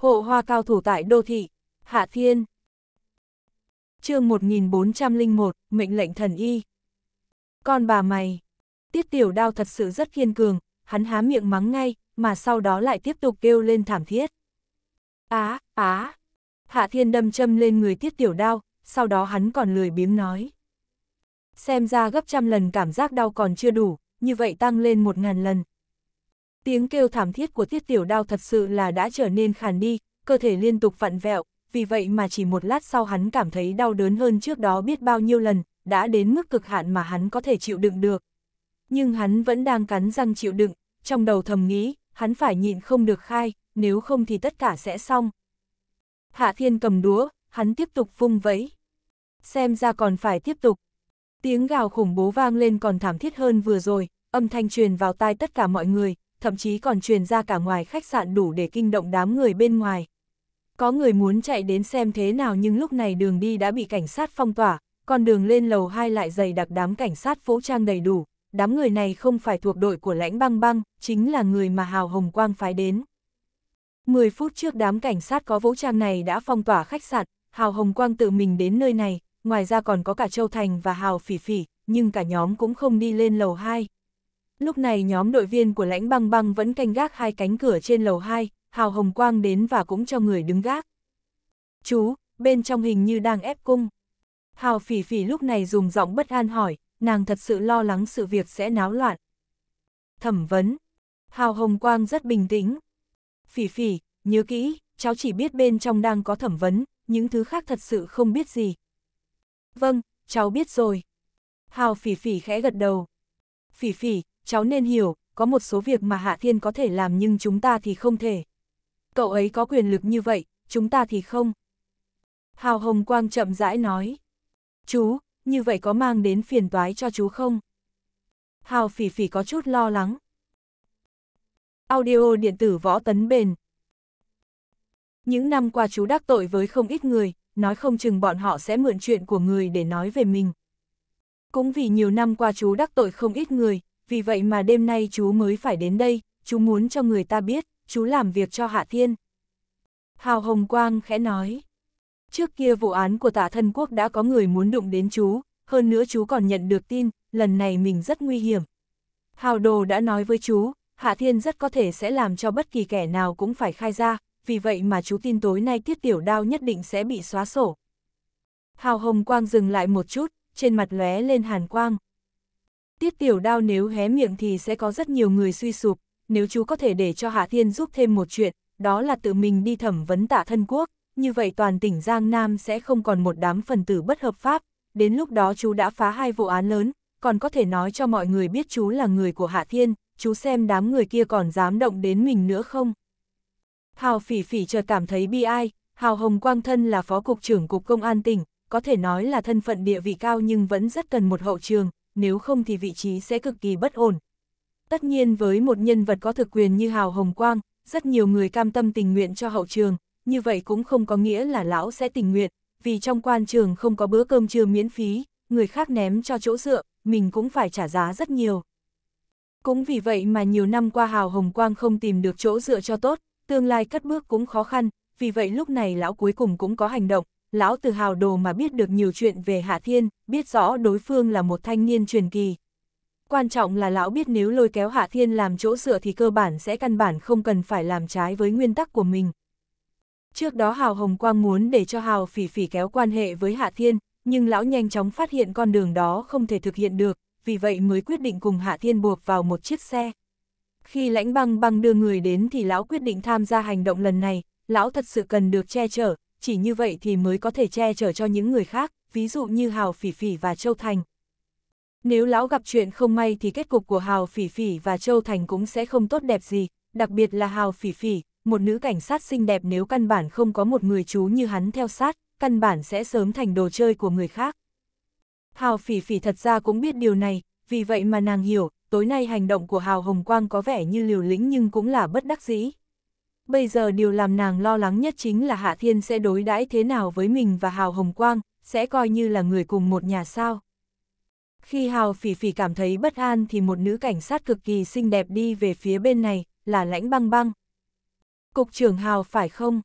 Hộ hoa cao thủ tại đô thị, Hạ Thiên. chương 1401, mệnh lệnh thần y. Con bà mày, tiết tiểu đao thật sự rất kiên cường, hắn há miệng mắng ngay, mà sau đó lại tiếp tục kêu lên thảm thiết. Á, á, Hạ Thiên đâm châm lên người tiết tiểu đao, sau đó hắn còn lười biếng nói. Xem ra gấp trăm lần cảm giác đau còn chưa đủ, như vậy tăng lên một ngàn lần, Tiếng kêu thảm thiết của tiết tiểu đao thật sự là đã trở nên khàn đi, cơ thể liên tục vặn vẹo, vì vậy mà chỉ một lát sau hắn cảm thấy đau đớn hơn trước đó biết bao nhiêu lần, đã đến mức cực hạn mà hắn có thể chịu đựng được. Nhưng hắn vẫn đang cắn răng chịu đựng, trong đầu thầm nghĩ, hắn phải nhịn không được khai, nếu không thì tất cả sẽ xong. Hạ thiên cầm đúa, hắn tiếp tục vung vẫy. Xem ra còn phải tiếp tục. Tiếng gào khủng bố vang lên còn thảm thiết hơn vừa rồi, âm thanh truyền vào tai tất cả mọi người, thậm chí còn truyền ra cả ngoài khách sạn đủ để kinh động đám người bên ngoài. Có người muốn chạy đến xem thế nào nhưng lúc này đường đi đã bị cảnh sát phong tỏa, còn đường lên lầu 2 lại dày đặc đám cảnh sát vũ trang đầy đủ, đám người này không phải thuộc đội của lãnh băng băng, chính là người mà Hào Hồng Quang phái đến. 10 phút trước đám cảnh sát có vũ trang này đã phong tỏa khách sạn, Hào Hồng Quang tự mình đến nơi này, ngoài ra còn có cả Châu Thành và Hào Phỉ Phỉ, nhưng cả nhóm cũng không đi lên lầu 2, Lúc này nhóm đội viên của lãnh băng băng vẫn canh gác hai cánh cửa trên lầu 2, Hào Hồng Quang đến và cũng cho người đứng gác. Chú, bên trong hình như đang ép cung. Hào phỉ phỉ lúc này dùng giọng bất an hỏi, nàng thật sự lo lắng sự việc sẽ náo loạn. Thẩm vấn. Hào Hồng Quang rất bình tĩnh. Phỉ phỉ, nhớ kỹ, cháu chỉ biết bên trong đang có thẩm vấn, những thứ khác thật sự không biết gì. Vâng, cháu biết rồi. Hào phỉ phỉ khẽ gật đầu phỉ phỉ, cháu nên hiểu, có một số việc mà Hạ Thiên có thể làm nhưng chúng ta thì không thể. Cậu ấy có quyền lực như vậy, chúng ta thì không. Hào Hồng Quang chậm rãi nói. Chú, như vậy có mang đến phiền toái cho chú không? Hào phỉ phỉ có chút lo lắng. Audio điện tử võ tấn bền. Những năm qua chú đắc tội với không ít người, nói không chừng bọn họ sẽ mượn chuyện của người để nói về mình. Cũng vì nhiều năm qua chú đắc tội không ít người, vì vậy mà đêm nay chú mới phải đến đây, chú muốn cho người ta biết, chú làm việc cho Hạ Thiên. Hào Hồng Quang khẽ nói. Trước kia vụ án của tả thân quốc đã có người muốn đụng đến chú, hơn nữa chú còn nhận được tin, lần này mình rất nguy hiểm. Hào Đồ đã nói với chú, Hạ Thiên rất có thể sẽ làm cho bất kỳ kẻ nào cũng phải khai ra, vì vậy mà chú tin tối nay tiết tiểu đao nhất định sẽ bị xóa sổ. Hào Hồng Quang dừng lại một chút, trên mặt lóe lên hàn quang. Tiết tiểu đao nếu hé miệng thì sẽ có rất nhiều người suy sụp, nếu chú có thể để cho Hạ Thiên giúp thêm một chuyện, đó là tự mình đi thẩm vấn tạ thân quốc, như vậy toàn tỉnh Giang Nam sẽ không còn một đám phần tử bất hợp pháp, đến lúc đó chú đã phá hai vụ án lớn, còn có thể nói cho mọi người biết chú là người của Hạ Thiên, chú xem đám người kia còn dám động đến mình nữa không. Hào phỉ phỉ chợt cảm thấy bi ai, Hào Hồng Quang Thân là phó cục trưởng cục công an tỉnh, có thể nói là thân phận địa vị cao nhưng vẫn rất cần một hậu trường, nếu không thì vị trí sẽ cực kỳ bất ổn. Tất nhiên với một nhân vật có thực quyền như Hào Hồng Quang, rất nhiều người cam tâm tình nguyện cho hậu trường, như vậy cũng không có nghĩa là lão sẽ tình nguyện, vì trong quan trường không có bữa cơm trưa miễn phí, người khác ném cho chỗ dựa, mình cũng phải trả giá rất nhiều. Cũng vì vậy mà nhiều năm qua Hào Hồng Quang không tìm được chỗ dựa cho tốt, tương lai cất bước cũng khó khăn, vì vậy lúc này lão cuối cùng cũng có hành động, lão từ hào đồ mà biết được nhiều chuyện về Hạ Thiên, biết rõ đối phương là một thanh niên truyền kỳ. Quan trọng là lão biết nếu lôi kéo Hạ Thiên làm chỗ dựa thì cơ bản sẽ căn bản không cần phải làm trái với nguyên tắc của mình. Trước đó Hào Hồng Quang muốn để cho Hào Phỉ Phỉ kéo quan hệ với Hạ Thiên, nhưng lão nhanh chóng phát hiện con đường đó không thể thực hiện được, vì vậy mới quyết định cùng Hạ Thiên buộc vào một chiếc xe. Khi lãnh băng băng đưa người đến thì lão quyết định tham gia hành động lần này, lão thật sự cần được che chở, chỉ như vậy thì mới có thể che chở cho những người khác, ví dụ như Hào Phỉ Phỉ và Châu Thành. Nếu lão gặp chuyện không may thì kết cục của Hào Phỉ Phỉ và Châu Thành cũng sẽ không tốt đẹp gì, đặc biệt là Hào Phỉ Phỉ, một nữ cảnh sát xinh đẹp nếu căn bản không có một người chú như hắn theo sát, căn bản sẽ sớm thành đồ chơi của người khác. Hào Phỉ Phỉ thật ra cũng biết điều này, vì vậy mà nàng hiểu, tối nay hành động của Hào Hồng Quang có vẻ như liều lĩnh nhưng cũng là bất đắc dĩ bây giờ điều làm nàng lo lắng nhất chính là Hạ Thiên sẽ đối đãi thế nào với mình và Hào Hồng Quang, sẽ coi như là người cùng một nhà sao. Khi Hào Phỉ Phỉ cảm thấy bất an thì một nữ cảnh sát cực kỳ xinh đẹp đi về phía bên này, là Lãnh Băng Băng. Cục trưởng Hào phải không?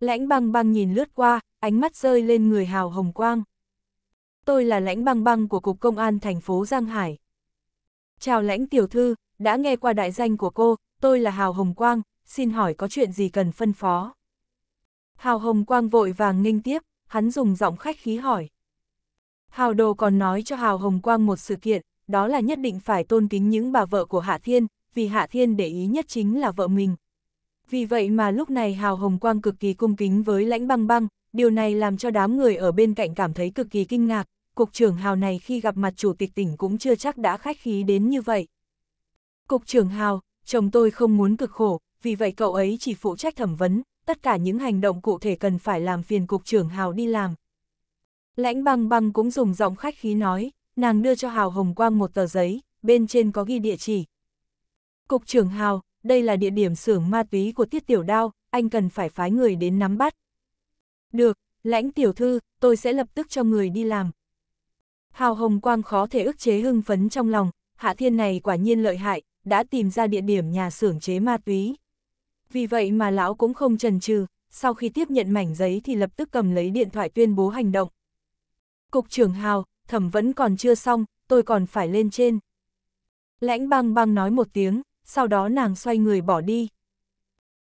Lãnh Băng Băng nhìn lướt qua, ánh mắt rơi lên người Hào Hồng Quang. Tôi là Lãnh Băng Băng của Cục Công an thành phố Giang Hải. Chào Lãnh Tiểu Thư, đã nghe qua đại danh của cô, tôi là Hào Hồng Quang, xin hỏi có chuyện gì cần phân phó. Hào Hồng Quang vội vàng nghênh tiếp, hắn dùng giọng khách khí hỏi. Hào Đồ còn nói cho Hào Hồng Quang một sự kiện, đó là nhất định phải tôn kính những bà vợ của Hạ Thiên, vì Hạ Thiên để ý nhất chính là vợ mình. Vì vậy mà lúc này Hào Hồng Quang cực kỳ cung kính với lãnh băng băng, điều này làm cho đám người ở bên cạnh cảm thấy cực kỳ kinh ngạc, Cục trưởng Hào này khi gặp mặt chủ tịch tỉnh cũng chưa chắc đã khách khí đến như vậy. Cục trưởng Hào, chồng tôi không muốn cực khổ, vì vậy cậu ấy chỉ phụ trách thẩm vấn, tất cả những hành động cụ thể cần phải làm phiền cục trưởng Hào đi làm. Lãnh băng băng cũng dùng giọng khách khí nói, nàng đưa cho Hào Hồng Quang một tờ giấy, bên trên có ghi địa chỉ. Cục trưởng Hào, đây là địa điểm xưởng ma túy của Tiết Tiểu Đao, anh cần phải phái người đến nắm bắt. Được, lãnh tiểu thư, tôi sẽ lập tức cho người đi làm. Hào Hồng Quang khó thể ức chế hưng phấn trong lòng, Hạ Thiên này quả nhiên lợi hại, đã tìm ra địa điểm nhà xưởng chế ma túy. Vì vậy mà lão cũng không chần chừ, sau khi tiếp nhận mảnh giấy thì lập tức cầm lấy điện thoại tuyên bố hành động. Cục trưởng Hào, thẩm vẫn còn chưa xong, tôi còn phải lên trên. Lãnh băng băng nói một tiếng, sau đó nàng xoay người bỏ đi.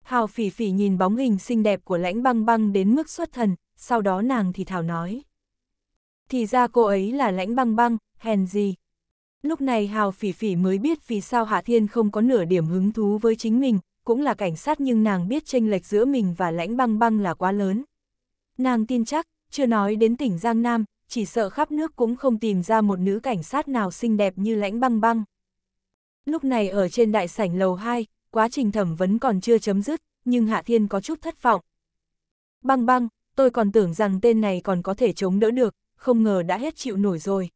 Hào phỉ phỉ nhìn bóng hình xinh đẹp của lãnh băng băng đến mức xuất thần, sau đó nàng thì thảo nói. Thì ra cô ấy là lãnh băng băng, hèn gì. Lúc này Hào phỉ phỉ mới biết vì sao Hạ Thiên không có nửa điểm hứng thú với chính mình, cũng là cảnh sát nhưng nàng biết tranh lệch giữa mình và lãnh băng băng là quá lớn. Nàng tin chắc, chưa nói đến tỉnh Giang Nam, chỉ sợ khắp nước cũng không tìm ra một nữ cảnh sát nào xinh đẹp như lãnh băng băng. Lúc này ở trên đại sảnh lầu 2, quá trình thẩm vấn còn chưa chấm dứt, nhưng Hạ Thiên có chút thất vọng. Băng băng, tôi còn tưởng rằng tên này còn có thể chống đỡ được, không ngờ đã hết chịu nổi rồi.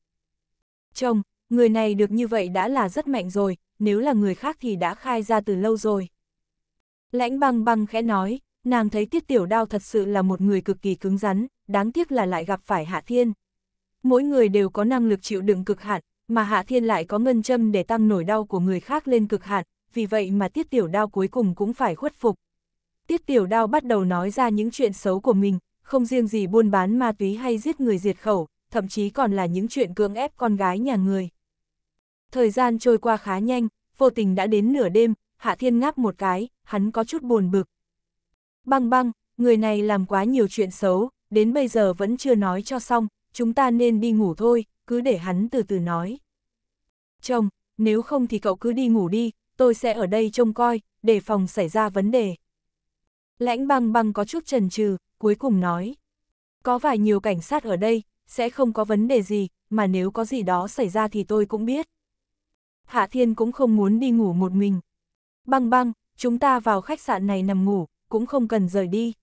Chồng, người này được như vậy đã là rất mạnh rồi, nếu là người khác thì đã khai ra từ lâu rồi. Lãnh băng băng khẽ nói, nàng thấy tiết tiểu đao thật sự là một người cực kỳ cứng rắn, đáng tiếc là lại gặp phải Hạ Thiên. Mỗi người đều có năng lực chịu đựng cực hạn, mà Hạ Thiên lại có ngân châm để tăng nổi đau của người khác lên cực hạn, vì vậy mà tiết tiểu đao cuối cùng cũng phải khuất phục. Tiết tiểu đao bắt đầu nói ra những chuyện xấu của mình, không riêng gì buôn bán ma túy hay giết người diệt khẩu, thậm chí còn là những chuyện cưỡng ép con gái nhà người. Thời gian trôi qua khá nhanh, vô tình đã đến nửa đêm, Hạ Thiên ngáp một cái, hắn có chút buồn bực. Băng băng, người này làm quá nhiều chuyện xấu, đến bây giờ vẫn chưa nói cho xong, chúng ta nên đi ngủ thôi, cứ để hắn từ từ nói. Chồng, nếu không thì cậu cứ đi ngủ đi, tôi sẽ ở đây trông coi, để phòng xảy ra vấn đề. Lãnh băng băng có chút trần trừ, cuối cùng nói. Có vài nhiều cảnh sát ở đây, sẽ không có vấn đề gì, mà nếu có gì đó xảy ra thì tôi cũng biết. Hạ Thiên cũng không muốn đi ngủ một mình, Băng băng, chúng ta vào khách sạn này nằm ngủ, cũng không cần rời đi.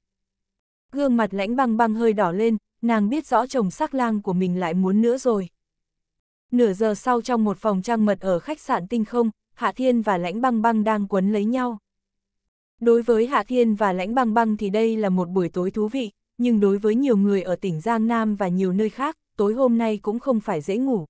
Gương mặt lãnh băng băng hơi đỏ lên, nàng biết rõ chồng sắc lang của mình lại muốn nữa rồi. Nửa giờ sau trong một phòng trang mật ở khách sạn tinh không, Hạ Thiên và lãnh băng băng đang quấn lấy nhau. Đối với Hạ Thiên và lãnh băng băng thì đây là một buổi tối thú vị, nhưng đối với nhiều người ở tỉnh Giang Nam và nhiều nơi khác, tối hôm nay cũng không phải dễ ngủ.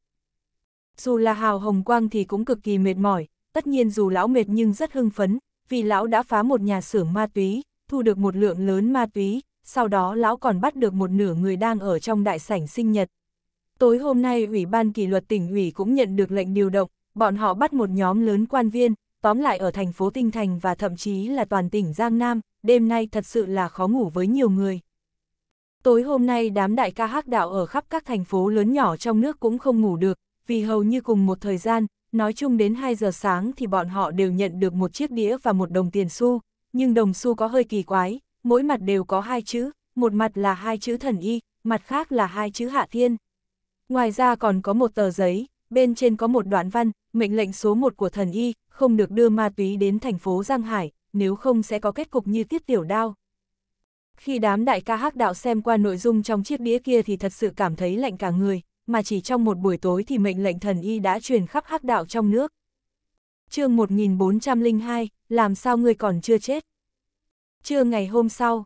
Dù là hào hồng quang thì cũng cực kỳ mệt mỏi, Tất nhiên dù lão mệt nhưng rất hưng phấn, vì lão đã phá một nhà xưởng ma túy, thu được một lượng lớn ma túy, sau đó lão còn bắt được một nửa người đang ở trong đại sảnh sinh nhật. Tối hôm nay Ủy ban kỷ luật tỉnh ủy cũng nhận được lệnh điều động, bọn họ bắt một nhóm lớn quan viên, tóm lại ở thành phố Tinh Thành và thậm chí là toàn tỉnh Giang Nam, đêm nay thật sự là khó ngủ với nhiều người. Tối hôm nay đám đại ca hắc đạo ở khắp các thành phố lớn nhỏ trong nước cũng không ngủ được, vì hầu như cùng một thời gian, Nói chung đến 2 giờ sáng thì bọn họ đều nhận được một chiếc đĩa và một đồng tiền xu, nhưng đồng xu có hơi kỳ quái, mỗi mặt đều có hai chữ, một mặt là hai chữ thần y, mặt khác là hai chữ hạ thiên. Ngoài ra còn có một tờ giấy, bên trên có một đoạn văn, mệnh lệnh số 1 của thần y, không được đưa ma túy đến thành phố Giang Hải, nếu không sẽ có kết cục như tiết tiểu đao. Khi đám đại ca hắc đạo xem qua nội dung trong chiếc đĩa kia thì thật sự cảm thấy lạnh cả người, mà chỉ trong một buổi tối thì mệnh lệnh thần y đã truyền khắp hắc đạo trong nước. chương 1402, làm sao ngươi còn chưa chết? Trưa ngày hôm sau,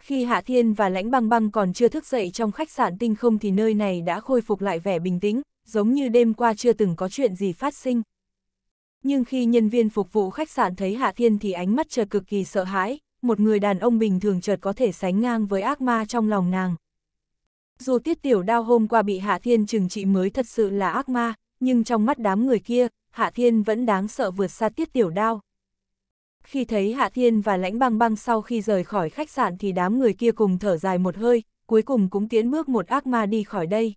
khi Hạ Thiên và Lãnh Băng Băng còn chưa thức dậy trong khách sạn tinh không thì nơi này đã khôi phục lại vẻ bình tĩnh, giống như đêm qua chưa từng có chuyện gì phát sinh. Nhưng khi nhân viên phục vụ khách sạn thấy Hạ Thiên thì ánh mắt chợt cực kỳ sợ hãi, một người đàn ông bình thường chợt có thể sánh ngang với ác ma trong lòng nàng. Dù tiết tiểu đao hôm qua bị Hạ Thiên trừng trị mới thật sự là ác ma, nhưng trong mắt đám người kia, Hạ Thiên vẫn đáng sợ vượt xa tiết tiểu đao. Khi thấy Hạ Thiên và lãnh băng băng sau khi rời khỏi khách sạn thì đám người kia cùng thở dài một hơi, cuối cùng cũng tiến bước một ác ma đi khỏi đây.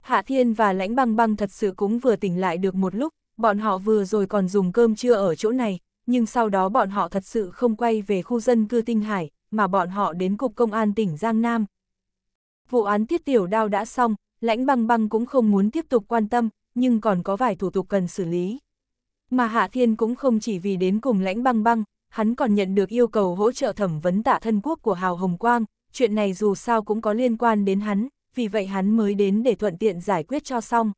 Hạ Thiên và lãnh băng băng thật sự cũng vừa tỉnh lại được một lúc, bọn họ vừa rồi còn dùng cơm trưa ở chỗ này, nhưng sau đó bọn họ thật sự không quay về khu dân cư Tinh Hải, mà bọn họ đến cục công an tỉnh Giang Nam, vụ án tiết tiểu đao đã xong, lãnh băng băng cũng không muốn tiếp tục quan tâm, nhưng còn có vài thủ tục cần xử lý. Mà Hạ Thiên cũng không chỉ vì đến cùng lãnh băng băng, hắn còn nhận được yêu cầu hỗ trợ thẩm vấn tạ thân quốc của Hào Hồng Quang, chuyện này dù sao cũng có liên quan đến hắn, vì vậy hắn mới đến để thuận tiện giải quyết cho xong.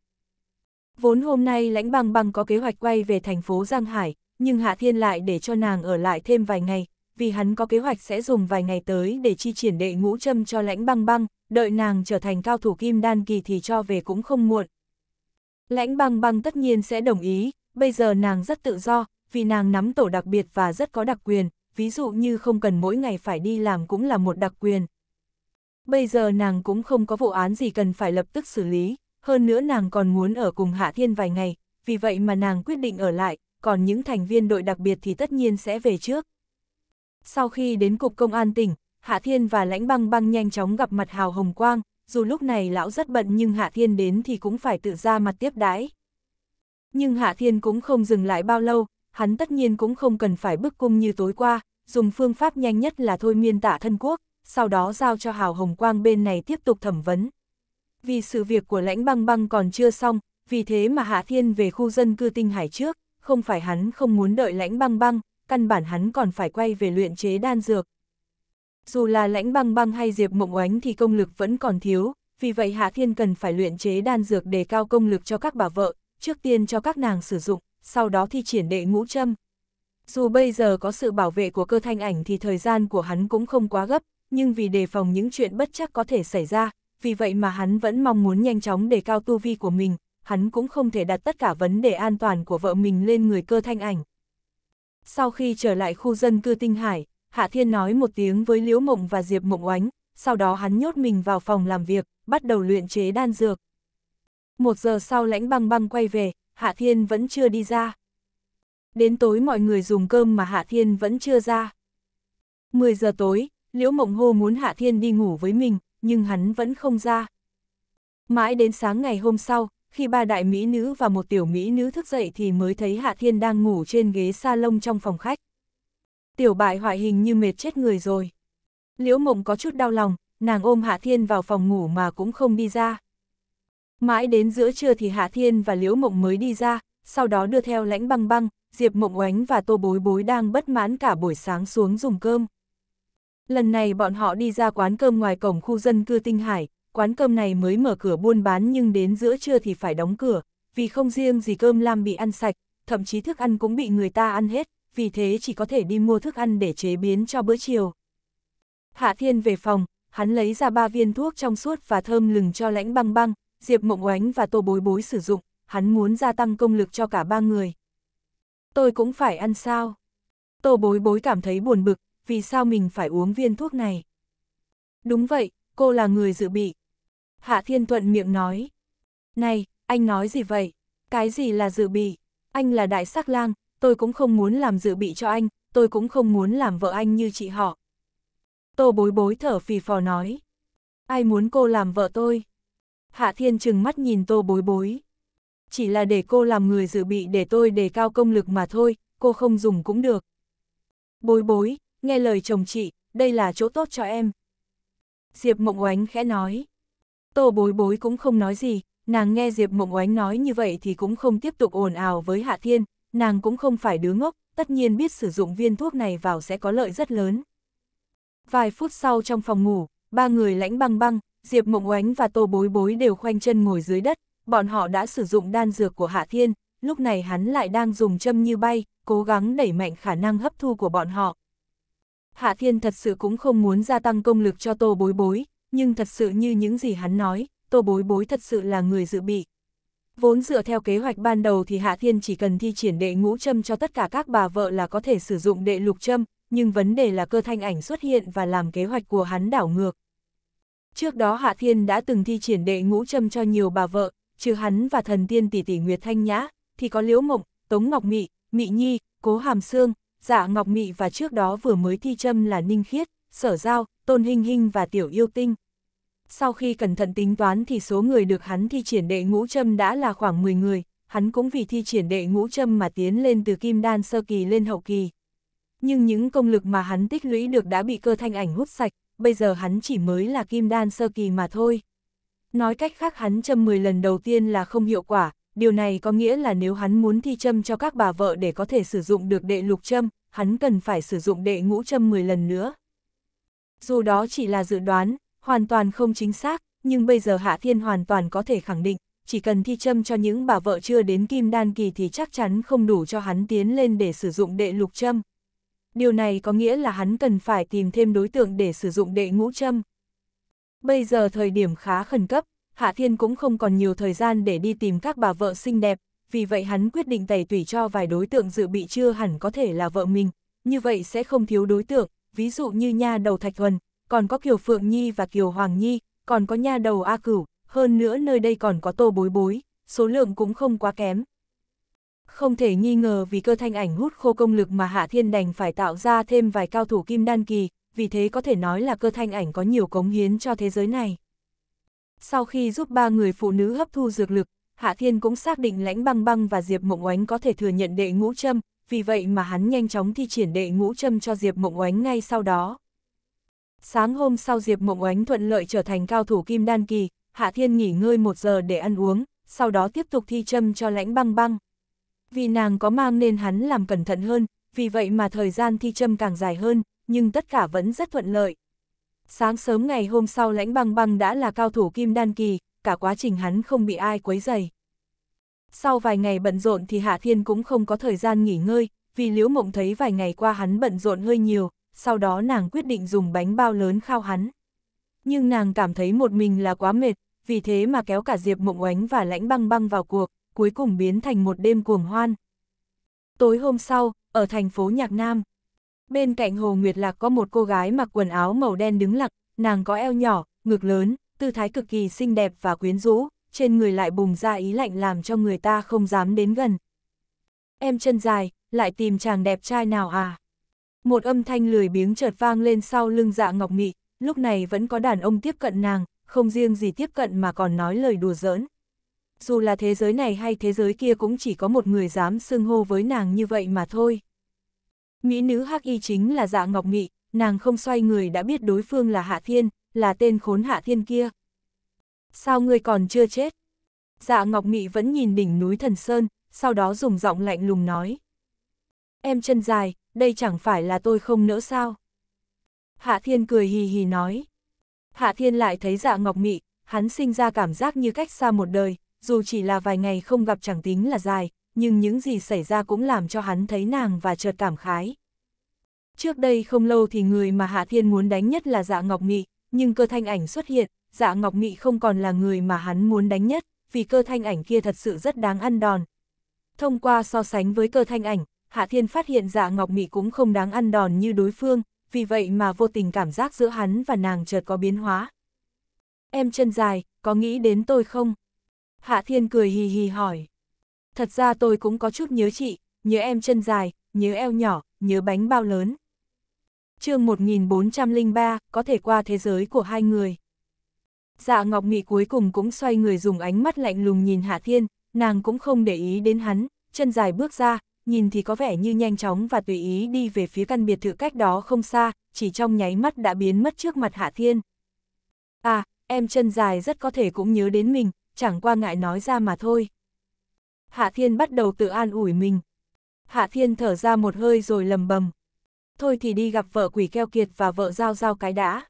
Vốn hôm nay lãnh băng băng có kế hoạch quay về thành phố Giang Hải, nhưng Hạ Thiên lại để cho nàng ở lại thêm vài ngày, vì hắn có kế hoạch sẽ dùng vài ngày tới để chi triển đệ ngũ châm cho lãnh băng băng, đợi nàng trở thành cao thủ kim đan kỳ thì cho về cũng không muộn. Lãnh băng băng tất nhiên sẽ đồng ý, bây giờ nàng rất tự do, vì nàng nắm tổ đặc biệt và rất có đặc quyền, ví dụ như không cần mỗi ngày phải đi làm cũng là một đặc quyền. Bây giờ nàng cũng không có vụ án gì cần phải lập tức xử lý, hơn nữa nàng còn muốn ở cùng Hạ Thiên vài ngày, vì vậy mà nàng quyết định ở lại, còn những thành viên đội đặc biệt thì tất nhiên sẽ về trước. Sau khi đến cục công an tỉnh, Hạ Thiên và Lãnh Băng Băng nhanh chóng gặp mặt Hào Hồng Quang, dù lúc này lão rất bận nhưng Hạ Thiên đến thì cũng phải tự ra mặt tiếp đãi. Nhưng Hạ Thiên cũng không dừng lại bao lâu, hắn tất nhiên cũng không cần phải bức cung như tối qua, dùng phương pháp nhanh nhất là thôi miên tả thân quốc, sau đó giao cho Hào Hồng Quang bên này tiếp tục thẩm vấn. Vì sự việc của Lãnh Băng Băng còn chưa xong, vì thế mà Hạ Thiên về khu dân cư Tinh Hải trước, không phải hắn không muốn đợi Lãnh Băng Băng, căn bản hắn còn phải quay về luyện chế đan dược. Dù là lãnh băng băng hay diệp mộng oánh thì công lực vẫn còn thiếu, vì vậy Hạ Thiên cần phải luyện chế đan dược để cao công lực cho các bà vợ, trước tiên cho các nàng sử dụng, sau đó thi triển đệ ngũ châm. Dù bây giờ có sự bảo vệ của cơ thanh ảnh thì thời gian của hắn cũng không quá gấp, nhưng vì đề phòng những chuyện bất chắc có thể xảy ra, vì vậy mà hắn vẫn mong muốn nhanh chóng đề cao tu vi của mình, hắn cũng không thể đặt tất cả vấn đề an toàn của vợ mình lên người cơ thanh ảnh. Sau khi trở lại khu dân cư Tinh Hải, Hạ Thiên nói một tiếng với Liễu Mộng và Diệp Mộng Oánh, sau đó hắn nhốt mình vào phòng làm việc, bắt đầu luyện chế đan dược. Một giờ sau lãnh băng băng quay về, Hạ Thiên vẫn chưa đi ra. Đến tối mọi người dùng cơm mà Hạ Thiên vẫn chưa ra. 10 giờ tối, Liễu Mộng Hô muốn Hạ Thiên đi ngủ với mình, nhưng hắn vẫn không ra. Mãi đến sáng ngày hôm sau, khi ba đại mỹ nữ và một tiểu mỹ nữ thức dậy thì mới thấy Hạ Thiên đang ngủ trên ghế salon trong phòng khách. Tiểu bại hoại hình như mệt chết người rồi. Liễu mộng có chút đau lòng, nàng ôm Hạ Thiên vào phòng ngủ mà cũng không đi ra. Mãi đến giữa trưa thì Hạ Thiên và Liễu mộng mới đi ra, sau đó đưa theo lãnh băng băng, Diệp mộng oánh và tô bối bối đang bất mãn cả buổi sáng xuống dùng cơm. Lần này bọn họ đi ra quán cơm ngoài cổng khu dân cư Tinh Hải, quán cơm này mới mở cửa buôn bán nhưng đến giữa trưa thì phải đóng cửa, vì không riêng gì cơm lam bị ăn sạch, thậm chí thức ăn cũng bị người ta ăn hết, vì thế chỉ có thể đi mua thức ăn để chế biến cho bữa chiều. Hạ Thiên về phòng, hắn lấy ra ba viên thuốc trong suốt và thơm lừng cho lãnh băng băng, Diệp Mộng Oánh và Tô Bối Bối sử dụng, hắn muốn gia tăng công lực cho cả ba người. Tôi cũng phải ăn sao? Tô Bối Bối cảm thấy buồn bực, vì sao mình phải uống viên thuốc này? Đúng vậy, cô là người dự bị, Hạ Thiên Thuận miệng nói. Này, anh nói gì vậy? Cái gì là dự bị? Anh là đại sắc lang, tôi cũng không muốn làm dự bị cho anh, tôi cũng không muốn làm vợ anh như chị họ. Tô bối bối thở phì phò nói. Ai muốn cô làm vợ tôi? Hạ Thiên trừng mắt nhìn tô bối bối. Chỉ là để cô làm người dự bị để tôi đề cao công lực mà thôi, cô không dùng cũng được. Bối bối, nghe lời chồng chị, đây là chỗ tốt cho em. Diệp Mộng Oánh khẽ nói. Tô bối bối cũng không nói gì, nàng nghe Diệp Mộng Oánh nói như vậy thì cũng không tiếp tục ồn ào với Hạ Thiên, nàng cũng không phải đứa ngốc, tất nhiên biết sử dụng viên thuốc này vào sẽ có lợi rất lớn. Vài phút sau trong phòng ngủ, ba người lãnh băng băng, Diệp Mộng Oánh và Tô Bối Bối đều khoanh chân ngồi dưới đất, bọn họ đã sử dụng đan dược của Hạ Thiên, lúc này hắn lại đang dùng châm như bay, cố gắng đẩy mạnh khả năng hấp thu của bọn họ. Hạ Thiên thật sự cũng không muốn gia tăng công lực cho Tô Bối Bối, nhưng thật sự như những gì hắn nói, tô bối bối thật sự là người dự bị. Vốn dựa theo kế hoạch ban đầu thì Hạ Thiên chỉ cần thi triển đệ ngũ châm cho tất cả các bà vợ là có thể sử dụng đệ lục châm, nhưng vấn đề là cơ thanh ảnh xuất hiện và làm kế hoạch của hắn đảo ngược. Trước đó Hạ Thiên đã từng thi triển đệ ngũ châm cho nhiều bà vợ, trừ hắn và thần tiên tỷ tỷ Nguyệt Thanh Nhã, thì có Liễu Mộng, Tống Ngọc Mị, Mị Nhi, Cố Hàm Sương, Dạ Ngọc Mị và trước đó vừa mới thi châm là Ninh Khiết, Sở Giao, Tôn Hinh Hinh và Tiểu Yêu Tinh. Sau khi cẩn thận tính toán thì số người được hắn thi triển đệ ngũ châm đã là khoảng 10 người, hắn cũng vì thi triển đệ ngũ châm mà tiến lên từ kim đan sơ kỳ lên hậu kỳ. Nhưng những công lực mà hắn tích lũy được đã bị cơ thanh ảnh hút sạch, bây giờ hắn chỉ mới là kim đan sơ kỳ mà thôi. Nói cách khác hắn châm 10 lần đầu tiên là không hiệu quả, điều này có nghĩa là nếu hắn muốn thi châm cho các bà vợ để có thể sử dụng được đệ lục châm, hắn cần phải sử dụng đệ ngũ châm 10 lần nữa. Dù đó chỉ là dự đoán, hoàn toàn không chính xác, nhưng bây giờ Hạ Thiên hoàn toàn có thể khẳng định, chỉ cần thi châm cho những bà vợ chưa đến kim đan kỳ thì chắc chắn không đủ cho hắn tiến lên để sử dụng đệ lục châm. Điều này có nghĩa là hắn cần phải tìm thêm đối tượng để sử dụng đệ ngũ châm. Bây giờ thời điểm khá khẩn cấp, Hạ Thiên cũng không còn nhiều thời gian để đi tìm các bà vợ xinh đẹp, vì vậy hắn quyết định tẩy tủy cho vài đối tượng dự bị chưa hẳn có thể là vợ mình, như vậy sẽ không thiếu đối tượng, ví dụ như nha đầu Thạch Thuần, còn có Kiều Phượng Nhi và Kiều Hoàng Nhi, còn có nha đầu A Cửu, hơn nữa nơi đây còn có tô bối bối, số lượng cũng không quá kém. Không thể nghi ngờ vì cơ thanh ảnh hút khô công lực mà Hạ Thiên đành phải tạo ra thêm vài cao thủ kim đan kỳ, vì thế có thể nói là cơ thanh ảnh có nhiều cống hiến cho thế giới này. Sau khi giúp ba người phụ nữ hấp thu dược lực, Hạ Thiên cũng xác định lãnh băng băng và Diệp Mộng Oánh có thể thừa nhận đệ ngũ châm, vì vậy mà hắn nhanh chóng thi triển đệ ngũ châm cho Diệp Mộng Oánh ngay sau đó. Sáng hôm sau Diệp Mộng Ánh thuận lợi trở thành cao thủ kim đan kỳ, Hạ Thiên nghỉ ngơi một giờ để ăn uống, sau đó tiếp tục thi châm cho lãnh băng băng. Vì nàng có mang nên hắn làm cẩn thận hơn, vì vậy mà thời gian thi châm càng dài hơn, nhưng tất cả vẫn rất thuận lợi. Sáng sớm ngày hôm sau lãnh băng băng đã là cao thủ kim đan kỳ, cả quá trình hắn không bị ai quấy dày. Sau vài ngày bận rộn thì Hạ Thiên cũng không có thời gian nghỉ ngơi, vì Liễu Mộng thấy vài ngày qua hắn bận rộn hơi nhiều, sau đó nàng quyết định dùng bánh bao lớn khao hắn. Nhưng nàng cảm thấy một mình là quá mệt, vì thế mà kéo cả Diệp Mộng Oánh và Lãnh Băng Băng vào cuộc, cuối cùng biến thành một đêm cuồng hoan. Tối hôm sau, ở thành phố Nhạc Nam, bên cạnh Hồ Nguyệt Lạc có một cô gái mặc quần áo màu đen đứng lặng, nàng có eo nhỏ, ngực lớn, tư thái cực kỳ xinh đẹp và quyến rũ, trên người lại bùng ra ý lạnh làm cho người ta không dám đến gần. Em chân dài, lại tìm chàng đẹp trai nào à? Một âm thanh lười biếng chợt vang lên sau lưng dạ ngọc mị, lúc này vẫn có đàn ông tiếp cận nàng, không riêng gì tiếp cận mà còn nói lời đùa giỡn. Dù là thế giới này hay thế giới kia cũng chỉ có một người dám xưng hô với nàng như vậy mà thôi. Mỹ nữ hắc y chính là dạ ngọc mị, nàng không xoay người đã biết đối phương là Hạ Thiên, là tên khốn Hạ Thiên kia. Sao ngươi còn chưa chết? Dạ Ngọc Mị vẫn nhìn đỉnh núi Thần Sơn, sau đó dùng giọng lạnh lùng nói. Em chân dài, đây chẳng phải là tôi không nỡ sao. Hạ Thiên cười hì hì nói. Hạ Thiên lại thấy dạ ngọc mị, hắn sinh ra cảm giác như cách xa một đời, dù chỉ là vài ngày không gặp chẳng tính là dài, nhưng những gì xảy ra cũng làm cho hắn thấy nàng và chợt cảm khái. Trước đây không lâu thì người mà Hạ Thiên muốn đánh nhất là dạ ngọc mị, nhưng cơ thanh ảnh xuất hiện, dạ ngọc mị không còn là người mà hắn muốn đánh nhất, vì cơ thanh ảnh kia thật sự rất đáng ăn đòn. Thông qua so sánh với cơ thanh ảnh, Hạ Thiên phát hiện dạ Ngọc Mị cũng không đáng ăn đòn như đối phương, vì vậy mà vô tình cảm giác giữa hắn và nàng chợt có biến hóa. Em chân dài, có nghĩ đến tôi không? Hạ Thiên cười hì hì hỏi. Thật ra tôi cũng có chút nhớ chị, nhớ em chân dài, nhớ eo nhỏ, nhớ bánh bao lớn. chương 1403, có thể qua thế giới của hai người. Dạ Ngọc Mị cuối cùng cũng xoay người dùng ánh mắt lạnh lùng nhìn Hạ Thiên, nàng cũng không để ý đến hắn, chân dài bước ra, nhìn thì có vẻ như nhanh chóng và tùy ý đi về phía căn biệt thự cách đó không xa, chỉ trong nháy mắt đã biến mất trước mặt Hạ Thiên. À, em chân dài rất có thể cũng nhớ đến mình, chẳng qua ngại nói ra mà thôi. Hạ Thiên bắt đầu tự an ủi mình. Hạ Thiên thở ra một hơi rồi lầm bầm. Thôi thì đi gặp vợ quỷ keo kiệt và vợ giao giao cái đã.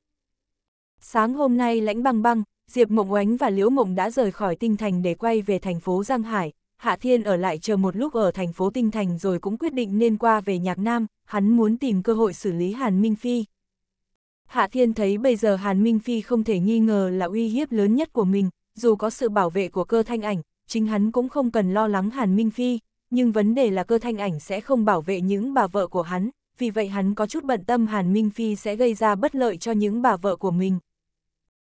Sáng hôm nay lãnh băng băng, Diệp Mộng Oánh và Liễu Mộng đã rời khỏi tinh thành để quay về thành phố Giang Hải, Hạ Thiên ở lại chờ một lúc ở thành phố Tinh Thành rồi cũng quyết định nên qua về Nhạc Nam, hắn muốn tìm cơ hội xử lý Hàn Minh Phi. Hạ Thiên thấy bây giờ Hàn Minh Phi không thể nghi ngờ là uy hiếp lớn nhất của mình, dù có sự bảo vệ của cơ thanh ảnh, chính hắn cũng không cần lo lắng Hàn Minh Phi, nhưng vấn đề là cơ thanh ảnh sẽ không bảo vệ những bà vợ của hắn, vì vậy hắn có chút bận tâm Hàn Minh Phi sẽ gây ra bất lợi cho những bà vợ của mình.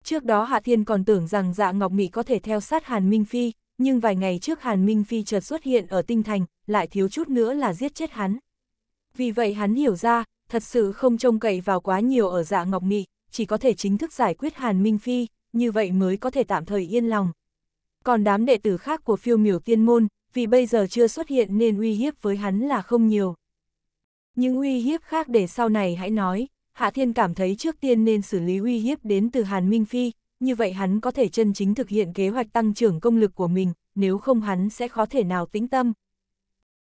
Trước đó Hạ Thiên còn tưởng rằng Dạ Ngọc Mỹ có thể theo sát Hàn Minh Phi, nhưng vài ngày trước Hàn Minh Phi chợt xuất hiện ở tinh thành, lại thiếu chút nữa là giết chết hắn. Vì vậy hắn hiểu ra, thật sự không trông cậy vào quá nhiều ở dạ ngọc mị, chỉ có thể chính thức giải quyết Hàn Minh Phi, như vậy mới có thể tạm thời yên lòng. Còn đám đệ tử khác của phiêu miểu tiên môn, vì bây giờ chưa xuất hiện nên uy hiếp với hắn là không nhiều. Những uy hiếp khác để sau này hãy nói, Hạ Thiên cảm thấy trước tiên nên xử lý uy hiếp đến từ Hàn Minh Phi, như vậy hắn có thể chân chính thực hiện kế hoạch tăng trưởng công lực của mình, nếu không hắn sẽ khó thể nào tĩnh tâm.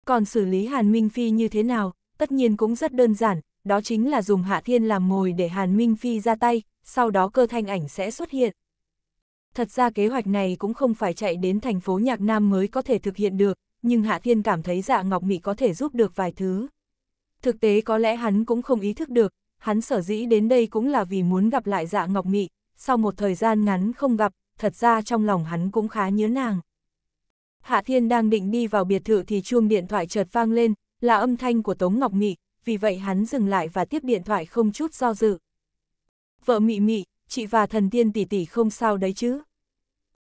Còn xử lý Hàn Minh Phi như thế nào, tất nhiên cũng rất đơn giản, đó chính là dùng Hạ Thiên làm mồi để Hàn Minh Phi ra tay, sau đó cơ thanh ảnh sẽ xuất hiện. Thật ra kế hoạch này cũng không phải chạy đến thành phố Nhạc Nam mới có thể thực hiện được, nhưng Hạ Thiên cảm thấy dạ Ngọc Mỹ có thể giúp được vài thứ. Thực tế có lẽ hắn cũng không ý thức được, hắn sở dĩ đến đây cũng là vì muốn gặp lại dạ Ngọc Mỹ, sau một thời gian ngắn không gặp, thật ra trong lòng hắn cũng khá nhớ nàng. Hạ Thiên đang định đi vào biệt thự thì chuông điện thoại chợt vang lên, là âm thanh của Tống Ngọc Mị, vì vậy hắn dừng lại và tiếp điện thoại không chút do dự. Vợ Mị Mị, chị và thần tiên tỷ tỷ không sao đấy chứ?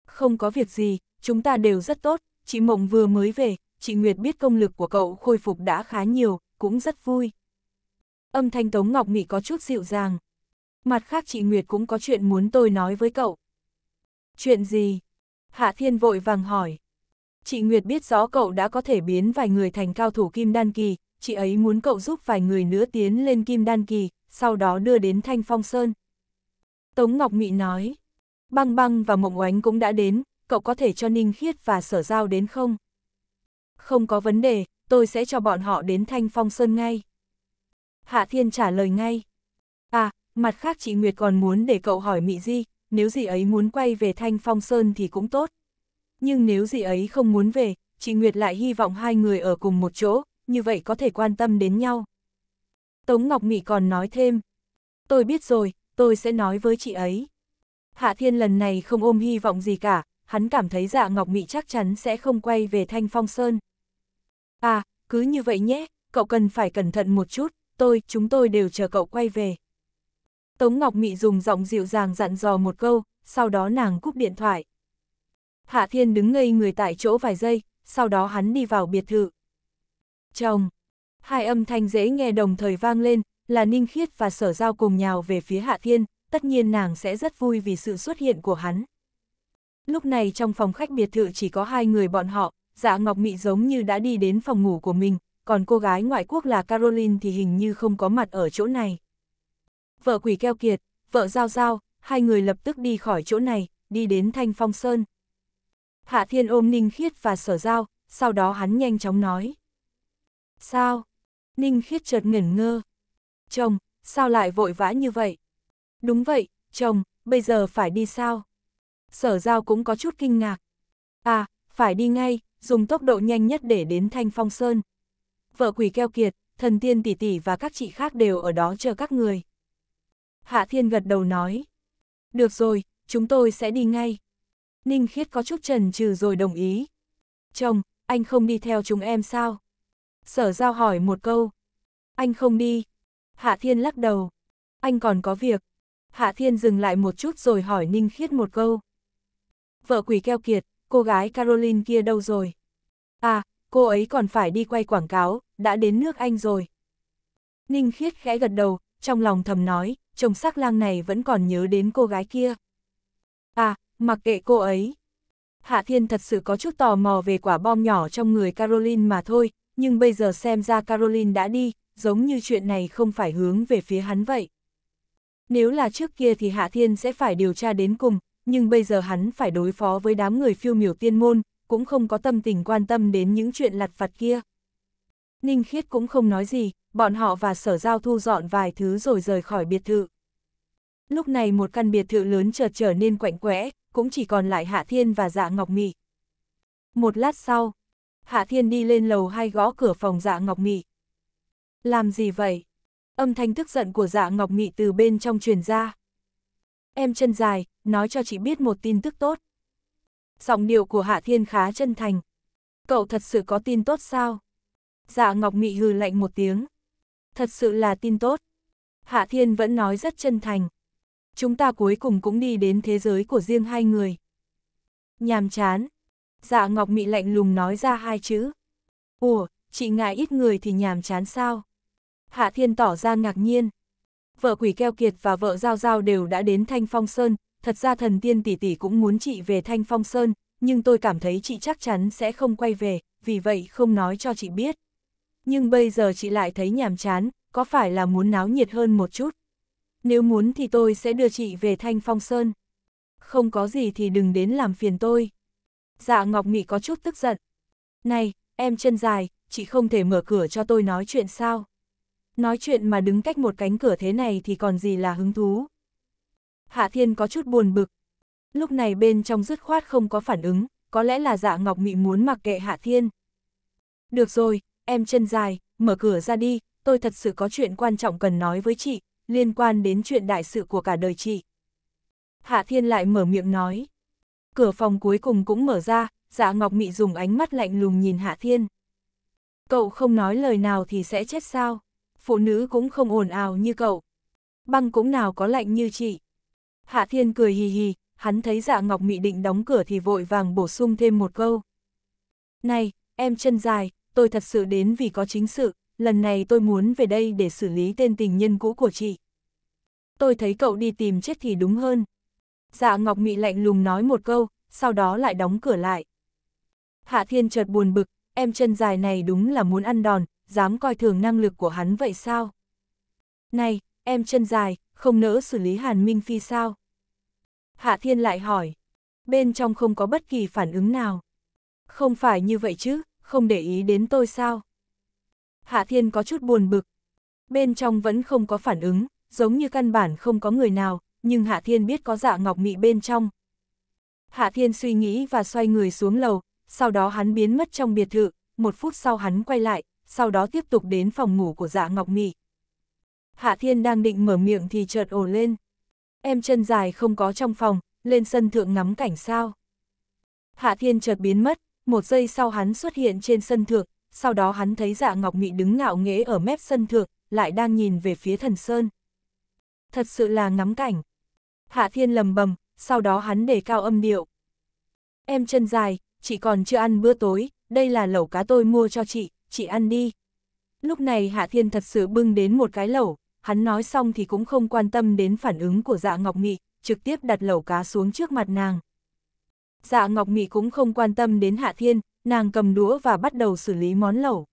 Không có việc gì, chúng ta đều rất tốt, chị Mộng vừa mới về, chị Nguyệt biết công lực của cậu khôi phục đã khá nhiều, cũng rất vui. Âm thanh Tống Ngọc Mị có chút dịu dàng. Mặt khác chị Nguyệt cũng có chuyện muốn tôi nói với cậu. Chuyện gì? Hạ Thiên vội vàng hỏi. Chị Nguyệt biết rõ cậu đã có thể biến vài người thành cao thủ kim đan kỳ, chị ấy muốn cậu giúp vài người nữa tiến lên kim đan kỳ, sau đó đưa đến Thanh Phong Sơn. Tống Ngọc Mị nói, băng băng và mộng oánh cũng đã đến, cậu có thể cho Ninh Khiết và Sở Giao đến không? Không có vấn đề, tôi sẽ cho bọn họ đến Thanh Phong Sơn ngay. Hạ Thiên trả lời ngay. À, mặt khác chị Nguyệt còn muốn để cậu hỏi Mị Di, nếu gì ấy muốn quay về Thanh Phong Sơn thì cũng tốt. Nhưng nếu gì ấy không muốn về, chị Nguyệt lại hy vọng hai người ở cùng một chỗ, như vậy có thể quan tâm đến nhau. Tống Ngọc Mị còn nói thêm, tôi biết rồi, tôi sẽ nói với chị ấy. Hạ Thiên lần này không ôm hy vọng gì cả, hắn cảm thấy dạ Ngọc Mị chắc chắn sẽ không quay về Thanh Phong Sơn. À, cứ như vậy nhé, cậu cần phải cẩn thận một chút, tôi, chúng tôi đều chờ cậu quay về. Tống Ngọc Mị dùng giọng dịu dàng dặn dò một câu, sau đó nàng cúp điện thoại. Hạ Thiên đứng ngây người tại chỗ vài giây, sau đó hắn đi vào biệt thự. Chồng! Hai âm thanh dễ nghe đồng thời vang lên, là Ninh Khiết và Sở Giao cùng nhào về phía Hạ Thiên, tất nhiên nàng sẽ rất vui vì sự xuất hiện của hắn. Lúc này trong phòng khách biệt thự chỉ có hai người bọn họ, dạ Ngọc Mị giống như đã đi đến phòng ngủ của mình, còn cô gái ngoại quốc là Caroline thì hình như không có mặt ở chỗ này vợ quỷ keo kiệt, vợ giao giao, hai người lập tức đi khỏi chỗ này, đi đến Thanh Phong Sơn. Hạ Thiên ôm Ninh Khiết và sở giao, sau đó hắn nhanh chóng nói. Sao? Ninh Khiết chợt ngẩn ngơ. Chồng, sao lại vội vã như vậy? Đúng vậy, chồng, bây giờ phải đi sao? Sở giao cũng có chút kinh ngạc. À, phải đi ngay, dùng tốc độ nhanh nhất để đến Thanh Phong Sơn. Vợ quỷ keo kiệt, thần tiên tỷ tỷ và các chị khác đều ở đó chờ các người. Hạ Thiên gật đầu nói. Được rồi, chúng tôi sẽ đi ngay. Ninh Khiết có chút trần trừ rồi đồng ý. Chồng, anh không đi theo chúng em sao? Sở giao hỏi một câu. Anh không đi. Hạ Thiên lắc đầu. Anh còn có việc. Hạ Thiên dừng lại một chút rồi hỏi Ninh Khiết một câu. Vợ quỷ keo kiệt, cô gái Caroline kia đâu rồi? À, cô ấy còn phải đi quay quảng cáo, đã đến nước Anh rồi. Ninh Khiết khẽ gật đầu, trong lòng thầm nói, chồng sắc lang này vẫn còn nhớ đến cô gái kia. À, mặc kệ cô ấy. Hạ Thiên thật sự có chút tò mò về quả bom nhỏ trong người Caroline mà thôi, nhưng bây giờ xem ra Caroline đã đi, giống như chuyện này không phải hướng về phía hắn vậy. Nếu là trước kia thì Hạ Thiên sẽ phải điều tra đến cùng, nhưng bây giờ hắn phải đối phó với đám người phiêu miểu tiên môn, cũng không có tâm tình quan tâm đến những chuyện lặt vặt kia. Ninh Khiết cũng không nói gì, bọn họ và sở giao thu dọn vài thứ rồi rời khỏi biệt thự. Lúc này một căn biệt thự lớn chợt trở nên quạnh quẽ, cũng chỉ còn lại Hạ Thiên và Dạ Ngọc Mị. Một lát sau, Hạ Thiên đi lên lầu hai gõ cửa phòng Dạ Ngọc Mị. Làm gì vậy? Âm thanh tức giận của Dạ Ngọc Mị từ bên trong truyền ra. Em chân dài, nói cho chị biết một tin tức tốt. Giọng điệu của Hạ Thiên khá chân thành. Cậu thật sự có tin tốt sao? Dạ Ngọc Mị hừ lạnh một tiếng. Thật sự là tin tốt. Hạ Thiên vẫn nói rất chân thành. Chúng ta cuối cùng cũng đi đến thế giới của riêng hai người. Nhàm chán. Dạ Ngọc Mị lạnh lùng nói ra hai chữ. Ủa, chị ngại ít người thì nhàm chán sao? Hạ Thiên tỏ ra ngạc nhiên. Vợ Quỷ Keo Kiệt và vợ Giao Giao đều đã đến Thanh Phong Sơn, thật ra thần tiên tỷ tỷ cũng muốn chị về Thanh Phong Sơn, nhưng tôi cảm thấy chị chắc chắn sẽ không quay về, vì vậy không nói cho chị biết nhưng bây giờ chị lại thấy nhàm chán, có phải là muốn náo nhiệt hơn một chút? Nếu muốn thì tôi sẽ đưa chị về Thanh Phong Sơn. Không có gì thì đừng đến làm phiền tôi. Dạ Ngọc Mị có chút tức giận. Này, em chân dài, chị không thể mở cửa cho tôi nói chuyện sao? Nói chuyện mà đứng cách một cánh cửa thế này thì còn gì là hứng thú? Hạ Thiên có chút buồn bực. Lúc này bên trong dứt khoát không có phản ứng, có lẽ là dạ Ngọc Mị muốn mặc kệ Hạ Thiên. Được rồi, em chân dài, mở cửa ra đi, tôi thật sự có chuyện quan trọng cần nói với chị, liên quan đến chuyện đại sự của cả đời chị. Hạ Thiên lại mở miệng nói. Cửa phòng cuối cùng cũng mở ra, dạ Ngọc Mị dùng ánh mắt lạnh lùng nhìn Hạ Thiên. Cậu không nói lời nào thì sẽ chết sao? Phụ nữ cũng không ồn ào như cậu. Băng cũng nào có lạnh như chị. Hạ Thiên cười hì hì, hắn thấy dạ Ngọc Mị định đóng cửa thì vội vàng bổ sung thêm một câu. Này, em chân dài, tôi thật sự đến vì có chính sự, lần này tôi muốn về đây để xử lý tên tình nhân cũ của chị. Tôi thấy cậu đi tìm chết thì đúng hơn. Dạ Ngọc Mị lạnh lùng nói một câu, sau đó lại đóng cửa lại. Hạ Thiên chợt buồn bực, em chân dài này đúng là muốn ăn đòn, dám coi thường năng lực của hắn vậy sao? Này, em chân dài, không nỡ xử lý Hàn Minh Phi sao? Hạ Thiên lại hỏi, bên trong không có bất kỳ phản ứng nào. Không phải như vậy chứ, không để ý đến tôi sao? Hạ Thiên có chút buồn bực. Bên trong vẫn không có phản ứng, giống như căn bản không có người nào, nhưng Hạ Thiên biết có dạ ngọc mị bên trong. Hạ Thiên suy nghĩ và xoay người xuống lầu, sau đó hắn biến mất trong biệt thự, một phút sau hắn quay lại, sau đó tiếp tục đến phòng ngủ của dạ ngọc mị. Hạ Thiên đang định mở miệng thì chợt ồ lên. Em chân dài không có trong phòng, lên sân thượng ngắm cảnh sao. Hạ Thiên chợt biến mất, một giây sau hắn xuất hiện trên sân thượng, sau đó hắn thấy dạ Ngọc Mị đứng ngạo nghễ ở mép sân thượng, lại đang nhìn về phía thần sơn. Thật sự là ngắm cảnh. Hạ Thiên lầm bầm, sau đó hắn để cao âm điệu. Em chân dài, chị còn chưa ăn bữa tối, đây là lẩu cá tôi mua cho chị, chị ăn đi. Lúc này Hạ Thiên thật sự bưng đến một cái lẩu, hắn nói xong thì cũng không quan tâm đến phản ứng của dạ Ngọc Mị, trực tiếp đặt lẩu cá xuống trước mặt nàng. Dạ Ngọc Mị cũng không quan tâm đến Hạ Thiên, nàng cầm đũa và bắt đầu xử lý món lẩu.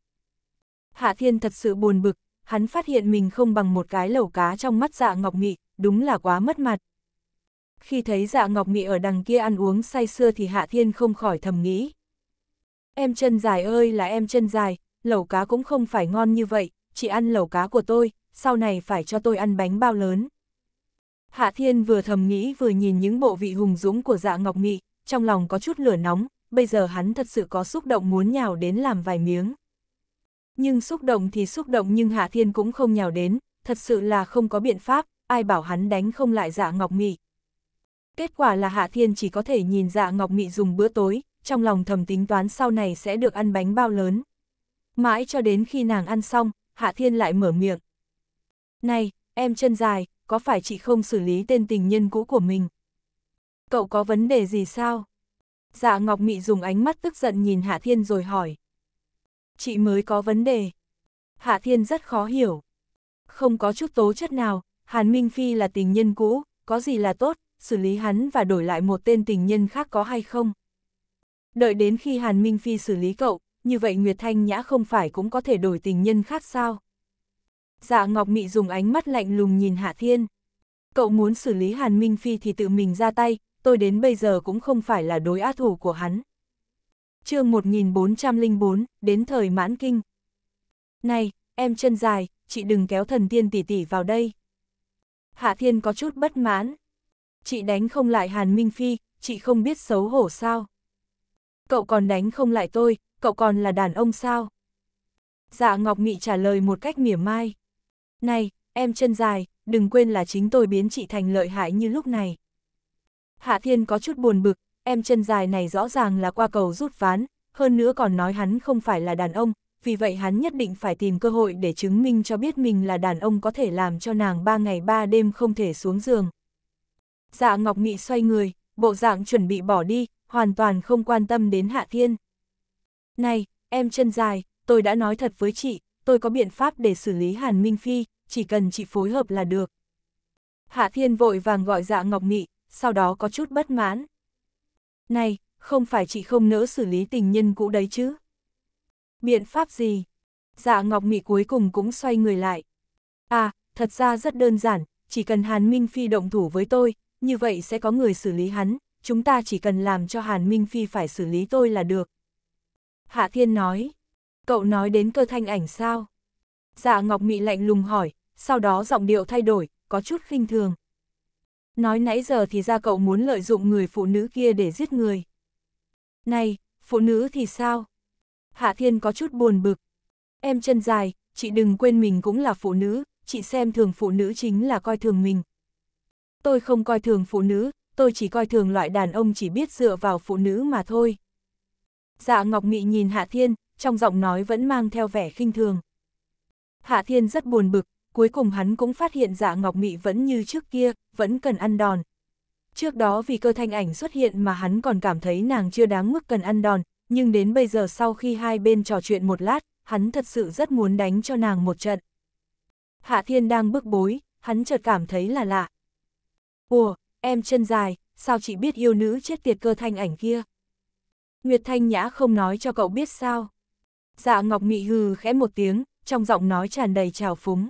Hạ Thiên thật sự buồn bực, hắn phát hiện mình không bằng một cái lẩu cá trong mắt Dạ Ngọc Mị, đúng là quá mất mặt. Khi thấy Dạ Ngọc Mị ở đằng kia ăn uống say sưa thì Hạ Thiên không khỏi thầm nghĩ. Em chân dài ơi là em chân dài, lẩu cá cũng không phải ngon như vậy, chị ăn lẩu cá của tôi, sau này phải cho tôi ăn bánh bao lớn. Hạ Thiên vừa thầm nghĩ vừa nhìn những bộ vị hùng dũng của dạ Ngọc Mị trong lòng có chút lửa nóng, bây giờ hắn thật sự có xúc động muốn nhào đến làm vài miếng. Nhưng xúc động thì xúc động nhưng Hạ Thiên cũng không nhào đến, thật sự là không có biện pháp, ai bảo hắn đánh không lại dạ Ngọc Mị. Kết quả là Hạ Thiên chỉ có thể nhìn dạ Ngọc Mị dùng bữa tối, trong lòng thầm tính toán sau này sẽ được ăn bánh bao lớn. Mãi cho đến khi nàng ăn xong, Hạ Thiên lại mở miệng. Này, em chân dài, có phải chị không xử lý tên tình nhân cũ của mình? cậu có vấn đề gì sao? Dạ Ngọc Mị dùng ánh mắt tức giận nhìn Hạ Thiên rồi hỏi. Chị mới có vấn đề. Hạ Thiên rất khó hiểu. Không có chút tố chất nào, Hàn Minh Phi là tình nhân cũ, có gì là tốt, xử lý hắn và đổi lại một tên tình nhân khác có hay không? Đợi đến khi Hàn Minh Phi xử lý cậu, như vậy Nguyệt Thanh Nhã không phải cũng có thể đổi tình nhân khác sao? Dạ Ngọc Mị dùng ánh mắt lạnh lùng nhìn Hạ Thiên. Cậu muốn xử lý Hàn Minh Phi thì tự mình ra tay, tôi đến bây giờ cũng không phải là đối á thủ của hắn. chương 1404, đến thời mãn kinh. Này, em chân dài, chị đừng kéo thần tiên tỷ tỷ vào đây. Hạ thiên có chút bất mãn. Chị đánh không lại Hàn Minh Phi, chị không biết xấu hổ sao. Cậu còn đánh không lại tôi, cậu còn là đàn ông sao? Dạ Ngọc Mị trả lời một cách mỉa mai. Này, em chân dài, đừng quên là chính tôi biến chị thành lợi hại như lúc này. Hạ Thiên có chút buồn bực, em chân dài này rõ ràng là qua cầu rút ván, hơn nữa còn nói hắn không phải là đàn ông, vì vậy hắn nhất định phải tìm cơ hội để chứng minh cho biết mình là đàn ông có thể làm cho nàng ba ngày ba đêm không thể xuống giường. Dạ Ngọc Mị xoay người, bộ dạng chuẩn bị bỏ đi, hoàn toàn không quan tâm đến Hạ Thiên. Này, em chân dài, tôi đã nói thật với chị, tôi có biện pháp để xử lý Hàn Minh Phi, chỉ cần chị phối hợp là được. Hạ Thiên vội vàng gọi dạ Ngọc Mị, sau đó có chút bất mãn. Này, không phải chị không nỡ xử lý tình nhân cũ đấy chứ? Biện pháp gì? Dạ Ngọc Mị cuối cùng cũng xoay người lại. À, thật ra rất đơn giản, chỉ cần Hàn Minh Phi động thủ với tôi, như vậy sẽ có người xử lý hắn, chúng ta chỉ cần làm cho Hàn Minh Phi phải xử lý tôi là được. Hạ Thiên nói, cậu nói đến cơ thanh ảnh sao? Dạ Ngọc Mị lạnh lùng hỏi, sau đó giọng điệu thay đổi, có chút khinh thường. Nói nãy giờ thì ra cậu muốn lợi dụng người phụ nữ kia để giết người. Này, phụ nữ thì sao? Hạ Thiên có chút buồn bực. Em chân dài, chị đừng quên mình cũng là phụ nữ, chị xem thường phụ nữ chính là coi thường mình. Tôi không coi thường phụ nữ, tôi chỉ coi thường loại đàn ông chỉ biết dựa vào phụ nữ mà thôi. Dạ Ngọc Mị nhìn Hạ Thiên, trong giọng nói vẫn mang theo vẻ khinh thường. Hạ Thiên rất buồn bực, cuối cùng hắn cũng phát hiện dạ Ngọc Mị vẫn như trước kia, vẫn cần ăn đòn. Trước đó vì cơ thanh ảnh xuất hiện mà hắn còn cảm thấy nàng chưa đáng mức cần ăn đòn, nhưng đến bây giờ sau khi hai bên trò chuyện một lát, hắn thật sự rất muốn đánh cho nàng một trận. Hạ Thiên đang bức bối, hắn chợt cảm thấy là lạ. Ủa, em chân dài, sao chị biết yêu nữ chết tiệt cơ thanh ảnh kia? Nguyệt Thanh Nhã không nói cho cậu biết sao. Dạ Ngọc Mị hừ khẽ một tiếng, trong giọng nói tràn đầy trào phúng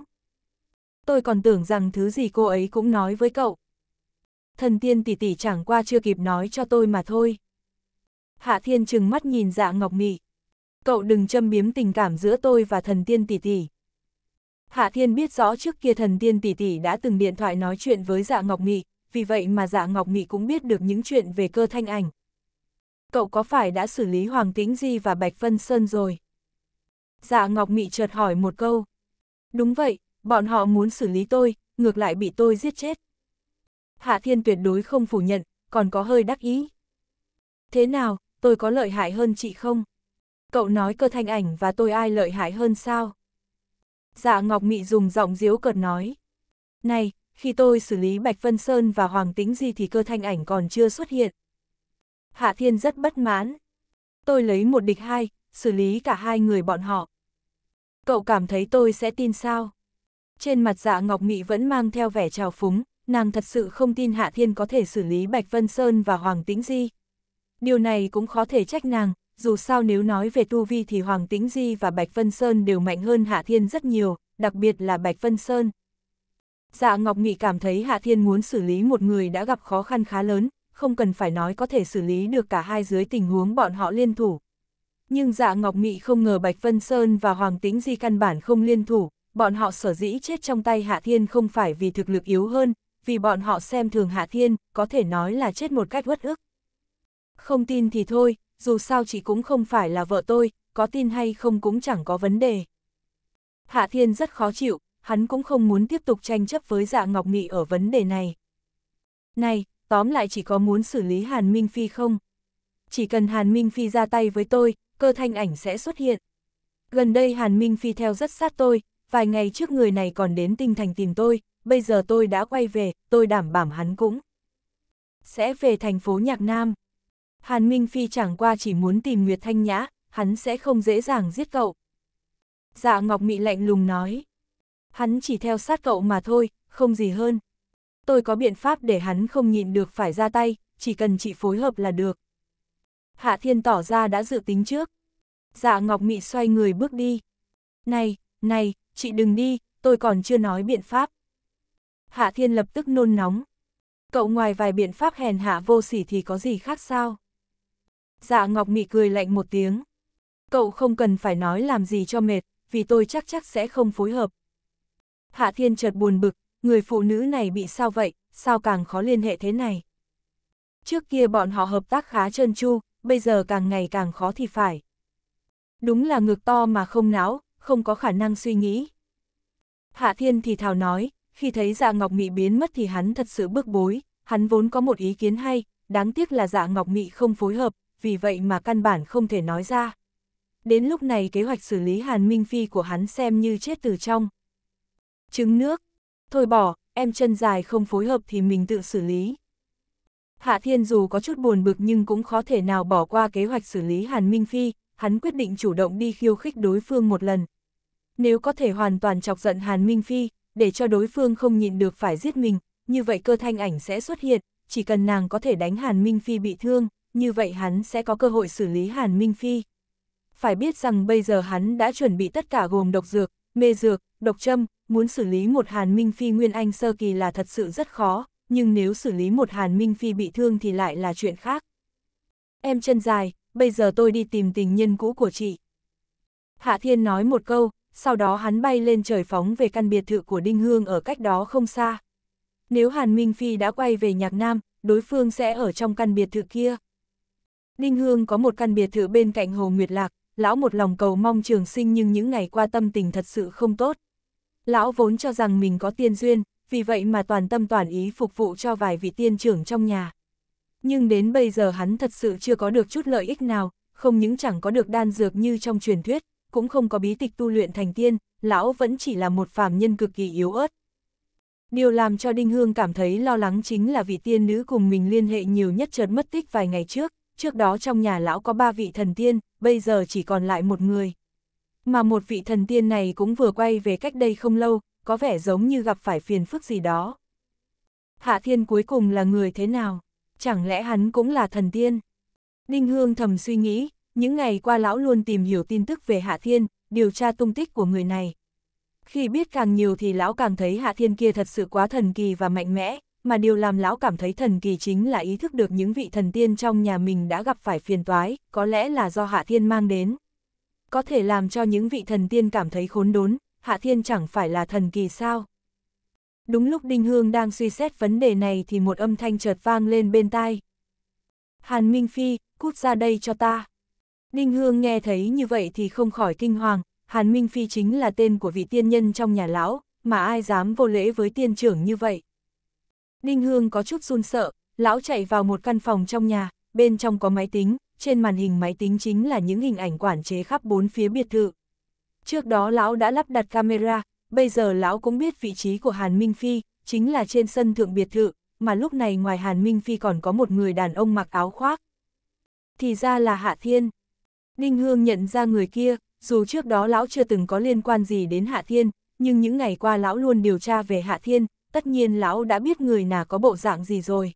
tôi còn tưởng rằng thứ gì cô ấy cũng nói với cậu. Thần tiên tỷ tỷ chẳng qua chưa kịp nói cho tôi mà thôi. Hạ thiên trừng mắt nhìn dạ ngọc mị. Cậu đừng châm biếm tình cảm giữa tôi và thần tiên tỷ tỷ. Hạ thiên biết rõ trước kia thần tiên tỷ tỷ đã từng điện thoại nói chuyện với dạ ngọc mị, vì vậy mà dạ ngọc mị cũng biết được những chuyện về cơ thanh ảnh. Cậu có phải đã xử lý Hoàng Tĩnh Di và Bạch phân Sơn rồi? Dạ Ngọc Mị chợt hỏi một câu. Đúng vậy, Bọn họ muốn xử lý tôi, ngược lại bị tôi giết chết. Hạ Thiên tuyệt đối không phủ nhận, còn có hơi đắc ý. Thế nào, tôi có lợi hại hơn chị không? Cậu nói cơ thanh ảnh và tôi ai lợi hại hơn sao? Dạ Ngọc Mị dùng giọng diếu cợt nói. Này, khi tôi xử lý Bạch Vân Sơn và Hoàng Tĩnh Di thì cơ thanh ảnh còn chưa xuất hiện. Hạ Thiên rất bất mãn. Tôi lấy một địch hai, xử lý cả hai người bọn họ. Cậu cảm thấy tôi sẽ tin sao? Trên mặt dạ Ngọc Mị vẫn mang theo vẻ trào phúng, nàng thật sự không tin Hạ Thiên có thể xử lý Bạch Vân Sơn và Hoàng Tĩnh Di. Điều này cũng khó thể trách nàng, dù sao nếu nói về tu vi thì Hoàng Tĩnh Di và Bạch Vân Sơn đều mạnh hơn Hạ Thiên rất nhiều, đặc biệt là Bạch Vân Sơn. Dạ Ngọc Mị cảm thấy Hạ Thiên muốn xử lý một người đã gặp khó khăn khá lớn, không cần phải nói có thể xử lý được cả hai dưới tình huống bọn họ liên thủ. Nhưng dạ Ngọc Mị không ngờ Bạch Vân Sơn và Hoàng Tĩnh Di căn bản không liên thủ, bọn họ sở dĩ chết trong tay Hạ Thiên không phải vì thực lực yếu hơn, vì bọn họ xem thường Hạ Thiên, có thể nói là chết một cách uất ức. Không tin thì thôi, dù sao chị cũng không phải là vợ tôi, có tin hay không cũng chẳng có vấn đề. Hạ Thiên rất khó chịu, hắn cũng không muốn tiếp tục tranh chấp với dạ Ngọc Nghị ở vấn đề này. Này, tóm lại chỉ có muốn xử lý Hàn Minh Phi không? Chỉ cần Hàn Minh Phi ra tay với tôi, cơ thanh ảnh sẽ xuất hiện. Gần đây Hàn Minh Phi theo rất sát tôi, vài ngày trước người này còn đến tinh thành tìm tôi, bây giờ tôi đã quay về, tôi đảm bảo hắn cũng sẽ về thành phố Nhạc Nam. Hàn Minh Phi chẳng qua chỉ muốn tìm Nguyệt Thanh Nhã, hắn sẽ không dễ dàng giết cậu. Dạ Ngọc Mị lạnh lùng nói. Hắn chỉ theo sát cậu mà thôi, không gì hơn. Tôi có biện pháp để hắn không nhịn được phải ra tay, chỉ cần chị phối hợp là được. Hạ Thiên tỏ ra đã dự tính trước. Dạ Ngọc Mị xoay người bước đi. Này, này, chị đừng đi, tôi còn chưa nói biện pháp. Hạ Thiên lập tức nôn nóng. Cậu ngoài vài biện pháp hèn hạ vô sỉ thì có gì khác sao? Dạ Ngọc Mị cười lạnh một tiếng. Cậu không cần phải nói làm gì cho mệt, vì tôi chắc chắc sẽ không phối hợp. Hạ Thiên chợt buồn bực, người phụ nữ này bị sao vậy, sao càng khó liên hệ thế này? Trước kia bọn họ hợp tác khá trơn tru, bây giờ càng ngày càng khó thì phải. Đúng là ngực to mà không não, không có khả năng suy nghĩ. Hạ Thiên thì thào nói, khi thấy dạ Ngọc Mị biến mất thì hắn thật sự bức bối, hắn vốn có một ý kiến hay, đáng tiếc là dạ Ngọc Mị không phối hợp, vì vậy mà căn bản không thể nói ra. Đến lúc này kế hoạch xử lý Hàn Minh Phi của hắn xem như chết từ trong. Trứng nước, thôi bỏ, em chân dài không phối hợp thì mình tự xử lý. Hạ Thiên dù có chút buồn bực nhưng cũng khó thể nào bỏ qua kế hoạch xử lý Hàn Minh Phi, hắn quyết định chủ động đi khiêu khích đối phương một lần, nếu có thể hoàn toàn chọc giận Hàn Minh Phi, để cho đối phương không nhịn được phải giết mình, như vậy cơ thanh ảnh sẽ xuất hiện, chỉ cần nàng có thể đánh Hàn Minh Phi bị thương, như vậy hắn sẽ có cơ hội xử lý Hàn Minh Phi. Phải biết rằng bây giờ hắn đã chuẩn bị tất cả gồm độc dược, mê dược, độc châm, muốn xử lý một Hàn Minh Phi Nguyên Anh sơ kỳ là thật sự rất khó, nhưng nếu xử lý một Hàn Minh Phi bị thương thì lại là chuyện khác. Em chân dài, bây giờ tôi đi tìm tình nhân cũ của chị. Hạ Thiên nói một câu, sau đó hắn bay lên trời phóng về căn biệt thự của Đinh Hương ở cách đó không xa. Nếu Hàn Minh Phi đã quay về Nhạc Nam, đối phương sẽ ở trong căn biệt thự kia. Đinh Hương có một căn biệt thự bên cạnh Hồ Nguyệt Lạc, lão một lòng cầu mong trường sinh nhưng những ngày qua tâm tình thật sự không tốt. Lão vốn cho rằng mình có tiên duyên, vì vậy mà toàn tâm toàn ý phục vụ cho vài vị tiên trưởng trong nhà. Nhưng đến bây giờ hắn thật sự chưa có được chút lợi ích nào, không những chẳng có được đan dược như trong truyền thuyết, cũng không có bí tịch tu luyện thành tiên, lão vẫn chỉ là một phàm nhân cực kỳ yếu ớt. Điều làm cho Đinh Hương cảm thấy lo lắng chính là vị tiên nữ cùng mình liên hệ nhiều nhất chợt mất tích vài ngày trước, trước đó trong nhà lão có ba vị thần tiên, bây giờ chỉ còn lại một người. Mà một vị thần tiên này cũng vừa quay về cách đây không lâu, có vẻ giống như gặp phải phiền phức gì đó. Hạ thiên cuối cùng là người thế nào? Chẳng lẽ hắn cũng là thần tiên? Đinh Hương thầm suy nghĩ, những ngày qua lão luôn tìm hiểu tin tức về Hạ Thiên, điều tra tung tích của người này. Khi biết càng nhiều thì lão càng thấy Hạ Thiên kia thật sự quá thần kỳ và mạnh mẽ, mà điều làm lão cảm thấy thần kỳ chính là ý thức được những vị thần tiên trong nhà mình đã gặp phải phiền toái, có lẽ là do Hạ Thiên mang đến. Có thể làm cho những vị thần tiên cảm thấy khốn đốn, Hạ Thiên chẳng phải là thần kỳ sao? Đúng lúc Đinh Hương đang suy xét vấn đề này thì một âm thanh chợt vang lên bên tai. Hàn Minh Phi, cút ra đây cho ta. Đinh Hương nghe thấy như vậy thì không khỏi kinh hoàng, Hàn Minh Phi chính là tên của vị tiên nhân trong nhà lão, mà ai dám vô lễ với tiên trưởng như vậy. Đinh Hương có chút run sợ, lão chạy vào một căn phòng trong nhà, bên trong có máy tính, trên màn hình máy tính chính là những hình ảnh quản chế khắp bốn phía biệt thự. Trước đó lão đã lắp đặt camera, bây giờ lão cũng biết vị trí của Hàn Minh Phi, chính là trên sân thượng biệt thự, mà lúc này ngoài Hàn Minh Phi còn có một người đàn ông mặc áo khoác. Thì ra là Hạ Thiên. Ninh Hương nhận ra người kia, dù trước đó lão chưa từng có liên quan gì đến Hạ Thiên, nhưng những ngày qua lão luôn điều tra về Hạ Thiên, tất nhiên lão đã biết người nào có bộ dạng gì rồi.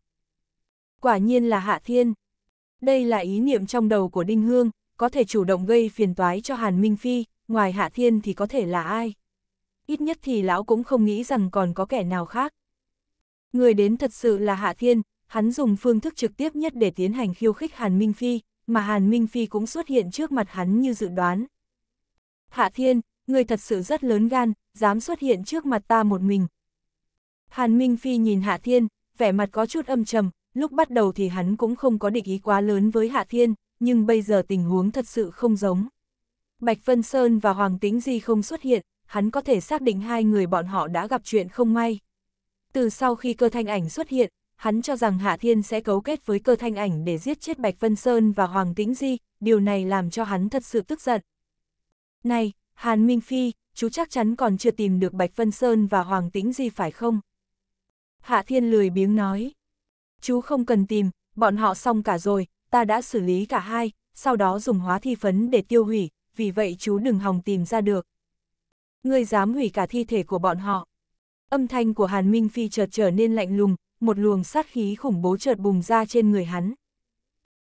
Quả nhiên là Hạ Thiên. Đây là ý niệm trong đầu của Đinh Hương, có thể chủ động gây phiền toái cho Hàn Minh Phi, ngoài Hạ Thiên thì có thể là ai. Ít nhất thì lão cũng không nghĩ rằng còn có kẻ nào khác. Người đến thật sự là Hạ Thiên, hắn dùng phương thức trực tiếp nhất để tiến hành khiêu khích Hàn Minh Phi, mà Hàn Minh Phi cũng xuất hiện trước mặt hắn như dự đoán. Hạ Thiên, người thật sự rất lớn gan, dám xuất hiện trước mặt ta một mình. Hàn Minh Phi nhìn Hạ Thiên, vẻ mặt có chút âm trầm, lúc bắt đầu thì hắn cũng không có định ý quá lớn với Hạ Thiên, nhưng bây giờ tình huống thật sự không giống. Bạch Vân Sơn và Hoàng Tĩnh Di không xuất hiện, hắn có thể xác định hai người bọn họ đã gặp chuyện không may. Từ sau khi cơ thanh ảnh xuất hiện, hắn cho rằng Hạ Thiên sẽ cấu kết với cơ thanh ảnh để giết chết Bạch Vân Sơn và Hoàng Tĩnh Di, điều này làm cho hắn thật sự tức giận. Này, Hàn Minh Phi, chú chắc chắn còn chưa tìm được Bạch Vân Sơn và Hoàng Tĩnh Di phải không? Hạ Thiên lười biếng nói. Chú không cần tìm, bọn họ xong cả rồi, ta đã xử lý cả hai, sau đó dùng hóa thi phấn để tiêu hủy, vì vậy chú đừng hòng tìm ra được. Ngươi dám hủy cả thi thể của bọn họ. Âm thanh của Hàn Minh Phi chợt trở nên lạnh lùng, một luồng sát khí khủng bố chợt bùng ra trên người hắn.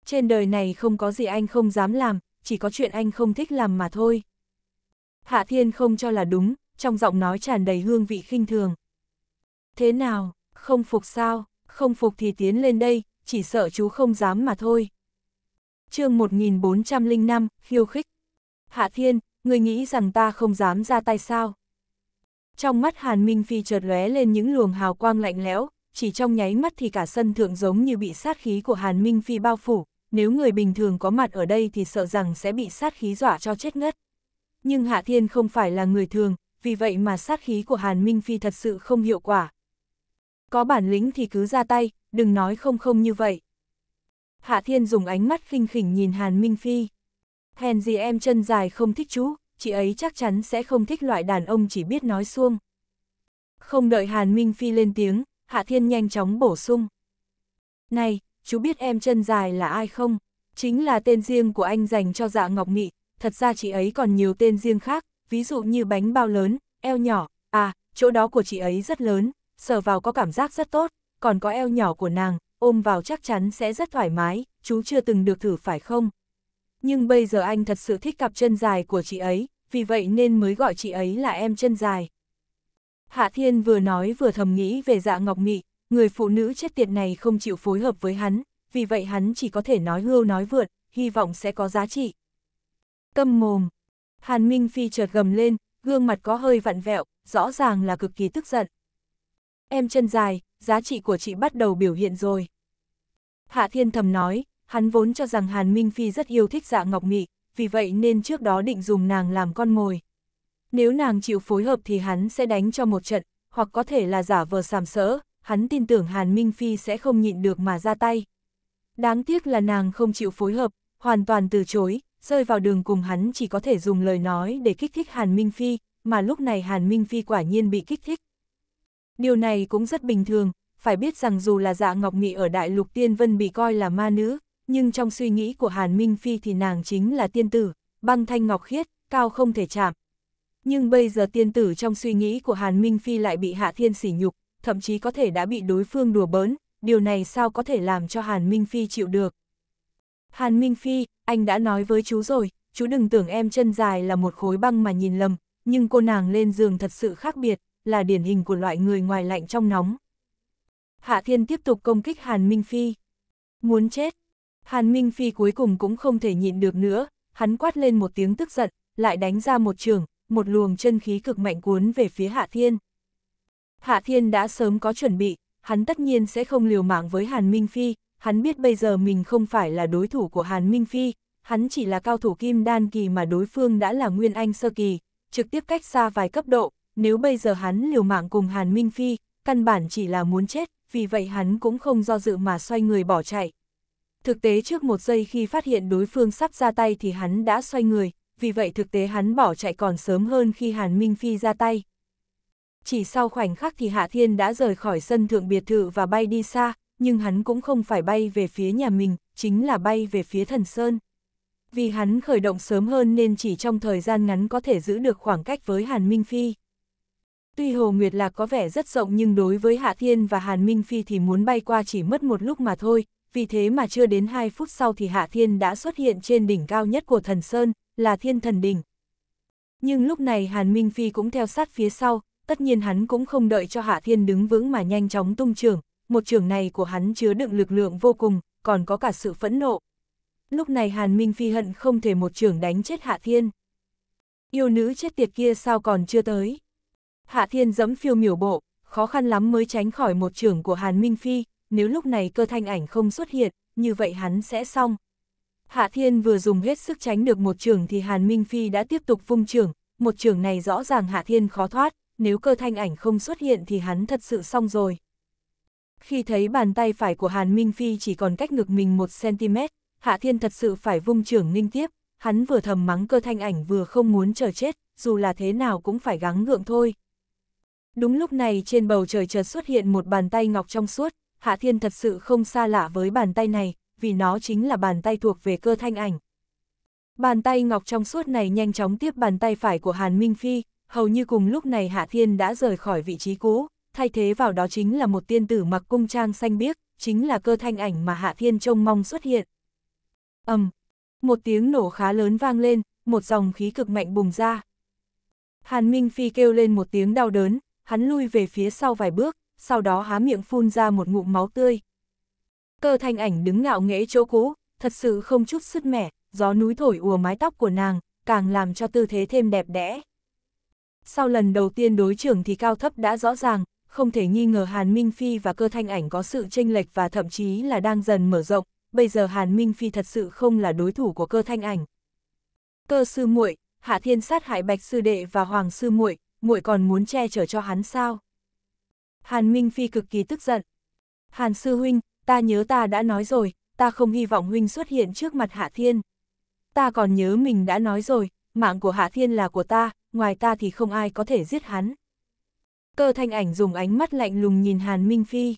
Trên đời này không có gì anh không dám làm, chỉ có chuyện anh không thích làm mà thôi. Hạ Thiên không cho là đúng, trong giọng nói tràn đầy hương vị khinh thường. Thế nào, không phục sao, không phục thì tiến lên đây, chỉ sợ chú không dám mà thôi. chương 1405, khiêu khích. Hạ Thiên, người nghĩ rằng ta không dám ra tay sao? Trong mắt Hàn Minh Phi chợt lóe lên những luồng hào quang lạnh lẽo, chỉ trong nháy mắt thì cả sân thượng giống như bị sát khí của Hàn Minh Phi bao phủ, nếu người bình thường có mặt ở đây thì sợ rằng sẽ bị sát khí dọa cho chết ngất. Nhưng Hạ Thiên không phải là người thường, vì vậy mà sát khí của Hàn Minh Phi thật sự không hiệu quả. Có bản lĩnh thì cứ ra tay, đừng nói không không như vậy. Hạ Thiên dùng ánh mắt khinh khỉnh nhìn Hàn Minh Phi. Hèn gì em chân dài không thích chú, chị ấy chắc chắn sẽ không thích loại đàn ông chỉ biết nói xuông. Không đợi Hàn Minh Phi lên tiếng, Hạ Thiên nhanh chóng bổ sung. Này, chú biết em chân dài là ai không? Chính là tên riêng của anh dành cho dạ ngọc mị, thật ra chị ấy còn nhiều tên riêng khác, ví dụ như bánh bao lớn, eo nhỏ, à, chỗ đó của chị ấy rất lớn, sờ vào có cảm giác rất tốt, còn có eo nhỏ của nàng, ôm vào chắc chắn sẽ rất thoải mái, chú chưa từng được thử phải không? Nhưng bây giờ anh thật sự thích cặp chân dài của chị ấy, vì vậy nên mới gọi chị ấy là em chân dài. Hạ Thiên vừa nói vừa thầm nghĩ về dạ ngọc Mị, người phụ nữ chết tiệt này không chịu phối hợp với hắn, vì vậy hắn chỉ có thể nói hưu nói vượt, hy vọng sẽ có giá trị. Câm mồm. Hàn Minh Phi chợt gầm lên, gương mặt có hơi vặn vẹo, rõ ràng là cực kỳ tức giận. Em chân dài, giá trị của chị bắt đầu biểu hiện rồi. Hạ Thiên thầm nói, hắn vốn cho rằng Hàn Minh Phi rất yêu thích dạ Ngọc Mị, vì vậy nên trước đó định dùng nàng làm con mồi. Nếu nàng chịu phối hợp thì hắn sẽ đánh cho một trận, hoặc có thể là giả vờ sàm sỡ, hắn tin tưởng Hàn Minh Phi sẽ không nhịn được mà ra tay. Đáng tiếc là nàng không chịu phối hợp, hoàn toàn từ chối, rơi vào đường cùng hắn chỉ có thể dùng lời nói để kích thích Hàn Minh Phi, mà lúc này Hàn Minh Phi quả nhiên bị kích thích. Điều này cũng rất bình thường, phải biết rằng dù là dạ Ngọc Nghị ở Đại Lục Tiên Vân bị coi là ma nữ, nhưng trong suy nghĩ của Hàn Minh Phi thì nàng chính là tiên tử, băng thanh ngọc khiết, cao không thể chạm, nhưng bây giờ tiên tử trong suy nghĩ của Hàn Minh Phi lại bị Hạ Thiên sỉ nhục, thậm chí có thể đã bị đối phương đùa bỡn, điều này sao có thể làm cho Hàn Minh Phi chịu được. Hàn Minh Phi, anh đã nói với chú rồi, chú đừng tưởng em chân dài là một khối băng mà nhìn lầm, nhưng cô nàng lên giường thật sự khác biệt, là điển hình của loại người ngoài lạnh trong nóng. Hạ Thiên tiếp tục công kích Hàn Minh Phi. Muốn chết. Hàn Minh Phi cuối cùng cũng không thể nhịn được nữa, hắn quát lên một tiếng tức giận, lại đánh ra một trường, một luồng chân khí cực mạnh cuốn về phía Hạ Thiên. Hạ Thiên đã sớm có chuẩn bị, hắn tất nhiên sẽ không liều mạng với Hàn Minh Phi, hắn biết bây giờ mình không phải là đối thủ của Hàn Minh Phi, hắn chỉ là cao thủ kim đan kỳ mà đối phương đã là Nguyên Anh sơ kỳ, trực tiếp cách xa vài cấp độ, nếu bây giờ hắn liều mạng cùng Hàn Minh Phi, căn bản chỉ là muốn chết, vì vậy hắn cũng không do dự mà xoay người bỏ chạy. Thực tế trước một giây khi phát hiện đối phương sắp ra tay thì hắn đã xoay người, vì vậy thực tế hắn bỏ chạy còn sớm hơn khi Hàn Minh Phi ra tay. Chỉ sau khoảnh khắc thì Hạ Thiên đã rời khỏi sân thượng biệt thự và bay đi xa, nhưng hắn cũng không phải bay về phía nhà mình, chính là bay về phía thần Sơn. Vì hắn khởi động sớm hơn nên chỉ trong thời gian ngắn có thể giữ được khoảng cách với Hàn Minh Phi. Tuy Hồ Nguyệt Lạc có vẻ rất rộng nhưng đối với Hạ Thiên và Hàn Minh Phi thì muốn bay qua chỉ mất một lúc mà thôi, vì thế mà chưa đến 2 phút sau thì Hạ Thiên đã xuất hiện trên đỉnh cao nhất của thần Sơn, là thiên thần đỉnh. Nhưng lúc này Hàn Minh Phi cũng theo sát phía sau, tất nhiên hắn cũng không đợi cho Hạ Thiên đứng vững mà nhanh chóng tung trưởng. một trưởng này của hắn chứa đựng lực lượng vô cùng, còn có cả sự phẫn nộ. Lúc này Hàn Minh Phi hận không thể một trưởng đánh chết Hạ Thiên. Yêu nữ chết tiệt kia sao còn chưa tới. Hạ Thiên dẫm phiêu miểu bộ, khó khăn lắm mới tránh khỏi một trưởng của Hàn Minh Phi, nếu lúc này cơ thanh ảnh không xuất hiện, như vậy hắn sẽ xong. Hạ Thiên vừa dùng hết sức tránh được một trường thì Hàn Minh Phi đã tiếp tục vung trường, một trường này rõ ràng Hạ Thiên khó thoát, nếu cơ thanh ảnh không xuất hiện thì hắn thật sự xong rồi. Khi thấy bàn tay phải của Hàn Minh Phi chỉ còn cách ngực mình một cm Hạ Thiên thật sự phải vung trường ninh tiếp, hắn vừa thầm mắng cơ thanh ảnh vừa không muốn chờ chết, dù là thế nào cũng phải gắng gượng thôi. Đúng lúc này trên bầu trời chợt xuất hiện một bàn tay ngọc trong suốt, Hạ Thiên thật sự không xa lạ với bàn tay này, vì nó chính là bàn tay thuộc về cơ thanh ảnh. Bàn tay ngọc trong suốt này nhanh chóng tiếp bàn tay phải của Hàn Minh Phi, hầu như cùng lúc này Hạ Thiên đã rời khỏi vị trí cũ, thay thế vào đó chính là một tiên tử mặc cung trang xanh biếc, chính là cơ thanh ảnh mà Hạ Thiên trông mong xuất hiện. ầm, um, một tiếng nổ khá lớn vang lên, một dòng khí cực mạnh bùng ra. Hàn Minh Phi kêu lên một tiếng đau đớn, hắn lui về phía sau vài bước, sau đó há miệng phun ra một ngụm máu tươi. Cơ thanh ảnh đứng ngạo nghễ chỗ cũ, thật sự không chút sứt mẻ, gió núi thổi ùa mái tóc của nàng, càng làm cho tư thế thêm đẹp đẽ. Sau lần đầu tiên đối trưởng thì cao thấp đã rõ ràng, không thể nghi ngờ Hàn Minh Phi và cơ thanh ảnh có sự chênh lệch và thậm chí là đang dần mở rộng, bây giờ Hàn Minh Phi thật sự không là đối thủ của cơ thanh ảnh. Cơ sư muội, Hạ Thiên sát hại Bạch sư đệ và Hoàng sư muội, muội còn muốn che chở cho hắn sao? Hàn Minh Phi cực kỳ tức giận. Hàn sư huynh, ta nhớ ta đã nói rồi, ta không hy vọng huynh xuất hiện trước mặt Hạ Thiên. Ta còn nhớ mình đã nói rồi, mạng của Hạ Thiên là của ta, ngoài ta thì không ai có thể giết hắn. Cơ thanh ảnh dùng ánh mắt lạnh lùng nhìn Hàn Minh Phi.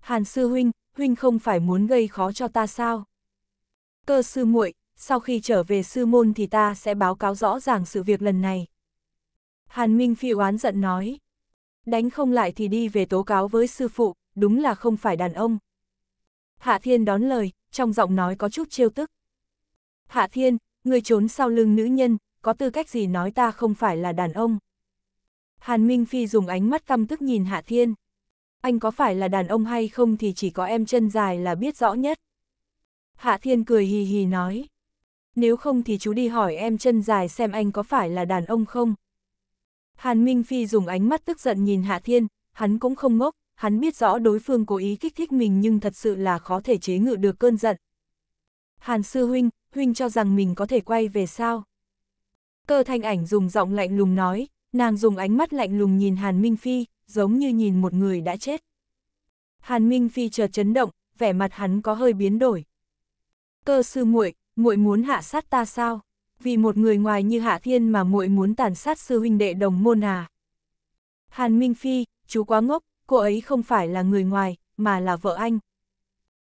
Hàn sư huynh, huynh không phải muốn gây khó cho ta sao? Cơ sư muội, sau khi trở về sư môn thì ta sẽ báo cáo rõ ràng sự việc lần này. Hàn Minh Phi oán giận nói. Đánh không lại thì đi về tố cáo với sư phụ, đúng là không phải đàn ông. Hạ Thiên đón lời, trong giọng nói có chút trêu tức. Hạ Thiên, người trốn sau lưng nữ nhân, có tư cách gì nói ta không phải là đàn ông. Hàn Minh Phi dùng ánh mắt căm tức nhìn Hạ Thiên. Anh có phải là đàn ông hay không thì chỉ có em chân dài là biết rõ nhất. Hạ Thiên cười hì hì nói. Nếu không thì chú đi hỏi em chân dài xem anh có phải là đàn ông không. Hàn Minh Phi dùng ánh mắt tức giận nhìn Hạ Thiên, hắn cũng không ngốc, hắn biết rõ đối phương cố ý kích thích mình nhưng thật sự là khó thể chế ngự được cơn giận. Hàn sư huynh, huynh cho rằng mình có thể quay về sao? Cơ thanh ảnh dùng giọng lạnh lùng nói, nàng dùng ánh mắt lạnh lùng nhìn Hàn Minh Phi, giống như nhìn một người đã chết. Hàn Minh Phi chợt chấn động, vẻ mặt hắn có hơi biến đổi. Cơ sư muội, muội muốn hạ sát ta sao? Vì một người ngoài như Hạ Thiên mà muội muốn tàn sát sư huynh đệ đồng môn à? Hàn Minh Phi, chú quá ngốc, cô ấy không phải là người ngoài, mà là vợ anh.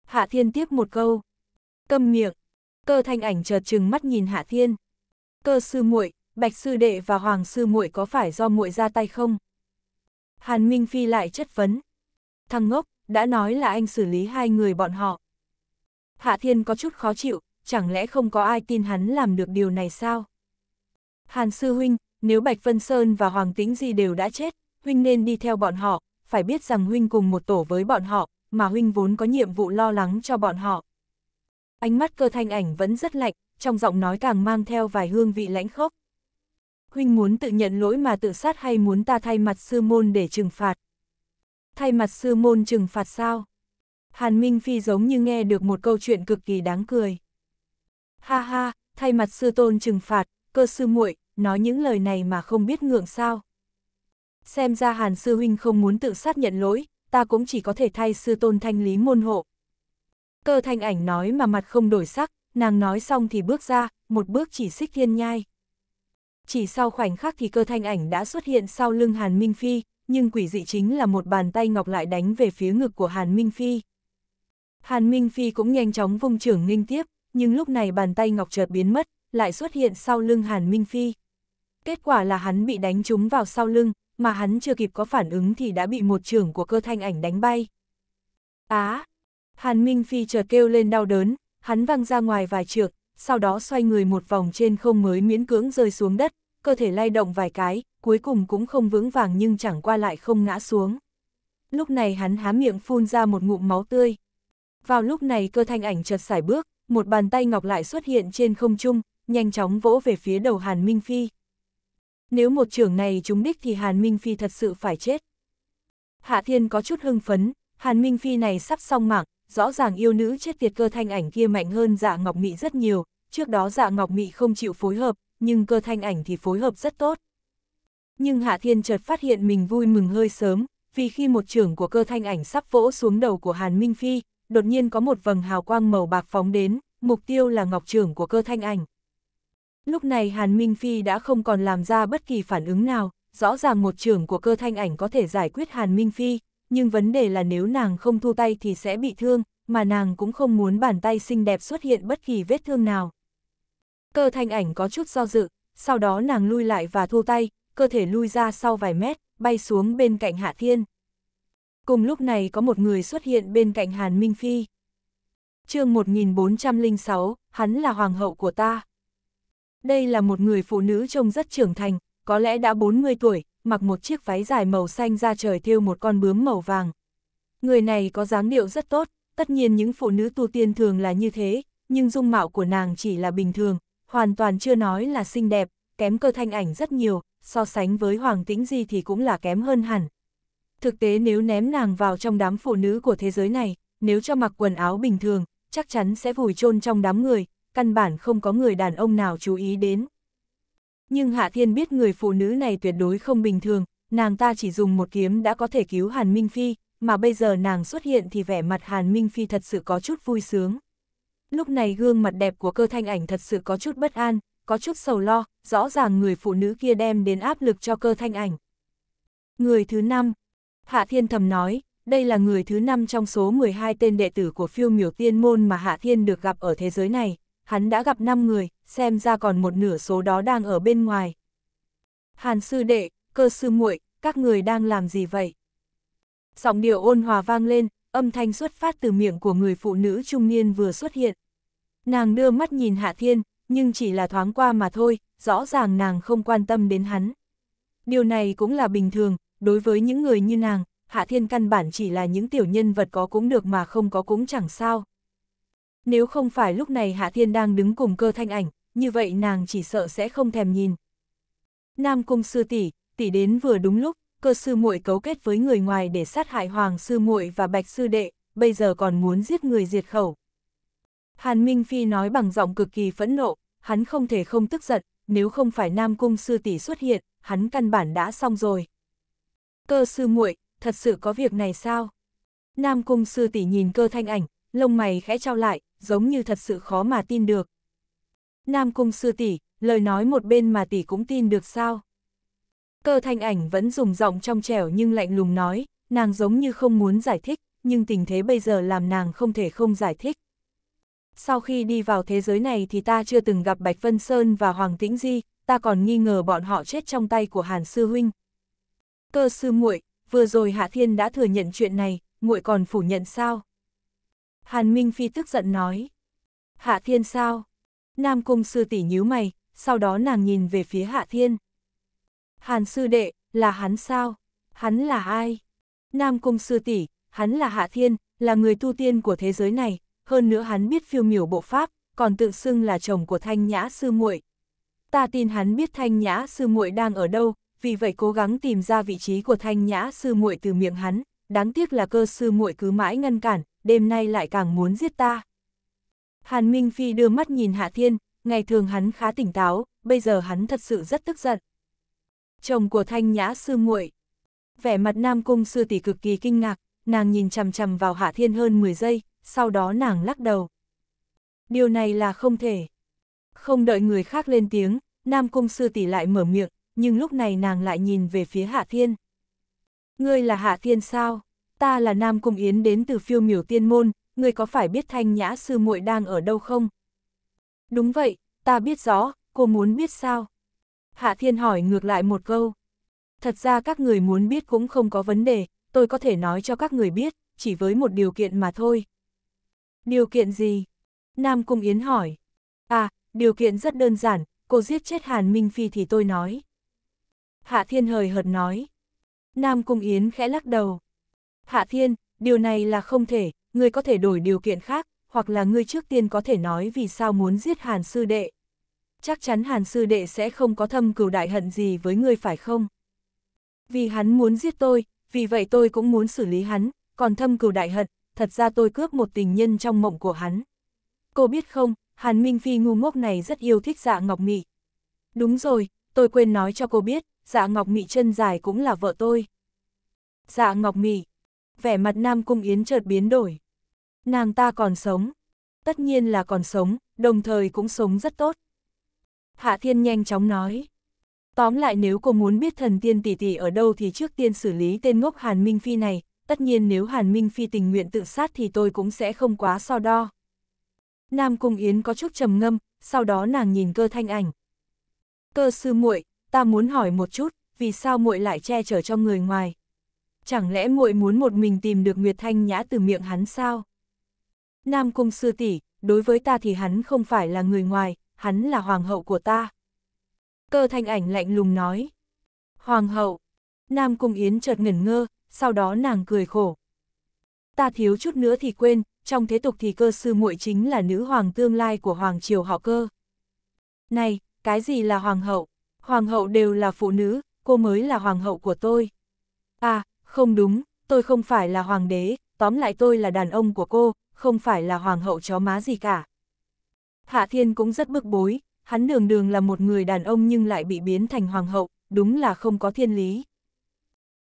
Hạ Thiên tiếp một câu. Câm miệng. Cơ thanh ảnh chợt trừng mắt nhìn Hạ Thiên. Cơ sư muội, Bạch sư đệ và Hoàng sư muội có phải do muội ra tay không? Hàn Minh Phi lại chất vấn. Thằng ngốc, đã nói là anh xử lý hai người bọn họ. Hạ Thiên có chút khó chịu, chẳng lẽ không có ai tin hắn làm được điều này sao? Hàn sư huynh, nếu Bạch Vân Sơn và Hoàng Tĩnh Di đều đã chết, huynh nên đi theo bọn họ, phải biết rằng huynh cùng một tổ với bọn họ, mà huynh vốn có nhiệm vụ lo lắng cho bọn họ. Ánh mắt cơ thanh ảnh vẫn rất lạnh, trong giọng nói càng mang theo vài hương vị lãnh khốc. Huynh muốn tự nhận lỗi mà tự sát hay muốn ta thay mặt sư môn để trừng phạt? Thay mặt sư môn trừng phạt sao? Hàn Minh Phi giống như nghe được một câu chuyện cực kỳ đáng cười. Ha ha, thay mặt sư tôn trừng phạt, cơ sư muội nói những lời này mà không biết ngượng sao xem ra Hàn Sư Huynh không muốn tự sát nhận lỗi, ta cũng chỉ có thể thay Sư Tôn thanh lý môn hộ. Cơ thanh ảnh nói mà mặt không đổi sắc, nàng nói xong thì bước ra, một bước chỉ xích thiên nhai. Chỉ sau khoảnh khắc thì cơ thanh ảnh đã xuất hiện sau lưng Hàn Minh Phi, nhưng quỷ dị chính là một bàn tay ngọc lại đánh về phía ngực của Hàn Minh Phi. Hàn Minh Phi cũng nhanh chóng vung trưởng nghênh tiếp, nhưng lúc này bàn tay ngọc chợt biến mất, lại xuất hiện sau lưng Hàn Minh Phi. Kết quả là hắn bị đánh trúng vào sau lưng, mà hắn chưa kịp có phản ứng thì đã bị một trưởng của cơ thanh ảnh đánh bay. Á! Hàn Minh Phi chợt kêu lên đau đớn, hắn văng ra ngoài vài trượt, sau đó xoay người một vòng trên không mới miễn cưỡng rơi xuống đất, cơ thể lay động vài cái, cuối cùng cũng không vững vàng nhưng chẳng qua lại không ngã xuống. Lúc này hắn há miệng phun ra một ngụm máu tươi. Vào lúc này cơ thanh ảnh chợt sải bước, một bàn tay ngọc lại xuất hiện trên không trung, nhanh chóng vỗ về phía đầu Hàn Minh Phi. Nếu một trưởng này trúng đích thì Hàn Minh Phi thật sự phải chết. Hạ Thiên có chút hưng phấn, Hàn Minh Phi này sắp xong mạng, rõ ràng yêu nữ chết tiệt cơ thanh ảnh kia mạnh hơn dạ ngọc mị rất nhiều, trước đó dạ ngọc mị không chịu phối hợp, nhưng cơ thanh ảnh thì phối hợp rất tốt. Nhưng Hạ Thiên chợt phát hiện mình vui mừng hơi sớm, vì khi một trưởng của cơ thanh ảnh sắp vỗ xuống đầu của Hàn Minh Phi, đột nhiên có một vầng hào quang màu bạc phóng đến, mục tiêu là ngọc trưởng của cơ thanh ảnh. Lúc này Hàn Minh Phi đã không còn làm ra bất kỳ phản ứng nào, rõ ràng một trưởng của cơ thanh ảnh có thể giải quyết Hàn Minh Phi, nhưng vấn đề là nếu nàng không thu tay thì sẽ bị thương, mà nàng cũng không muốn bàn tay xinh đẹp xuất hiện bất kỳ vết thương nào. Cơ thanh ảnh có chút do dự, sau đó nàng lui lại và thu tay, cơ thể lui ra sau vài mét, bay xuống bên cạnh Hạ Thiên. Cùng lúc này có một người xuất hiện bên cạnh Hàn Minh Phi. chương 1406, hắn là hoàng hậu của ta. Đây là một người phụ nữ trông rất trưởng thành, có lẽ đã 40 tuổi, mặc một chiếc váy dài màu xanh ra trời thêu một con bướm màu vàng. Người này có dáng điệu rất tốt, tất nhiên những phụ nữ tu tiên thường là như thế, nhưng dung mạo của nàng chỉ là bình thường, hoàn toàn chưa nói là xinh đẹp, kém cơ thanh ảnh rất nhiều, so sánh với Hoàng Tĩnh Di thì cũng là kém hơn hẳn. Thực tế nếu ném nàng vào trong đám phụ nữ của thế giới này, nếu cho mặc quần áo bình thường, chắc chắn sẽ vùi chôn trong đám người, căn bản không có người đàn ông nào chú ý đến. Nhưng Hạ Thiên biết người phụ nữ này tuyệt đối không bình thường, nàng ta chỉ dùng một kiếm đã có thể cứu Hàn Minh Phi, mà bây giờ nàng xuất hiện thì vẻ mặt Hàn Minh Phi thật sự có chút vui sướng. Lúc này gương mặt đẹp của cơ thanh ảnh thật sự có chút bất an, có chút sầu lo, rõ ràng người phụ nữ kia đem đến áp lực cho cơ thanh ảnh. Người thứ năm, Hạ Thiên thầm nói, đây là người thứ năm trong số 12 tên đệ tử của phiêu miểu tiên môn mà Hạ Thiên được gặp ở thế giới này, hắn đã gặp 5 người, xem ra còn một nửa số đó đang ở bên ngoài. Hàn sư đệ, cơ sư muội, các người đang làm gì vậy? Giọng điệu ôn hòa vang lên, âm thanh xuất phát từ miệng của người phụ nữ trung niên vừa xuất hiện. Nàng đưa mắt nhìn Hạ Thiên, nhưng chỉ là thoáng qua mà thôi, rõ ràng nàng không quan tâm đến hắn. Điều này cũng là bình thường, đối với những người như nàng, Hạ Thiên căn bản chỉ là những tiểu nhân vật có cũng được mà không có cũng chẳng sao. Nếu không phải lúc này Hạ Thiên đang đứng cùng cơ thanh ảnh, như vậy nàng chỉ sợ sẽ không thèm nhìn. Nam cung sư tỷ, tỷ đến vừa đúng lúc, cơ sư muội cấu kết với người ngoài để sát hại hoàng sư muội và bạch sư đệ, bây giờ còn muốn giết người diệt khẩu. Hàn Minh Phi nói bằng giọng cực kỳ phẫn nộ, hắn không thể không tức giận, nếu không phải Nam cung sư tỷ xuất hiện, hắn căn bản đã xong rồi. Cơ sư muội, thật sự có việc này sao? Nam cung sư tỷ nhìn cơ thanh ảnh, lông mày khẽ trao lại, giống như thật sự khó mà tin được. Nam Cung Sư Tỷ, lời nói một bên mà Tỷ cũng tin được sao? Cơ thanh ảnh vẫn dùng giọng trong trẻo nhưng lạnh lùng nói, nàng giống như không muốn giải thích, nhưng tình thế bây giờ làm nàng không thể không giải thích. Sau khi đi vào thế giới này thì ta chưa từng gặp Bạch Vân Sơn và Hoàng Tĩnh Di, ta còn nghi ngờ bọn họ chết trong tay của Hàn Sư Huynh. Cơ sư muội vừa rồi Hạ Thiên đã thừa nhận chuyện này, muội còn phủ nhận sao? Hàn Minh Phi tức giận nói. Hạ Thiên sao? Nam Cung sư tỷ nhíu mày, sau đó nàng nhìn về phía Hạ Thiên. Hàn sư đệ, là hắn sao? Hắn là ai? Nam Cung sư tỷ, hắn là Hạ Thiên, là người tu tiên của thế giới này, hơn nữa hắn biết phiêu miểu bộ pháp, còn tự xưng là chồng của Thanh Nhã sư muội. Ta tin hắn biết Thanh Nhã sư muội đang ở đâu, vì vậy cố gắng tìm ra vị trí của Thanh Nhã sư muội từ miệng hắn, đáng tiếc là cơ sư muội cứ mãi ngăn cản, đêm nay lại càng muốn giết ta. Hàn Minh Phi đưa mắt nhìn Hạ Thiên, ngày thường hắn khá tỉnh táo, bây giờ hắn thật sự rất tức giận. Chồng của Thanh Nhã sư muội. Vẻ mặt Nam Cung sư tỷ cực kỳ kinh ngạc, nàng nhìn chằm chằm vào Hạ Thiên hơn 10 giây, sau đó nàng lắc đầu. Điều này là không thể. Không đợi người khác lên tiếng, Nam Cung sư tỷ lại mở miệng, nhưng lúc này nàng lại nhìn về phía Hạ Thiên. Ngươi là Hạ Thiên sao? Ta là Nam Cung Yến đến từ phiêu miểu tiên môn, ngươi có phải biết thanh nhã sư muội đang ở đâu không? Đúng vậy, ta biết rõ, cô muốn biết sao? Hạ Thiên hỏi ngược lại một câu. Thật ra các người muốn biết cũng không có vấn đề, tôi có thể nói cho các người biết, chỉ với một điều kiện mà thôi. Điều kiện gì? Nam Cung Yến hỏi. À, điều kiện rất đơn giản, cô giết chết Hàn Minh Phi thì tôi nói. Hạ Thiên hời hợt nói. Nam Cung Yến khẽ lắc đầu. Hạ Thiên, điều này là không thể, ngươi có thể đổi điều kiện khác, hoặc là ngươi trước tiên có thể nói vì sao muốn giết Hàn Sư Đệ. Chắc chắn Hàn Sư Đệ sẽ không có thâm cừu đại hận gì với ngươi phải không? Vì hắn muốn giết tôi, vì vậy tôi cũng muốn xử lý hắn, còn thâm cừu đại hận, thật ra tôi cướp một tình nhân trong mộng của hắn. Cô biết không, Hàn Minh Phi ngu ngốc này rất yêu thích dạ ngọc mị. Đúng rồi, tôi quên nói cho cô biết, dạ ngọc mị chân dài cũng là vợ tôi. Dạ ngọc mị, vẻ mặt Nam Cung Yến chợt biến đổi. Nàng ta còn sống, tất nhiên là còn sống, đồng thời cũng sống rất tốt. Hạ Thiên nhanh chóng nói. Tóm lại nếu cô muốn biết thần tiên tỷ tỷ ở đâu thì trước tiên xử lý tên ngốc Hàn Minh Phi này, tất nhiên nếu Hàn Minh Phi tình nguyện tự sát thì tôi cũng sẽ không quá so đo. Nam Cung Yến có chút trầm ngâm, sau đó nàng nhìn cơ thanh ảnh. Cơ sư muội ta muốn hỏi một chút, vì sao muội lại che chở cho người ngoài? Chẳng lẽ muội muốn một mình tìm được Nguyệt Thanh Nhã từ miệng hắn sao? Nam Cung Sư tỷ, đối với ta thì hắn không phải là người ngoài, hắn là hoàng hậu của ta. Cơ thanh ảnh lạnh lùng nói. Hoàng hậu, Nam Cung Yến chợt ngẩn ngơ, sau đó nàng cười khổ. Ta thiếu chút nữa thì quên, trong thế tục thì cơ sư muội chính là nữ hoàng tương lai của hoàng triều họ cơ. Này, cái gì là hoàng hậu? hoàng hậu đều là phụ nữ, cô mới là hoàng hậu của tôi. À, không đúng, tôi không phải là hoàng đế, tóm lại tôi là đàn ông của cô, không phải là hoàng hậu chó má gì cả. Hạ Thiên cũng rất bức bối, hắn đường đường là một người đàn ông nhưng lại bị biến thành hoàng hậu, đúng là không có thiên lý.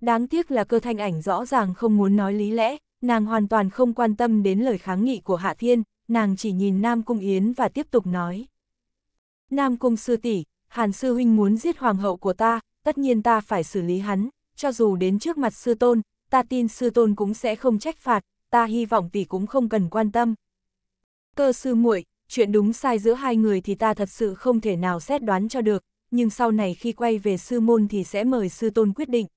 Đáng tiếc là cơ thanh ảnh rõ ràng không muốn nói lý lẽ, nàng hoàn toàn không quan tâm đến lời kháng nghị của Hạ Thiên, nàng chỉ nhìn Nam Cung Yến và tiếp tục nói. Nam Cung Sư tỷ Hàn Sư Huynh muốn giết hoàng hậu của ta, tất nhiên ta phải xử lý hắn, cho dù đến trước mặt Sư Tôn, ta tin Sư Tôn cũng sẽ không trách phạt, ta hy vọng tỷ cũng không cần quan tâm. Cơ sư muội, chuyện đúng sai giữa hai người thì ta thật sự không thể nào xét đoán cho được, nhưng sau này khi quay về sư môn thì sẽ mời sư tôn quyết định.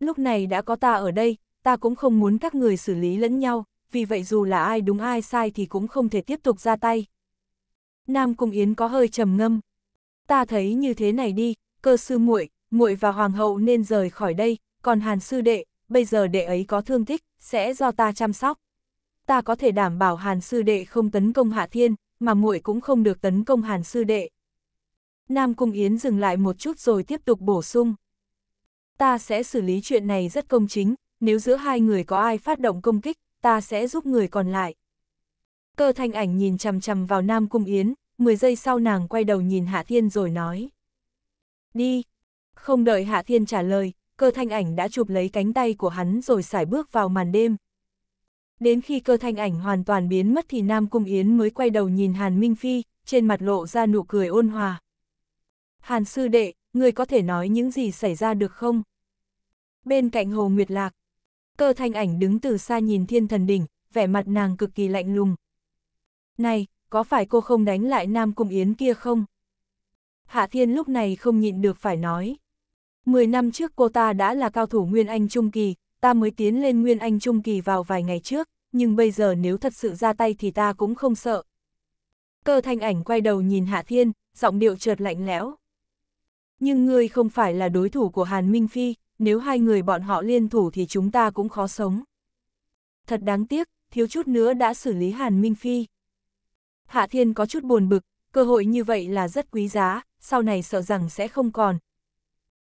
Lúc này đã có ta ở đây, ta cũng không muốn các người xử lý lẫn nhau, vì vậy dù là ai đúng ai sai thì cũng không thể tiếp tục ra tay. Nam Cung Yến có hơi trầm ngâm, ta thấy như thế này đi, cơ sư muội, muội và hoàng hậu nên rời khỏi đây, còn Hàn sư đệ, bây giờ đệ ấy có thương thích sẽ do ta chăm sóc. Ta có thể đảm bảo Hàn sư đệ không tấn công Hạ Thiên, mà muội cũng không được tấn công Hàn sư đệ. Nam Cung Yến dừng lại một chút rồi tiếp tục bổ sung. Ta sẽ xử lý chuyện này rất công chính, nếu giữa hai người có ai phát động công kích, ta sẽ giúp người còn lại. Cơ thanh ảnh nhìn chằm chằm vào Nam Cung Yến, 10 giây sau nàng quay đầu nhìn Hạ Thiên rồi nói. Đi! Không đợi Hạ Thiên trả lời, cơ thanh ảnh đã chụp lấy cánh tay của hắn rồi xài bước vào màn đêm. Đến khi cơ thanh ảnh hoàn toàn biến mất thì Nam Cung Yến mới quay đầu nhìn Hàn Minh Phi, trên mặt lộ ra nụ cười ôn hòa. Hàn sư đệ, người có thể nói những gì xảy ra được không? Bên cạnh Hồ Nguyệt Lạc, cơ thanh ảnh đứng từ xa nhìn thiên thần đỉnh, vẻ mặt nàng cực kỳ lạnh lùng. Này, có phải cô không đánh lại Nam Cung Yến kia không? Hạ Thiên lúc này không nhịn được phải nói. Mười năm trước cô ta đã là cao thủ Nguyên Anh Trung Kỳ, ta mới tiến lên Nguyên Anh Trung Kỳ vào vài ngày trước, nhưng bây giờ nếu thật sự ra tay thì ta cũng không sợ. Cơ thanh ảnh quay đầu nhìn Hạ Thiên, giọng điệu trượt lạnh lẽo. Nhưng ngươi không phải là đối thủ của Hàn Minh Phi, nếu hai người bọn họ liên thủ thì chúng ta cũng khó sống. Thật đáng tiếc, thiếu chút nữa đã xử lý Hàn Minh Phi. Hạ Thiên có chút buồn bực, cơ hội như vậy là rất quý giá, sau này sợ rằng sẽ không còn.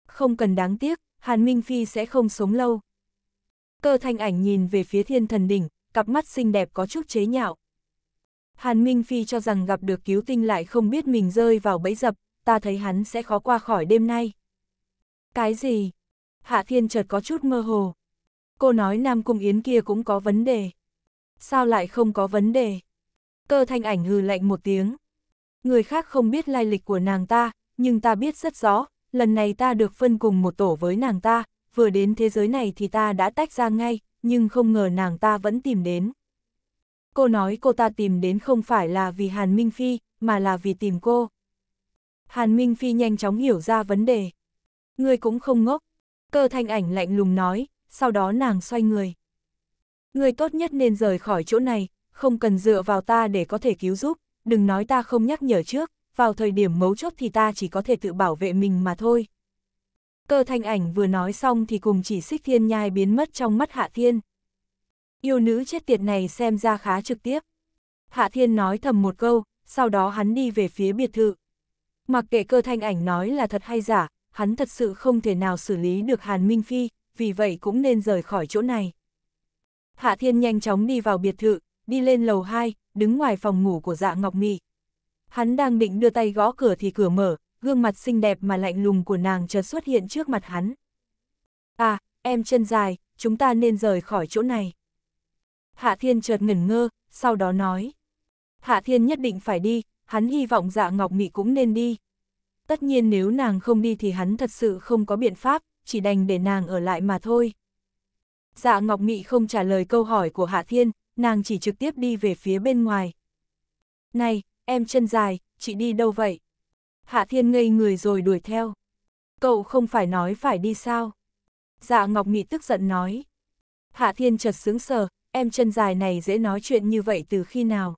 Không cần đáng tiếc, Hàn Minh Phi sẽ không sống lâu. Cơ thanh ảnh nhìn về phía thiên thần đỉnh, cặp mắt xinh đẹp có chút chế nhạo. Hàn Minh Phi cho rằng gặp được cứu tinh lại không biết mình rơi vào bẫy dập, ta thấy hắn sẽ khó qua khỏi đêm nay. Cái gì? Hạ Thiên chợt có chút mơ hồ. Cô nói Nam Cung Yến kia cũng có vấn đề. Sao lại không có vấn đề? cơ thanh ảnh hừ lạnh một tiếng. Người khác không biết lai lịch của nàng ta, nhưng ta biết rất rõ, lần này ta được phân cùng một tổ với nàng ta, vừa đến thế giới này thì ta đã tách ra ngay, nhưng không ngờ nàng ta vẫn tìm đến. Cô nói cô ta tìm đến không phải là vì Hàn Minh Phi, mà là vì tìm cô. Hàn Minh Phi nhanh chóng hiểu ra vấn đề. Ngươi cũng không ngốc. Cơ thanh ảnh lạnh lùng nói, sau đó nàng xoay người. Ngươi tốt nhất nên rời khỏi chỗ này, không cần dựa vào ta để có thể cứu giúp, đừng nói ta không nhắc nhở trước, vào thời điểm mấu chốt thì ta chỉ có thể tự bảo vệ mình mà thôi. Cơ thanh ảnh vừa nói xong thì cùng chỉ xích thiên nhai biến mất trong mắt Hạ Thiên. Yêu nữ chết tiệt này xem ra khá trực tiếp. Hạ Thiên nói thầm một câu, sau đó hắn đi về phía biệt thự. Mặc kệ cơ thanh ảnh nói là thật hay giả, hắn thật sự không thể nào xử lý được Hàn Minh Phi, vì vậy cũng nên rời khỏi chỗ này. Hạ Thiên nhanh chóng đi vào biệt thự, đi lên lầu 2, đứng ngoài phòng ngủ của dạ Ngọc Mị. Hắn đang định đưa tay gõ cửa thì cửa mở, gương mặt xinh đẹp mà lạnh lùng của nàng chợt xuất hiện trước mặt hắn. À, em chân dài, chúng ta nên rời khỏi chỗ này. Hạ Thiên chợt ngẩn ngơ, sau đó nói. Hạ Thiên nhất định phải đi, hắn hy vọng dạ Ngọc Mị cũng nên đi. Tất nhiên nếu nàng không đi thì hắn thật sự không có biện pháp, chỉ đành để nàng ở lại mà thôi. Dạ Ngọc Mị không trả lời câu hỏi của Hạ Thiên, nàng chỉ trực tiếp đi về phía bên ngoài. Này, em chân dài, chị đi đâu vậy? Hạ Thiên ngây người rồi đuổi theo. Cậu không phải nói phải đi sao? Dạ Ngọc Mị tức giận nói. Hạ Thiên chợt sướng sờ, em chân dài này dễ nói chuyện như vậy từ khi nào?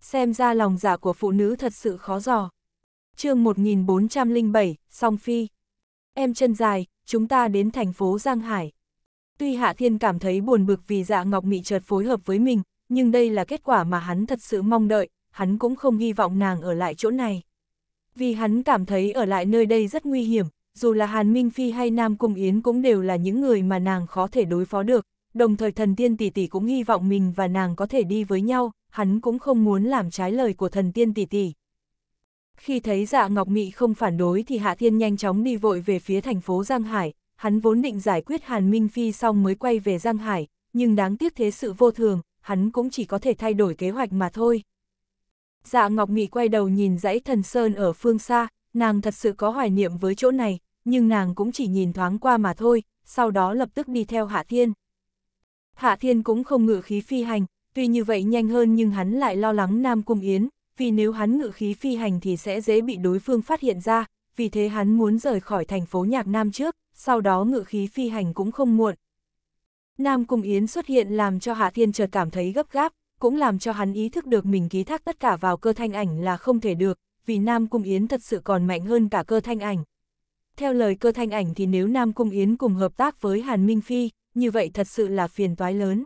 Xem ra lòng dạ của phụ nữ thật sự khó dò. chương 1407, Song Phi. Em chân dài, chúng ta đến thành phố Giang Hải, Tuy Hạ Thiên cảm thấy buồn bực vì dạ Ngọc Mị chợt phối hợp với mình, nhưng đây là kết quả mà hắn thật sự mong đợi, hắn cũng không hy vọng nàng ở lại chỗ này. Vì hắn cảm thấy ở lại nơi đây rất nguy hiểm, dù là Hàn Minh Phi hay Nam Cung Yến cũng đều là những người mà nàng khó thể đối phó được, đồng thời thần tiên tỷ tỷ cũng hy vọng mình và nàng có thể đi với nhau, hắn cũng không muốn làm trái lời của thần tiên tỷ tỷ. Khi thấy dạ Ngọc Mị không phản đối thì Hạ Thiên nhanh chóng đi vội về phía thành phố Giang Hải, hắn vốn định giải quyết Hàn Minh Phi xong mới quay về Giang Hải, nhưng đáng tiếc thế sự vô thường, hắn cũng chỉ có thể thay đổi kế hoạch mà thôi. Dạ Ngọc Nghị quay đầu nhìn dãy thần sơn ở phương xa, nàng thật sự có hoài niệm với chỗ này, nhưng nàng cũng chỉ nhìn thoáng qua mà thôi, sau đó lập tức đi theo Hạ Thiên. Hạ Thiên cũng không ngự khí phi hành, tuy như vậy nhanh hơn nhưng hắn lại lo lắng Nam Cung Yến, vì nếu hắn ngự khí phi hành thì sẽ dễ bị đối phương phát hiện ra, vì thế hắn muốn rời khỏi thành phố Nhạc Nam trước sau đó ngự khí phi hành cũng không muộn. Nam Cung Yến xuất hiện làm cho Hạ Thiên chợt cảm thấy gấp gáp, cũng làm cho hắn ý thức được mình ký thác tất cả vào cơ thanh ảnh là không thể được, vì Nam Cung Yến thật sự còn mạnh hơn cả cơ thanh ảnh. Theo lời cơ thanh ảnh thì nếu Nam Cung Yến cùng hợp tác với Hàn Minh Phi, như vậy thật sự là phiền toái lớn.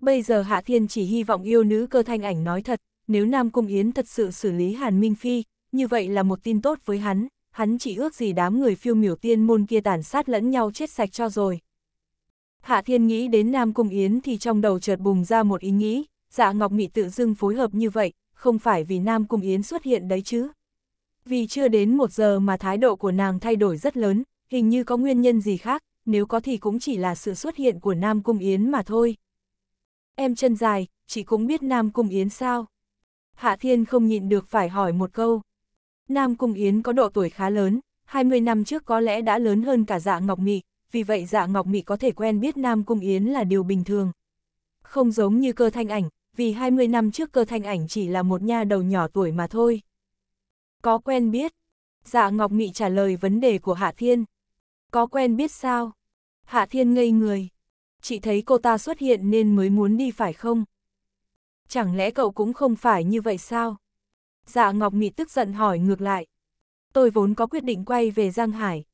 Bây giờ Hạ Thiên chỉ hy vọng yêu nữ cơ thanh ảnh nói thật, nếu Nam Cung Yến thật sự xử lý Hàn Minh Phi, như vậy là một tin tốt với hắn hắn chỉ ước gì đám người phiêu miểu tiên môn kia tàn sát lẫn nhau chết sạch cho rồi. Hạ Thiên nghĩ đến Nam Cung Yến thì trong đầu chợt bùng ra một ý nghĩ, dạ Ngọc Mị tự dưng phối hợp như vậy, không phải vì Nam Cung Yến xuất hiện đấy chứ. Vì chưa đến một giờ mà thái độ của nàng thay đổi rất lớn, hình như có nguyên nhân gì khác, nếu có thì cũng chỉ là sự xuất hiện của Nam Cung Yến mà thôi. Em chân dài, chị cũng biết Nam Cung Yến sao? Hạ Thiên không nhịn được phải hỏi một câu. Nam Cung Yến có độ tuổi khá lớn, 20 năm trước có lẽ đã lớn hơn cả dạ Ngọc Mị, vì vậy dạ Ngọc Mị có thể quen biết Nam Cung Yến là điều bình thường. Không giống như cơ thanh ảnh, vì 20 năm trước cơ thanh ảnh chỉ là một nha đầu nhỏ tuổi mà thôi. Có quen biết? Dạ Ngọc Mị trả lời vấn đề của Hạ Thiên. Có quen biết sao? Hạ Thiên ngây người. Chị thấy cô ta xuất hiện nên mới muốn đi phải không? Chẳng lẽ cậu cũng không phải như vậy sao? dạ Ngọc Mị tức giận hỏi ngược lại. Tôi vốn có quyết định quay về Giang Hải.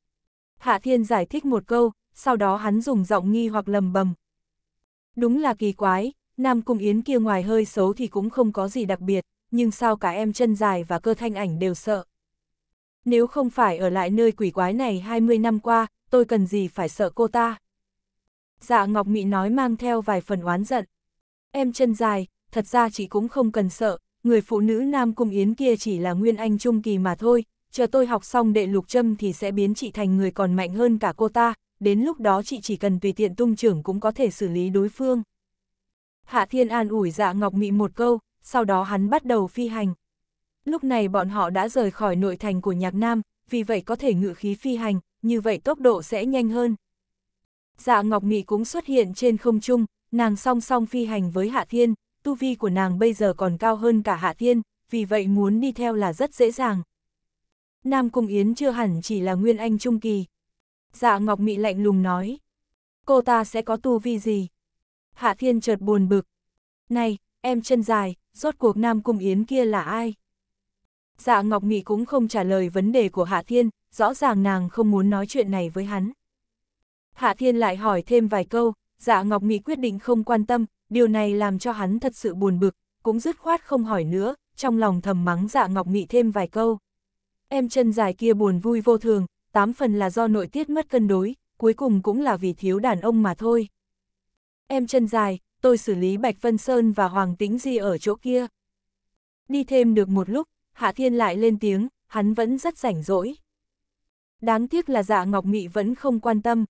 Hạ Thiên giải thích một câu, sau đó hắn dùng giọng nghi hoặc lầm bầm. Đúng là kỳ quái, Nam Cung Yến kia ngoài hơi xấu thì cũng không có gì đặc biệt, nhưng sao cả em chân dài và cơ thanh ảnh đều sợ. Nếu không phải ở lại nơi quỷ quái này 20 năm qua, tôi cần gì phải sợ cô ta. Dạ Ngọc Mị nói mang theo vài phần oán giận. Em chân dài, thật ra chị cũng không cần sợ, người phụ nữ Nam Cung Yến kia chỉ là nguyên anh trung kỳ mà thôi, chờ tôi học xong đệ lục châm thì sẽ biến chị thành người còn mạnh hơn cả cô ta, đến lúc đó chị chỉ cần tùy tiện tung trưởng cũng có thể xử lý đối phương. Hạ Thiên An ủi dạ Ngọc Mị một câu, sau đó hắn bắt đầu phi hành. Lúc này bọn họ đã rời khỏi nội thành của nhạc nam, vì vậy có thể ngự khí phi hành, như vậy tốc độ sẽ nhanh hơn. Dạ Ngọc Mị cũng xuất hiện trên không trung, nàng song song phi hành với Hạ Thiên, tu vi của nàng bây giờ còn cao hơn cả Hạ Thiên, vì vậy muốn đi theo là rất dễ dàng. Nam Cung Yến chưa hẳn chỉ là Nguyên Anh Trung Kỳ. Dạ Ngọc Mị lạnh lùng nói. Cô ta sẽ có tu vi gì? Hạ Thiên chợt buồn bực. Này, em chân dài, rốt cuộc Nam Cung Yến kia là ai? Dạ Ngọc Mị cũng không trả lời vấn đề của Hạ Thiên, rõ ràng nàng không muốn nói chuyện này với hắn. Hạ Thiên lại hỏi thêm vài câu, dạ Ngọc Mị quyết định không quan tâm, điều này làm cho hắn thật sự buồn bực, cũng dứt khoát không hỏi nữa, trong lòng thầm mắng dạ ngọc mị thêm vài câu. Em chân dài kia buồn vui vô thường, tám phần là do nội tiết mất cân đối, cuối cùng cũng là vì thiếu đàn ông mà thôi. Em chân dài, tôi xử lý Bạch Vân Sơn và Hoàng Tĩnh Di ở chỗ kia. Đi thêm được một lúc, Hạ Thiên lại lên tiếng, hắn vẫn rất rảnh rỗi. Đáng tiếc là dạ Ngọc Mị vẫn không quan tâm.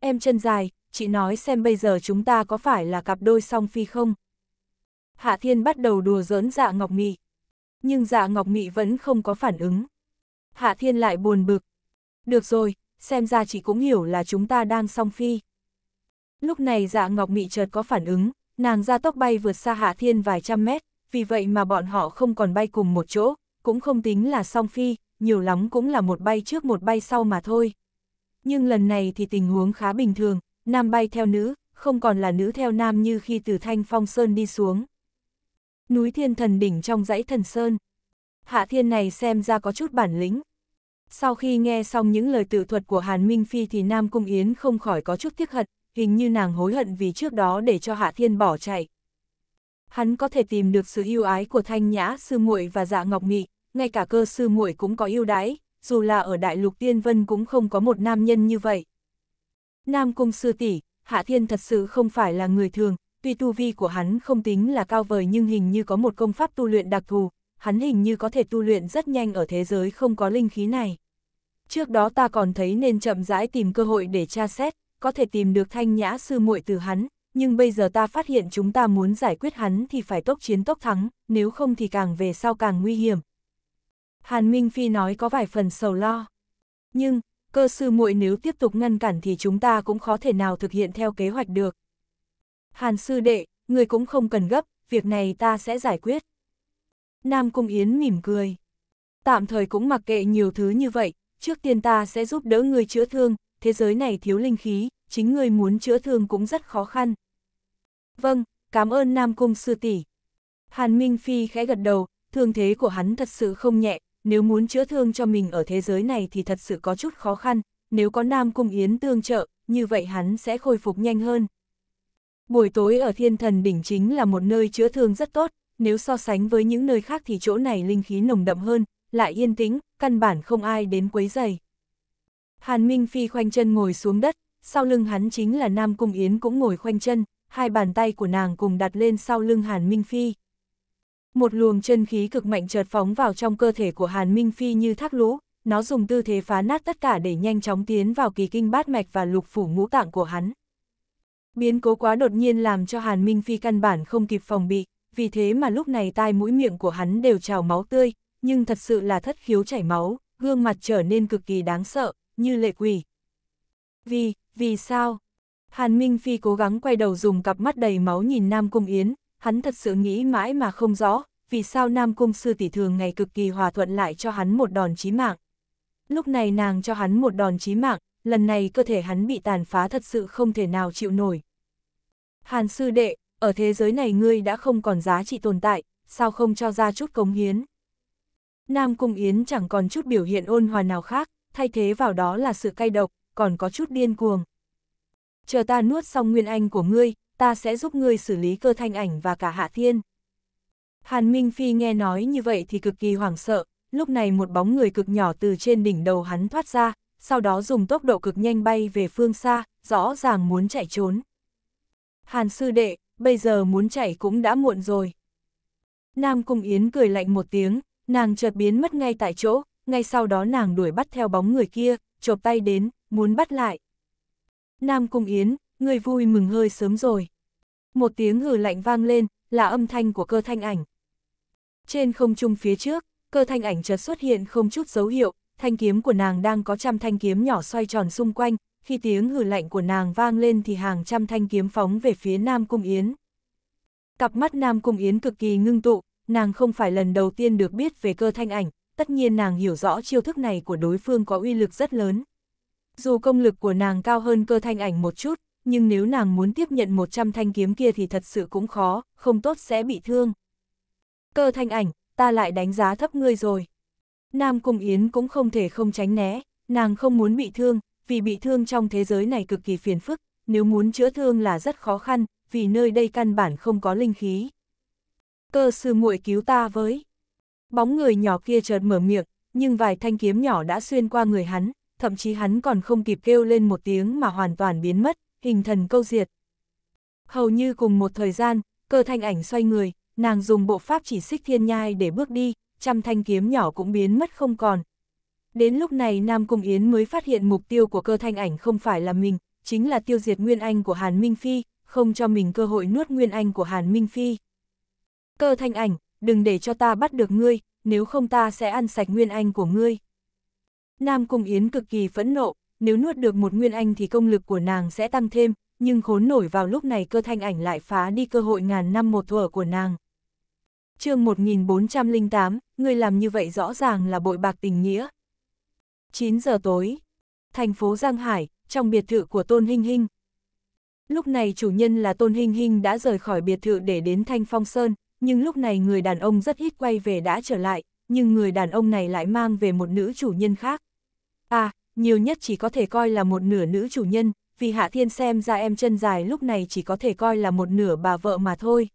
Em chân dài, chị nói xem bây giờ chúng ta có phải là cặp đôi song phi không? Hạ Thiên bắt đầu đùa giỡn dạ Ngọc Mị, Nhưng dạ Ngọc Mị vẫn không có phản ứng. Hạ Thiên lại buồn bực. Được rồi, xem ra chị cũng hiểu là chúng ta đang song phi. Lúc này dạ Ngọc Mị chợt có phản ứng, nàng ra tốc bay vượt xa Hạ Thiên vài trăm mét, vì vậy mà bọn họ không còn bay cùng một chỗ, cũng không tính là song phi, nhiều lắm cũng là một bay trước một bay sau mà thôi. Nhưng lần này thì tình huống khá bình thường, nam bay theo nữ, không còn là nữ theo nam như khi từ thanh phong sơn đi xuống. Núi thiên thần đỉnh trong dãy thần sơn. Hạ thiên này xem ra có chút bản lĩnh. Sau khi nghe xong những lời tự thuật của Hàn Minh Phi thì Nam Cung Yến không khỏi có chút tiếc hận, hình như nàng hối hận vì trước đó để cho Hạ Thiên bỏ chạy. Hắn có thể tìm được sự yêu ái của Thanh Nhã sư muội và Dạ Ngọc Nghị, ngay cả cơ sư muội cũng có yêu đái, dù là ở Đại Lục Tiên Vân cũng không có một nam nhân như vậy. Nam Cung Sư tỷ Hạ Thiên thật sự không phải là người thường, tuy tu vi của hắn không tính là cao vời nhưng hình như có một công pháp tu luyện đặc thù, hắn hình như có thể tu luyện rất nhanh ở thế giới không có linh khí này. Trước đó ta còn thấy nên chậm rãi tìm cơ hội để tra xét, có thể tìm được thanh nhã sư muội từ hắn, nhưng bây giờ ta phát hiện chúng ta muốn giải quyết hắn thì phải tốc chiến tốc thắng, nếu không thì càng về sau càng nguy hiểm. Hàn Minh Phi nói có vài phần sầu lo. Nhưng, cơ sư muội nếu tiếp tục ngăn cản thì chúng ta cũng khó thể nào thực hiện theo kế hoạch được. Hàn sư đệ, người cũng không cần gấp, việc này ta sẽ giải quyết. Nam Cung Yến mỉm cười. Tạm thời cũng mặc kệ nhiều thứ như vậy, trước tiên ta sẽ giúp đỡ người chữa thương, thế giới này thiếu linh khí, chính người muốn chữa thương cũng rất khó khăn. Vâng, cảm ơn Nam Cung sư tỷ. Hàn Minh Phi khẽ gật đầu, thương thế của hắn thật sự không nhẹ, nếu muốn chữa thương cho mình ở thế giới này thì thật sự có chút khó khăn, nếu có Nam Cung Yến tương trợ, như vậy hắn sẽ khôi phục nhanh hơn. Buổi tối ở Thiên Thần Đỉnh chính là một nơi chữa thương rất tốt, nếu so sánh với những nơi khác thì chỗ này linh khí nồng đậm hơn, lại yên tĩnh, căn bản không ai đến quấy giày. Hàn Minh Phi khoanh chân ngồi xuống đất, sau lưng hắn chính là Nam Cung Yến cũng ngồi khoanh chân, hai bàn tay của nàng cùng đặt lên sau lưng Hàn Minh Phi một luồng chân khí cực mạnh chợt phóng vào trong cơ thể của Hàn Minh Phi như thác lũ, nó dùng tư thế phá nát tất cả để nhanh chóng tiến vào kỳ kinh bát mạch và lục phủ ngũ tạng của hắn. Biến cố quá đột nhiên làm cho Hàn Minh Phi căn bản không kịp phòng bị, vì thế mà lúc này tai mũi miệng của hắn đều trào máu tươi, nhưng thật sự là thất khiếu chảy máu, gương mặt trở nên cực kỳ đáng sợ, như lệ quỷ. Vì, vì sao? Hàn Minh Phi cố gắng quay đầu dùng cặp mắt đầy máu nhìn Nam Cung Yến, hắn thật sự nghĩ mãi mà không rõ, vì sao Nam Cung Sư Tỷ thường ngày cực kỳ hòa thuận lại cho hắn một đòn chí mạng. Lúc này nàng cho hắn một đòn chí mạng, lần này cơ thể hắn bị tàn phá thật sự không thể nào chịu nổi. Hàn Sư Đệ, ở thế giới này ngươi đã không còn giá trị tồn tại, sao không cho ra chút cống hiến? Nam Cung Yến chẳng còn chút biểu hiện ôn hòa nào khác, thay thế vào đó là sự cay độc, còn có chút điên cuồng. Chờ ta nuốt xong nguyên anh của ngươi, ta sẽ giúp ngươi xử lý cơ thanh ảnh và cả hạ thiên. Hàn Minh Phi nghe nói như vậy thì cực kỳ hoảng sợ, lúc này một bóng người cực nhỏ từ trên đỉnh đầu hắn thoát ra, sau đó dùng tốc độ cực nhanh bay về phương xa, rõ ràng muốn chạy trốn. Hàn sư đệ, bây giờ muốn chạy cũng đã muộn rồi. Nam Cung Yến cười lạnh một tiếng, nàng chợt biến mất ngay tại chỗ, ngay sau đó nàng đuổi bắt theo bóng người kia, chộp tay đến, muốn bắt lại. Nam Cung Yến, người vui mừng hơi sớm rồi. Một tiếng hừ lạnh vang lên, là âm thanh của cơ thanh ảnh. Trên không trung phía trước, cơ thanh ảnh chợt xuất hiện không chút dấu hiệu, thanh kiếm của nàng đang có trăm thanh kiếm nhỏ xoay tròn xung quanh, khi tiếng hừ lạnh của nàng vang lên thì hàng trăm thanh kiếm phóng về phía Nam Cung Yến. Cặp mắt Nam Cung Yến cực kỳ ngưng tụ, nàng không phải lần đầu tiên được biết về cơ thanh ảnh, tất nhiên nàng hiểu rõ chiêu thức này của đối phương có uy lực rất lớn. Dù công lực của nàng cao hơn cơ thanh ảnh một chút, nhưng nếu nàng muốn tiếp nhận 100 thanh kiếm kia thì thật sự cũng khó, không tốt sẽ bị thương. Cơ thanh ảnh, ta lại đánh giá thấp ngươi rồi. Nam Cung Yến cũng không thể không tránh né, nàng không muốn bị thương, vì bị thương trong thế giới này cực kỳ phiền phức, nếu muốn chữa thương là rất khó khăn, vì nơi đây căn bản không có linh khí. Cơ sư muội cứu ta với. Bóng người nhỏ kia chợt mở miệng, nhưng vài thanh kiếm nhỏ đã xuyên qua người hắn, thậm chí hắn còn không kịp kêu lên một tiếng mà hoàn toàn biến mất hình thần câu diệt. Hầu như cùng một thời gian, cơ thanh ảnh xoay người, nàng dùng bộ pháp chỉ xích thiên nhai để bước đi, trăm thanh kiếm nhỏ cũng biến mất không còn. Đến lúc này Nam Cung Yến mới phát hiện mục tiêu của cơ thanh ảnh không phải là mình, chính là tiêu diệt Nguyên Anh của Hàn Minh Phi, không cho mình cơ hội nuốt Nguyên Anh của Hàn Minh Phi. Cơ thanh ảnh, đừng để cho ta bắt được ngươi, nếu không ta sẽ ăn sạch Nguyên Anh của ngươi. Nam Cung Yến cực kỳ phẫn nộ, nếu nuốt được một nguyên anh thì công lực của nàng sẽ tăng thêm, nhưng khốn nổi vào lúc này cơ thanh ảnh lại phá đi cơ hội ngàn năm một thuở của nàng. chương 1408, người làm như vậy rõ ràng là bội bạc tình nghĩa. 9 giờ tối, thành phố Giang Hải, trong biệt thự của Tôn Hinh Hinh. Lúc này chủ nhân là Tôn Hinh Hinh đã rời khỏi biệt thự để đến Thanh Phong Sơn, nhưng lúc này người đàn ông rất ít quay về đã trở lại, nhưng người đàn ông này lại mang về một nữ chủ nhân khác. À, nhiều nhất chỉ có thể coi là một nửa nữ chủ nhân, vì Hạ Thiên xem ra em chân dài lúc này chỉ có thể coi là một nửa bà vợ mà thôi.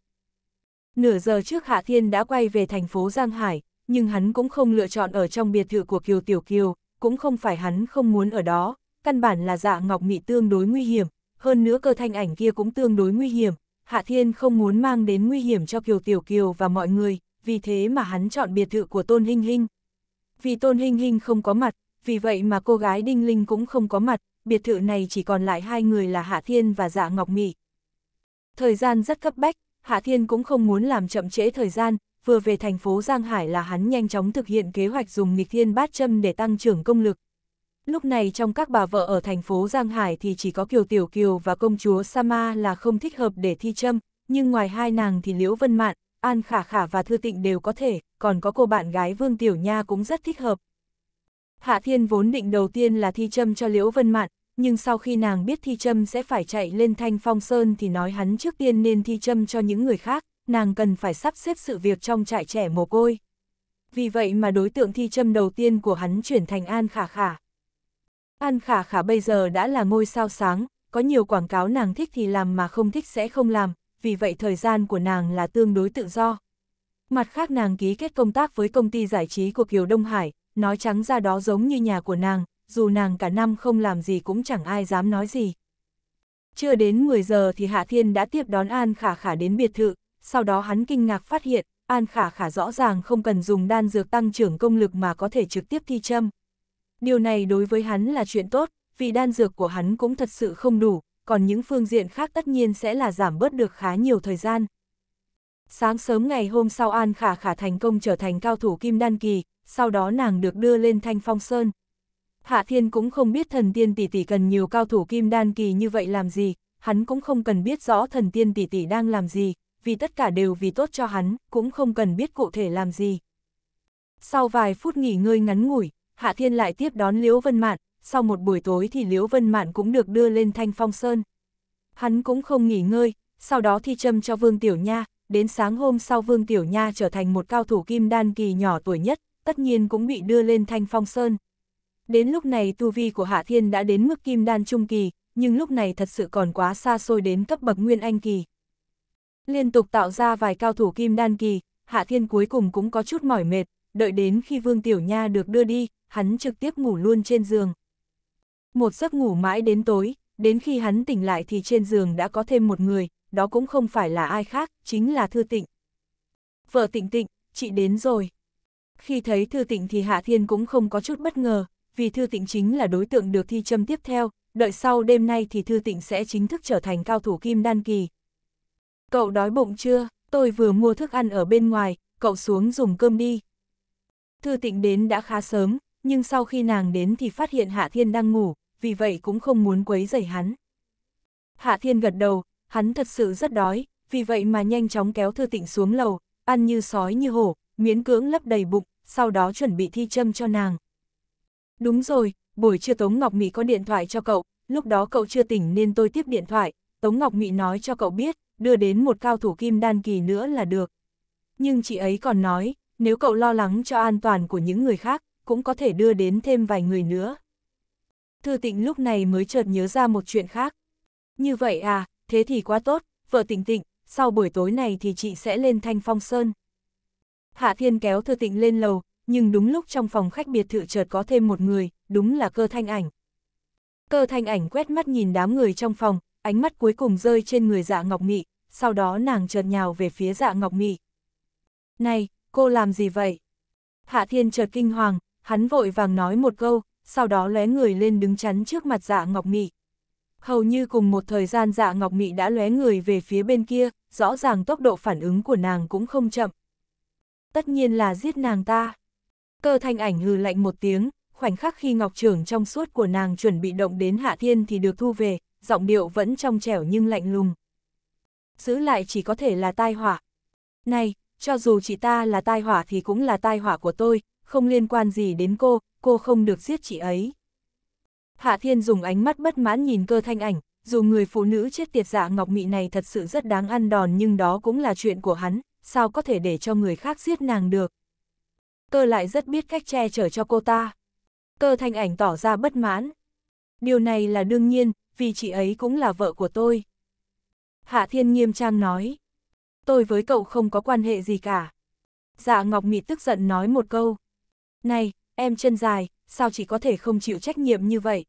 Nửa giờ trước Hạ Thiên đã quay về thành phố Giang Hải, nhưng hắn cũng không lựa chọn ở trong biệt thự của Kiều Tiểu Kiều, cũng không phải hắn không muốn ở đó, căn bản là dạ ngọc mị tương đối nguy hiểm, hơn nữa cơ thanh ảnh kia cũng tương đối nguy hiểm, Hạ Thiên không muốn mang đến nguy hiểm cho Kiều Tiểu Kiều và mọi người, vì thế mà hắn chọn biệt thự của Tôn Hinh Hinh. Vì Tôn Hinh Hinh không có mặt, vì vậy mà cô gái Đinh Linh cũng không có mặt, biệt thự này chỉ còn lại hai người là Hạ Thiên và Dạ Ngọc Mị. Thời gian rất cấp bách, Hạ Thiên cũng không muốn làm chậm trễ thời gian, vừa về thành phố Giang Hải là hắn nhanh chóng thực hiện kế hoạch dùng nghịch thiên bát châm để tăng trưởng công lực. Lúc này trong các bà vợ ở thành phố Giang Hải thì chỉ có Kiều Tiểu Kiều và công chúa Sama là không thích hợp để thi châm, nhưng ngoài hai nàng thì Liễu Vân Mạn, An Khả Khả và Thư Tịnh đều có thể, còn có cô bạn gái Vương Tiểu Nha cũng rất thích hợp. Hạ Thiên vốn định đầu tiên là thi châm cho Liễu Vân Mạn, nhưng sau khi nàng biết thi châm sẽ phải chạy lên thanh phong sơn thì nói hắn trước tiên nên thi châm cho những người khác, nàng cần phải sắp xếp sự việc trong trại trẻ mồ côi. Vì vậy mà đối tượng thi châm đầu tiên của hắn chuyển thành An Khả Khả. An Khả Khả bây giờ đã là ngôi sao sáng, có nhiều quảng cáo nàng thích thì làm mà không thích sẽ không làm, vì vậy thời gian của nàng là tương đối tự do. Mặt khác nàng ký kết công tác với công ty giải trí của Kiều Đông Hải, nói trắng ra đó giống như nhà của nàng, dù nàng cả năm không làm gì cũng chẳng ai dám nói gì. Chưa đến 10 giờ thì Hạ Thiên đã tiếp đón An Khả Khả đến biệt thự, sau đó hắn kinh ngạc phát hiện, An Khả Khả rõ ràng không cần dùng đan dược tăng trưởng công lực mà có thể trực tiếp thi châm. Điều này đối với hắn là chuyện tốt, vì đan dược của hắn cũng thật sự không đủ, còn những phương diện khác tất nhiên sẽ là giảm bớt được khá nhiều thời gian. Sáng sớm ngày hôm sau An Khả Khả thành công trở thành cao thủ kim đan kỳ, sau đó nàng được đưa lên thanh phong sơn. Hạ Thiên cũng không biết thần tiên tỷ tỷ cần nhiều cao thủ kim đan kỳ như vậy làm gì, hắn cũng không cần biết rõ thần tiên tỷ tỷ đang làm gì, vì tất cả đều vì tốt cho hắn, cũng không cần biết cụ thể làm gì. Sau vài phút nghỉ ngơi ngắn ngủi, Hạ Thiên lại tiếp đón Liễu Vân Mạn, sau một buổi tối thì Liễu Vân Mạn cũng được đưa lên Thanh Phong Sơn. Hắn cũng không nghỉ ngơi, sau đó thi châm cho Vương Tiểu Nha, đến sáng hôm sau Vương Tiểu Nha trở thành một cao thủ kim đan kỳ nhỏ tuổi nhất, tất nhiên cũng bị đưa lên thanh phong sơn. Đến lúc này tu vi của Hạ Thiên đã đến mức kim đan trung kỳ, nhưng lúc này thật sự còn quá xa xôi đến cấp bậc nguyên anh kỳ. Liên tục tạo ra vài cao thủ kim đan kỳ, Hạ Thiên cuối cùng cũng có chút mỏi mệt, đợi đến khi Vương Tiểu Nha được đưa đi, hắn trực tiếp ngủ luôn trên giường. Một giấc ngủ mãi đến tối, đến khi hắn tỉnh lại thì trên giường đã có thêm một người, đó cũng không phải là ai khác, chính là Thư Tịnh. Vợ Tịnh Tịnh, chị đến rồi. Khi thấy Thư Tịnh thì Hạ Thiên cũng không có chút bất ngờ, vì Thư Tịnh chính là đối tượng được thi châm tiếp theo, đợi sau đêm nay thì Thư Tịnh sẽ chính thức trở thành cao thủ kim đan kỳ. Cậu đói bụng chưa? Tôi vừa mua thức ăn ở bên ngoài, cậu xuống dùng cơm đi. Thư Tịnh đến đã khá sớm, nhưng sau khi nàng đến thì phát hiện Hạ Thiên đang ngủ, vì vậy cũng không muốn quấy rầy hắn. Hạ Thiên gật đầu, hắn thật sự rất đói, vì vậy mà nhanh chóng kéo Thư Tịnh xuống lầu, ăn như sói như hổ, miễn cưỡng lấp đầy bụng, sau đó chuẩn bị thi châm cho nàng. Đúng rồi, buổi trưa Tống Ngọc Mỹ có điện thoại cho cậu, lúc đó cậu chưa tỉnh nên tôi tiếp điện thoại, Tống Ngọc Mỹ nói cho cậu biết, đưa đến một cao thủ kim đan kỳ nữa là được. Nhưng chị ấy còn nói, nếu cậu lo lắng cho an toàn của những người khác, cũng có thể đưa đến thêm vài người nữa. Thư tịnh lúc này mới chợt nhớ ra một chuyện khác. Như vậy à, thế thì quá tốt, vợ tịnh tịnh, sau buổi tối này thì chị sẽ lên Thanh Phong Sơn. Hạ Thiên kéo Thư Tịnh lên lầu, nhưng đúng lúc trong phòng khách biệt thự chợt có thêm một người, đúng là cơ thanh ảnh. Cơ thanh ảnh quét mắt nhìn đám người trong phòng, ánh mắt cuối cùng rơi trên người dạ ngọc mị, sau đó nàng chợt nhào về phía dạ ngọc mị. Này, cô làm gì vậy? Hạ Thiên chợt kinh hoàng, hắn vội vàng nói một câu, sau đó lóe người lên đứng chắn trước mặt dạ ngọc mị. Hầu như cùng một thời gian dạ ngọc mị đã lóe người về phía bên kia, rõ ràng tốc độ phản ứng của nàng cũng không chậm, tất nhiên là giết nàng ta. Cơ thanh ảnh hừ lạnh một tiếng, khoảnh khắc khi ngọc trưởng trong suốt của nàng chuẩn bị động đến hạ thiên thì được thu về, giọng điệu vẫn trong trẻo nhưng lạnh lùng. Giữ lại chỉ có thể là tai họa. Này, cho dù chị ta là tai họa thì cũng là tai họa của tôi, không liên quan gì đến cô, cô không được giết chị ấy. Hạ thiên dùng ánh mắt bất mãn nhìn cơ thanh ảnh, dù người phụ nữ chết tiệt giả dạ ngọc mị này thật sự rất đáng ăn đòn nhưng đó cũng là chuyện của hắn, sao có thể để cho người khác giết nàng được. Cơ lại rất biết cách che chở cho cô ta. Cơ thanh ảnh tỏ ra bất mãn. Điều này là đương nhiên, vì chị ấy cũng là vợ của tôi. Hạ Thiên nghiêm trang nói. Tôi với cậu không có quan hệ gì cả. Dạ Ngọc Mị tức giận nói một câu. Này, em chân dài, sao chị có thể không chịu trách nhiệm như vậy?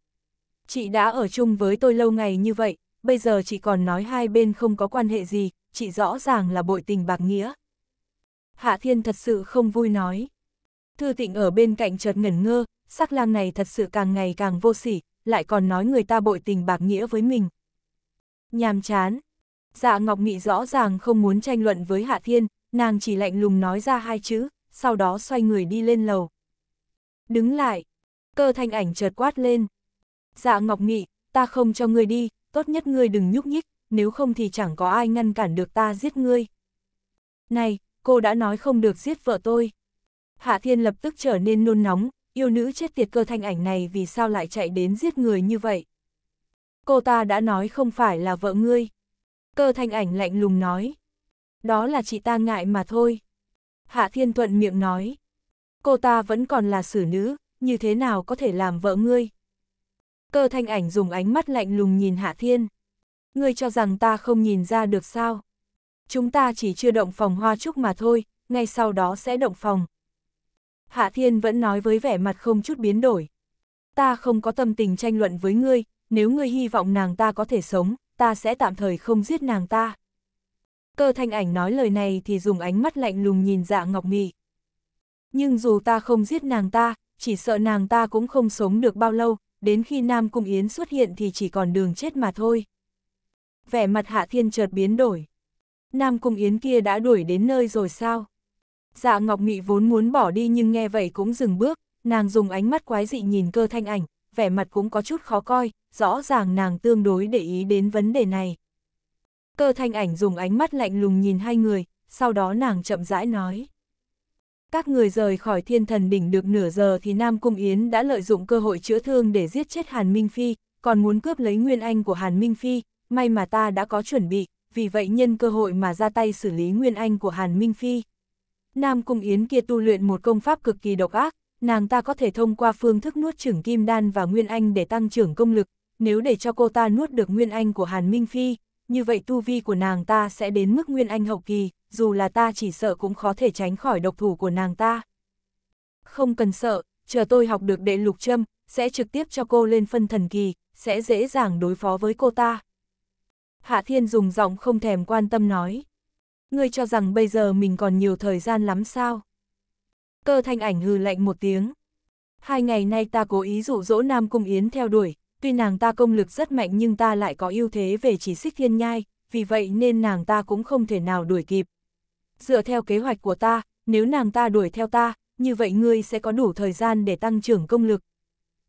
Chị đã ở chung với tôi lâu ngày như vậy, bây giờ chị còn nói hai bên không có quan hệ gì, chị rõ ràng là bội tình bạc nghĩa. Hạ Thiên thật sự không vui nói. Thư Tịnh ở bên cạnh chợt ngẩn ngơ, sắc lang này thật sự càng ngày càng vô sỉ, lại còn nói người ta bội tình bạc nghĩa với mình. Nhàm chán. Dạ Ngọc Mị rõ ràng không muốn tranh luận với Hạ Thiên, nàng chỉ lạnh lùng nói ra hai chữ, sau đó xoay người đi lên lầu. Đứng lại. Cơ thanh ảnh chợt quát lên. Dạ Ngọc Mị, ta không cho ngươi đi, tốt nhất ngươi đừng nhúc nhích, nếu không thì chẳng có ai ngăn cản được ta giết ngươi. Này, cô đã nói không được giết vợ tôi. Hạ Thiên lập tức trở nên nôn nóng, yêu nữ chết tiệt cơ thanh ảnh này vì sao lại chạy đến giết người như vậy. Cô ta đã nói không phải là vợ ngươi. Cơ thanh ảnh lạnh lùng nói. Đó là chị ta ngại mà thôi. Hạ Thiên thuận miệng nói. Cô ta vẫn còn là xử nữ, như thế nào có thể làm vợ ngươi? Cơ thanh ảnh dùng ánh mắt lạnh lùng nhìn Hạ Thiên. Ngươi cho rằng ta không nhìn ra được sao? Chúng ta chỉ chưa động phòng hoa trúc mà thôi, ngay sau đó sẽ động phòng. Hạ Thiên vẫn nói với vẻ mặt không chút biến đổi. Ta không có tâm tình tranh luận với ngươi, nếu ngươi hy vọng nàng ta có thể sống, ta sẽ tạm thời không giết nàng ta. Cơ thanh ảnh nói lời này thì dùng ánh mắt lạnh lùng nhìn dạ ngọc mị. Nhưng dù ta không giết nàng ta, chỉ sợ nàng ta cũng không sống được bao lâu, đến khi Nam Cung Yến xuất hiện thì chỉ còn đường chết mà thôi vẻ mặt Hạ Thiên chợt biến đổi. Nam Cung Yến kia đã đuổi đến nơi rồi sao? Dạ Ngọc Mị vốn muốn bỏ đi nhưng nghe vậy cũng dừng bước, nàng dùng ánh mắt quái dị nhìn cơ thanh ảnh, vẻ mặt cũng có chút khó coi, rõ ràng nàng tương đối để ý đến vấn đề này. Cơ thanh ảnh dùng ánh mắt lạnh lùng nhìn hai người, sau đó nàng chậm rãi nói. Các người rời khỏi thiên thần đỉnh được nửa giờ thì Nam Cung Yến đã lợi dụng cơ hội chữa thương để giết chết Hàn Minh Phi, còn muốn cướp lấy nguyên anh của Hàn Minh Phi, may mà ta đã có chuẩn bị, vì vậy nhân cơ hội mà ra tay xử lý Nguyên Anh của Hàn Minh Phi. Nam Cung Yến kia tu luyện một công pháp cực kỳ độc ác, nàng ta có thể thông qua phương thức nuốt trưởng kim đan và Nguyên Anh để tăng trưởng công lực, nếu để cho cô ta nuốt được Nguyên Anh của Hàn Minh Phi, như vậy tu vi của nàng ta sẽ đến mức Nguyên Anh hậu kỳ, dù là ta chỉ sợ cũng khó thể tránh khỏi độc thủ của nàng ta. Không cần sợ, chờ tôi học được đệ lục châm, sẽ trực tiếp cho cô lên phân thần kỳ, sẽ dễ dàng đối phó với cô ta. Hạ Thiên dùng giọng không thèm quan tâm nói. Ngươi cho rằng bây giờ mình còn nhiều thời gian lắm sao? Cơ thanh ảnh hừ lạnh một tiếng. Hai ngày nay ta cố ý dụ dỗ Nam Cung Yến theo đuổi, tuy nàng ta công lực rất mạnh nhưng ta lại có ưu thế về chỉ xích thiên nhai, vì vậy nên nàng ta cũng không thể nào đuổi kịp. Dựa theo kế hoạch của ta, nếu nàng ta đuổi theo ta, như vậy ngươi sẽ có đủ thời gian để tăng trưởng công lực.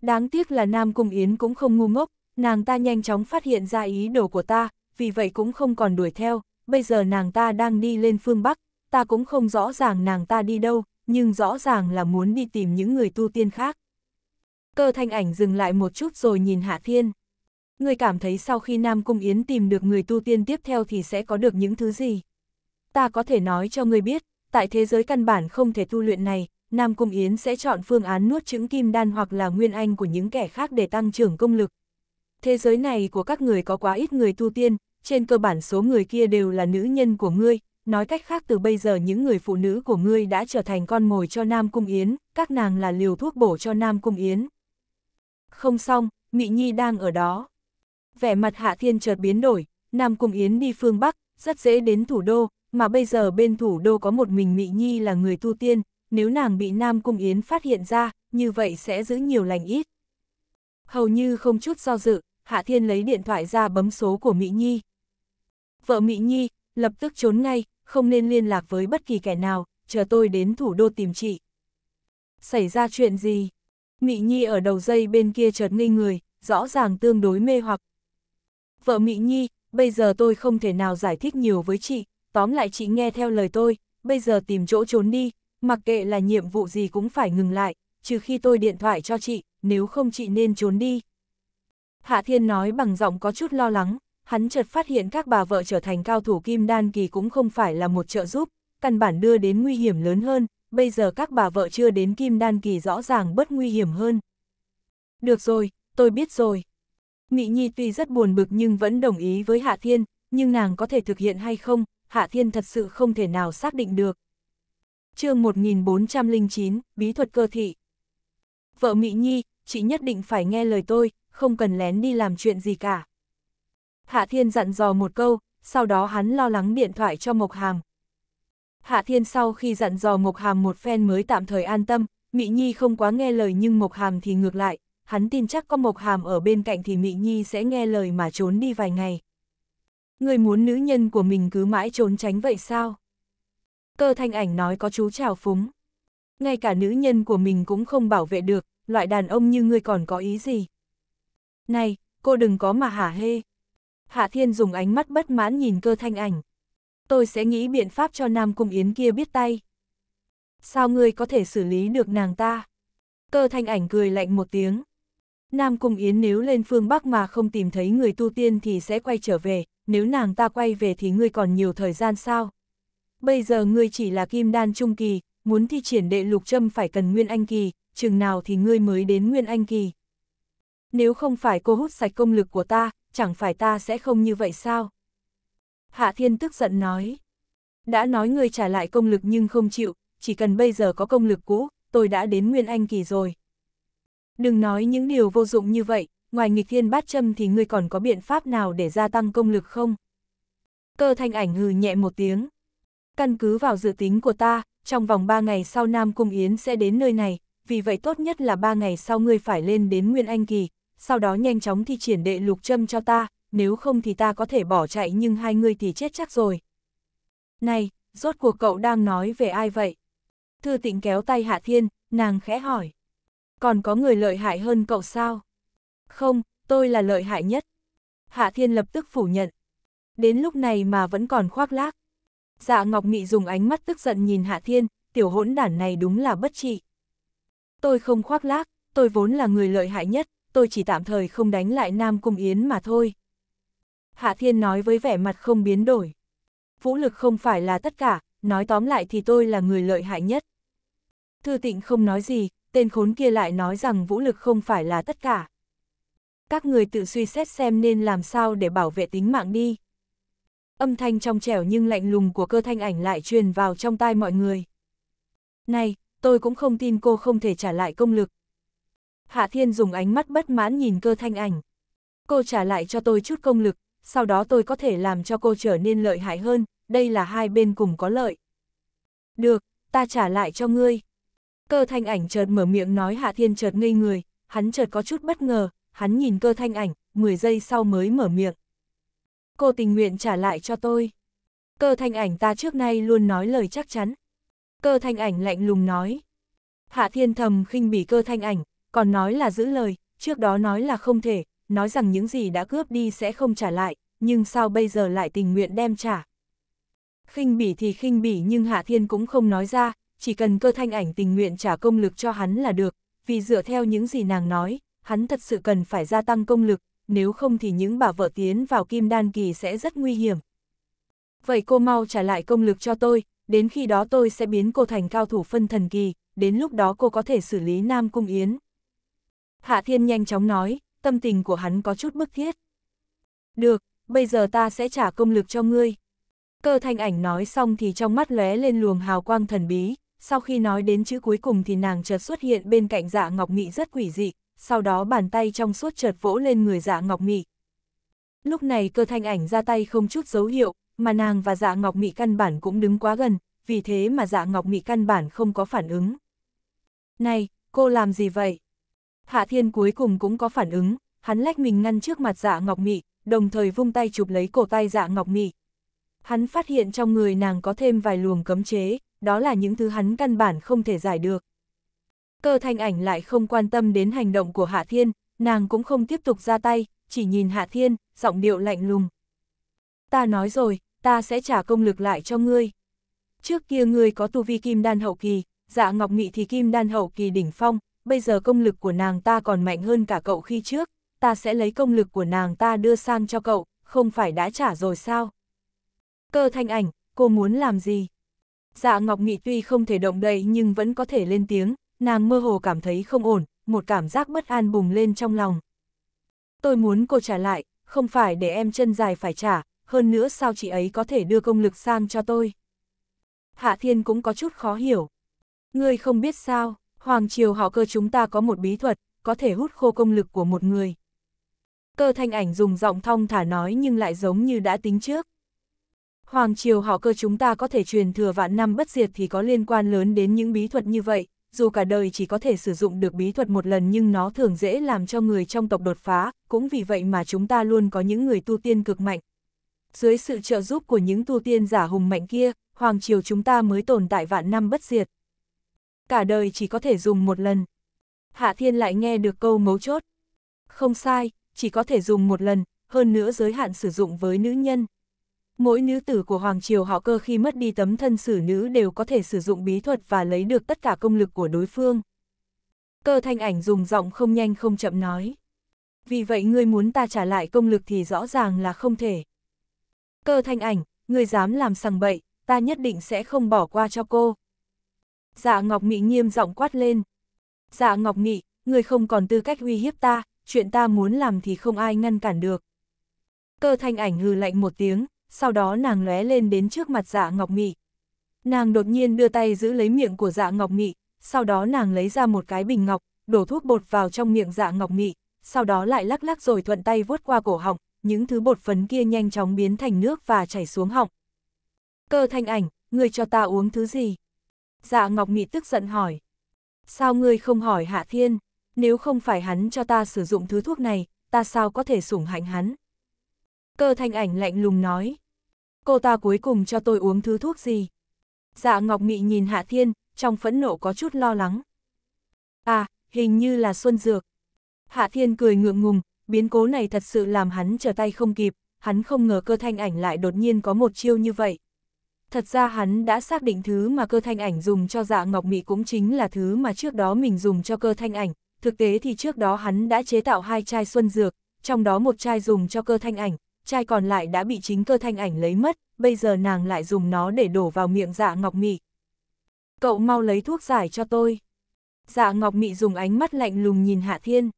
Đáng tiếc là Nam Cung Yến cũng không ngu ngốc, nàng ta nhanh chóng phát hiện ra ý đồ của ta, vì vậy cũng không còn đuổi theo, bây giờ nàng ta đang đi lên phương Bắc, ta cũng không rõ ràng nàng ta đi đâu, nhưng rõ ràng là muốn đi tìm những người tu tiên khác. Cơ thanh ảnh dừng lại một chút rồi nhìn Hạ Thiên. Người cảm thấy sau khi Nam Cung Yến tìm được người tu tiên tiếp theo thì sẽ có được những thứ gì? Ta có thể nói cho người biết, tại thế giới căn bản không thể tu luyện này, Nam Cung Yến sẽ chọn phương án nuốt trứng kim đan hoặc là nguyên anh của những kẻ khác để tăng trưởng công lực, thế giới này của các người có quá ít người tu tiên, trên cơ bản số người kia đều là nữ nhân của ngươi, nói cách khác từ bây giờ những người phụ nữ của ngươi đã trở thành con mồi cho Nam Cung Yến, các nàng là liều thuốc bổ cho Nam Cung Yến. Không xong, Mị Nhi đang ở đó. Vẻ mặt Hạ Thiên chợt biến đổi, Nam Cung Yến đi phương Bắc, rất dễ đến thủ đô, mà bây giờ bên thủ đô có một mình Mị Nhi là người tu tiên, nếu nàng bị Nam Cung Yến phát hiện ra, như vậy sẽ giữ nhiều lành ít. Hầu như không chút do dự, Hạ Thiên lấy điện thoại ra bấm số của Mỹ Nhi. Vợ Mỹ Nhi, lập tức trốn ngay, không nên liên lạc với bất kỳ kẻ nào, chờ tôi đến thủ đô tìm chị. Xảy ra chuyện gì? Mỹ Nhi ở đầu dây bên kia chợt ngây người, rõ ràng tương đối mê hoặc. Vợ Mỹ Nhi, bây giờ tôi không thể nào giải thích nhiều với chị, tóm lại chị nghe theo lời tôi, bây giờ tìm chỗ trốn đi, mặc kệ là nhiệm vụ gì cũng phải ngừng lại, trừ khi tôi điện thoại cho chị, nếu không chị nên trốn đi. Hạ Thiên nói bằng giọng có chút lo lắng, hắn chợt phát hiện các bà vợ trở thành cao thủ kim đan kỳ cũng không phải là một trợ giúp, căn bản đưa đến nguy hiểm lớn hơn, bây giờ các bà vợ chưa đến kim đan kỳ rõ ràng bất nguy hiểm hơn. Được rồi, tôi biết rồi. Mị Nhi tuy rất buồn bực nhưng vẫn đồng ý với Hạ Thiên, nhưng nàng có thể thực hiện hay không, Hạ Thiên thật sự không thể nào xác định được. chương 1409, Bí thuật cơ thị. Vợ Mị Nhi, chị nhất định phải nghe lời tôi, không cần lén đi làm chuyện gì cả. Hạ Thiên dặn dò một câu, sau đó hắn lo lắng điện thoại cho Mộc Hàm. Hạ Thiên sau khi dặn dò Mộc Hàm một phen mới tạm thời an tâm, Mị Nhi không quá nghe lời nhưng Mộc Hàm thì ngược lại, hắn tin chắc có Mộc Hàm ở bên cạnh thì Mị Nhi sẽ nghe lời mà trốn đi vài ngày. Người muốn nữ nhân của mình cứ mãi trốn tránh vậy sao? Cơ thanh ảnh nói có chú chào phúng. Ngay cả nữ nhân của mình cũng không bảo vệ được, loại đàn ông như ngươi còn có ý gì? Này, cô đừng có mà hả hê. Hạ Thiên dùng ánh mắt bất mãn nhìn cơ thanh ảnh. Tôi sẽ nghĩ biện pháp cho Nam Cung Yến kia biết tay. Sao ngươi có thể xử lý được nàng ta? Cơ thanh ảnh cười lạnh một tiếng. Nam Cung Yến nếu lên phương Bắc mà không tìm thấy người tu tiên thì sẽ quay trở về, nếu nàng ta quay về thì ngươi còn nhiều thời gian sao? Bây giờ ngươi chỉ là kim đan trung kỳ, muốn thi triển đệ lục châm phải cần nguyên anh kỳ, chừng nào thì ngươi mới đến nguyên anh kỳ nếu không phải cô hút sạch công lực của ta, chẳng phải ta sẽ không như vậy sao? Hạ Thiên tức giận nói. Đã nói người trả lại công lực nhưng không chịu, chỉ cần bây giờ có công lực cũ, tôi đã đến Nguyên Anh kỳ rồi. Đừng nói những điều vô dụng như vậy, ngoài nghịch thiên bát châm thì ngươi còn có biện pháp nào để gia tăng công lực không? Cơ thanh ảnh hừ nhẹ một tiếng. Căn cứ vào dự tính của ta, trong vòng ba ngày sau Nam Cung Yến sẽ đến nơi này, vì vậy tốt nhất là ba ngày sau ngươi phải lên đến Nguyên Anh Kỳ, sau đó nhanh chóng thi triển đệ lục châm cho ta, nếu không thì ta có thể bỏ chạy nhưng hai người thì chết chắc rồi. Này, rốt cuộc cậu đang nói về ai vậy? Thư tịnh kéo tay Hạ Thiên, nàng khẽ hỏi. Còn có người lợi hại hơn cậu sao? Không, tôi là lợi hại nhất. Hạ Thiên lập tức phủ nhận. Đến lúc này mà vẫn còn khoác lác. Dạ Ngọc Nghị dùng ánh mắt tức giận nhìn Hạ Thiên, tiểu hỗn đản này đúng là bất trị. Tôi không khoác lác, tôi vốn là người lợi hại nhất, tôi chỉ tạm thời không đánh lại Nam Cung Yến mà thôi. Hạ Thiên nói với vẻ mặt không biến đổi. Vũ lực không phải là tất cả, nói tóm lại thì tôi là người lợi hại nhất. Thư tịnh không nói gì, tên khốn kia lại nói rằng vũ lực không phải là tất cả. Các người tự suy xét xem nên làm sao để bảo vệ tính mạng đi. Âm thanh trong trẻo nhưng lạnh lùng của cơ thanh ảnh lại truyền vào trong tai mọi người. Này, tôi cũng không tin cô không thể trả lại công lực, Hạ Thiên dùng ánh mắt bất mãn nhìn cơ thanh ảnh. Cô trả lại cho tôi chút công lực, sau đó tôi có thể làm cho cô trở nên lợi hại hơn, đây là hai bên cùng có lợi. Được, ta trả lại cho ngươi. Cơ thanh ảnh chợt mở miệng nói Hạ Thiên chợt ngây người, hắn chợt có chút bất ngờ, hắn nhìn cơ thanh ảnh, 10 giây sau mới mở miệng. Cô tình nguyện trả lại cho tôi. Cơ thanh ảnh ta trước nay luôn nói lời chắc chắn. Cơ thanh ảnh lạnh lùng nói. Hạ Thiên thầm khinh bỉ cơ thanh ảnh, còn nói là giữ lời, trước đó nói là không thể, nói rằng những gì đã cướp đi sẽ không trả lại, nhưng sao bây giờ lại tình nguyện đem trả. khinh bỉ thì khinh bỉ nhưng Hạ Thiên cũng không nói ra, chỉ cần cơ thanh ảnh tình nguyện trả công lực cho hắn là được, vì dựa theo những gì nàng nói, hắn thật sự cần phải gia tăng công lực, nếu không thì những bà vợ tiến vào kim đan kỳ sẽ rất nguy hiểm. Vậy cô mau trả lại công lực cho tôi, đến khi đó tôi sẽ biến cô thành cao thủ phân thần kỳ, đến lúc đó cô có thể xử lý Nam Cung Yến. Hạ Thiên nhanh chóng nói, tâm tình của hắn có chút bức thiết. Được, bây giờ ta sẽ trả công lực cho ngươi. Cơ thanh ảnh nói xong thì trong mắt lóe lên luồng hào quang thần bí, sau khi nói đến chữ cuối cùng thì nàng chợt xuất hiện bên cạnh dạ ngọc Mị rất quỷ dị, sau đó bàn tay trong suốt chợt vỗ lên người dạ ngọc Mị. Lúc này cơ thanh ảnh ra tay không chút dấu hiệu, mà nàng và dạ ngọc Mị căn bản cũng đứng quá gần, vì thế mà dạ ngọc Mị căn bản không có phản ứng. Này, cô làm gì vậy? Hạ Thiên cuối cùng cũng có phản ứng, hắn lách mình ngăn trước mặt dạ Ngọc Mị, đồng thời vung tay chụp lấy cổ tay dạ Ngọc Mị. Hắn phát hiện trong người nàng có thêm vài luồng cấm chế, đó là những thứ hắn căn bản không thể giải được. Cơ thanh ảnh lại không quan tâm đến hành động của Hạ Thiên, nàng cũng không tiếp tục ra tay, chỉ nhìn Hạ Thiên, giọng điệu lạnh lùng. Ta nói rồi, ta sẽ trả công lực lại cho ngươi. Trước kia ngươi có tu vi kim đan hậu kỳ, dạ ngọc Mị thì kim đan hậu kỳ đỉnh phong, bây giờ công lực của nàng ta còn mạnh hơn cả cậu khi trước, ta sẽ lấy công lực của nàng ta đưa sang cho cậu, không phải đã trả rồi sao? Cơ thanh ảnh, cô muốn làm gì? Dạ Ngọc Nghị tuy không thể động đậy nhưng vẫn có thể lên tiếng, nàng mơ hồ cảm thấy không ổn, một cảm giác bất an bùng lên trong lòng. Tôi muốn cô trả lại, không phải để em chân dài phải trả, hơn nữa sao chị ấy có thể đưa công lực sang cho tôi? Hạ Thiên cũng có chút khó hiểu. Ngươi không biết sao? Hoàng triều họ cơ chúng ta có một bí thuật, có thể hút khô công lực của một người. Cơ thanh ảnh dùng giọng thong thả nói nhưng lại giống như đã tính trước. Hoàng triều họ cơ chúng ta có thể truyền thừa vạn năm bất diệt thì có liên quan lớn đến những bí thuật như vậy, dù cả đời chỉ có thể sử dụng được bí thuật một lần nhưng nó thường dễ làm cho người trong tộc đột phá, cũng vì vậy mà chúng ta luôn có những người tu tiên cực mạnh. Dưới sự trợ giúp của những tu tiên giả hùng mạnh kia, Hoàng triều chúng ta mới tồn tại vạn năm bất diệt, cả đời chỉ có thể dùng một lần. Hạ Thiên lại nghe được câu mấu chốt. Không sai, chỉ có thể dùng một lần, hơn nữa giới hạn sử dụng với nữ nhân. Mỗi nữ tử của Hoàng Triều họ cơ khi mất đi tấm thân xử nữ đều có thể sử dụng bí thuật và lấy được tất cả công lực của đối phương. Cơ thanh ảnh dùng giọng không nhanh không chậm nói. Vì vậy ngươi muốn ta trả lại công lực thì rõ ràng là không thể. Cơ thanh ảnh, ngươi dám làm sằng bậy, ta nhất định sẽ không bỏ qua cho cô. Dạ Ngọc Mị nghiêm giọng quát lên. Dạ Ngọc Mị, người không còn tư cách uy hiếp ta, chuyện ta muốn làm thì không ai ngăn cản được. Cơ thanh ảnh hừ lạnh một tiếng, sau đó nàng lóe lên đến trước mặt dạ Ngọc Mị. Nàng đột nhiên đưa tay giữ lấy miệng của dạ Ngọc Mị, sau đó nàng lấy ra một cái bình ngọc, đổ thuốc bột vào trong miệng dạ Ngọc Mị, sau đó lại lắc lắc rồi thuận tay vuốt qua cổ họng, những thứ bột phấn kia nhanh chóng biến thành nước và chảy xuống họng. Cơ thanh ảnh, người cho ta uống thứ gì? Dạ Ngọc Mị tức giận hỏi. Sao ngươi không hỏi Hạ Thiên? Nếu không phải hắn cho ta sử dụng thứ thuốc này, ta sao có thể sủng hạnh hắn? Cơ thanh ảnh lạnh lùng nói. Cô ta cuối cùng cho tôi uống thứ thuốc gì? Dạ Ngọc Mị nhìn Hạ Thiên, trong phẫn nộ có chút lo lắng. À, hình như là Xuân Dược. Hạ Thiên cười ngượng ngùng, biến cố này thật sự làm hắn trở tay không kịp, hắn không ngờ cơ thanh ảnh lại đột nhiên có một chiêu như vậy thật ra hắn đã xác định thứ mà cơ thanh ảnh dùng cho dạ ngọc mị cũng chính là thứ mà trước đó mình dùng cho cơ thanh ảnh, thực tế thì trước đó hắn đã chế tạo hai chai xuân dược, trong đó một chai dùng cho cơ thanh ảnh, chai còn lại đã bị chính cơ thanh ảnh lấy mất, bây giờ nàng lại dùng nó để đổ vào miệng dạ ngọc mị. Cậu mau lấy thuốc giải cho tôi. Dạ ngọc mị dùng ánh mắt lạnh lùng nhìn Hạ Thiên.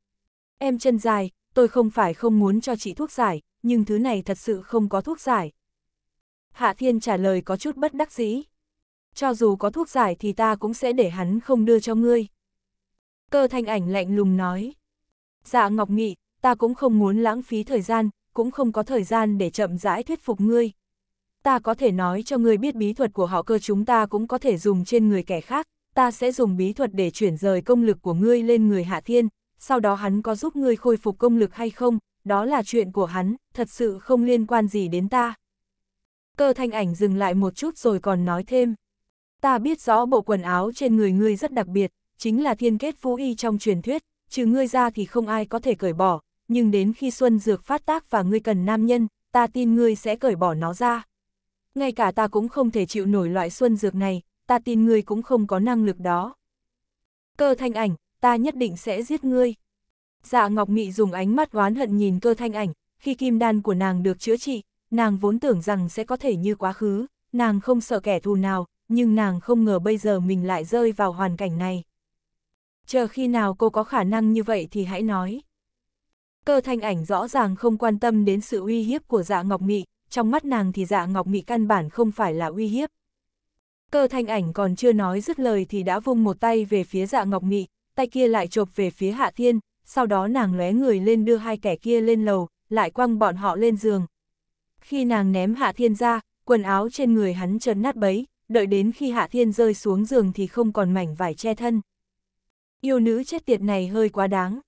Em chân dài, tôi không phải không muốn cho chị thuốc giải, nhưng thứ này thật sự không có thuốc giải, Hạ Thiên trả lời có chút bất đắc dĩ. Cho dù có thuốc giải thì ta cũng sẽ để hắn không đưa cho ngươi. Cơ thanh ảnh lạnh lùng nói. Dạ Ngọc Nghị, ta cũng không muốn lãng phí thời gian, cũng không có thời gian để chậm rãi thuyết phục ngươi. Ta có thể nói cho ngươi biết bí thuật của họ cơ chúng ta cũng có thể dùng trên người kẻ khác, ta sẽ dùng bí thuật để chuyển rời công lực của ngươi lên người Hạ Thiên, sau đó hắn có giúp ngươi khôi phục công lực hay không, đó là chuyện của hắn, thật sự không liên quan gì đến ta. Cơ thanh ảnh dừng lại một chút rồi còn nói thêm. Ta biết rõ bộ quần áo trên người ngươi rất đặc biệt, chính là thiên kết vũ y trong truyền thuyết, trừ ngươi ra thì không ai có thể cởi bỏ, nhưng đến khi xuân dược phát tác và ngươi cần nam nhân, ta tin ngươi sẽ cởi bỏ nó ra. Ngay cả ta cũng không thể chịu nổi loại xuân dược này, ta tin ngươi cũng không có năng lực đó. Cơ thanh ảnh, ta nhất định sẽ giết ngươi. Dạ Ngọc Mị dùng ánh mắt oán hận nhìn cơ thanh ảnh, khi kim đan của nàng được chữa trị, nàng vốn tưởng rằng sẽ có thể như quá khứ, nàng không sợ kẻ thù nào, nhưng nàng không ngờ bây giờ mình lại rơi vào hoàn cảnh này. Chờ khi nào cô có khả năng như vậy thì hãy nói. Cơ thanh ảnh rõ ràng không quan tâm đến sự uy hiếp của dạ ngọc mị, trong mắt nàng thì dạ ngọc mị căn bản không phải là uy hiếp. Cơ thanh ảnh còn chưa nói dứt lời thì đã vung một tay về phía dạ ngọc mị, tay kia lại chộp về phía hạ thiên, sau đó nàng lóe người lên đưa hai kẻ kia lên lầu, lại quăng bọn họ lên giường, khi nàng ném Hạ Thiên ra, quần áo trên người hắn trần nát bấy, đợi đến khi Hạ Thiên rơi xuống giường thì không còn mảnh vải che thân. Yêu nữ chết tiệt này hơi quá đáng.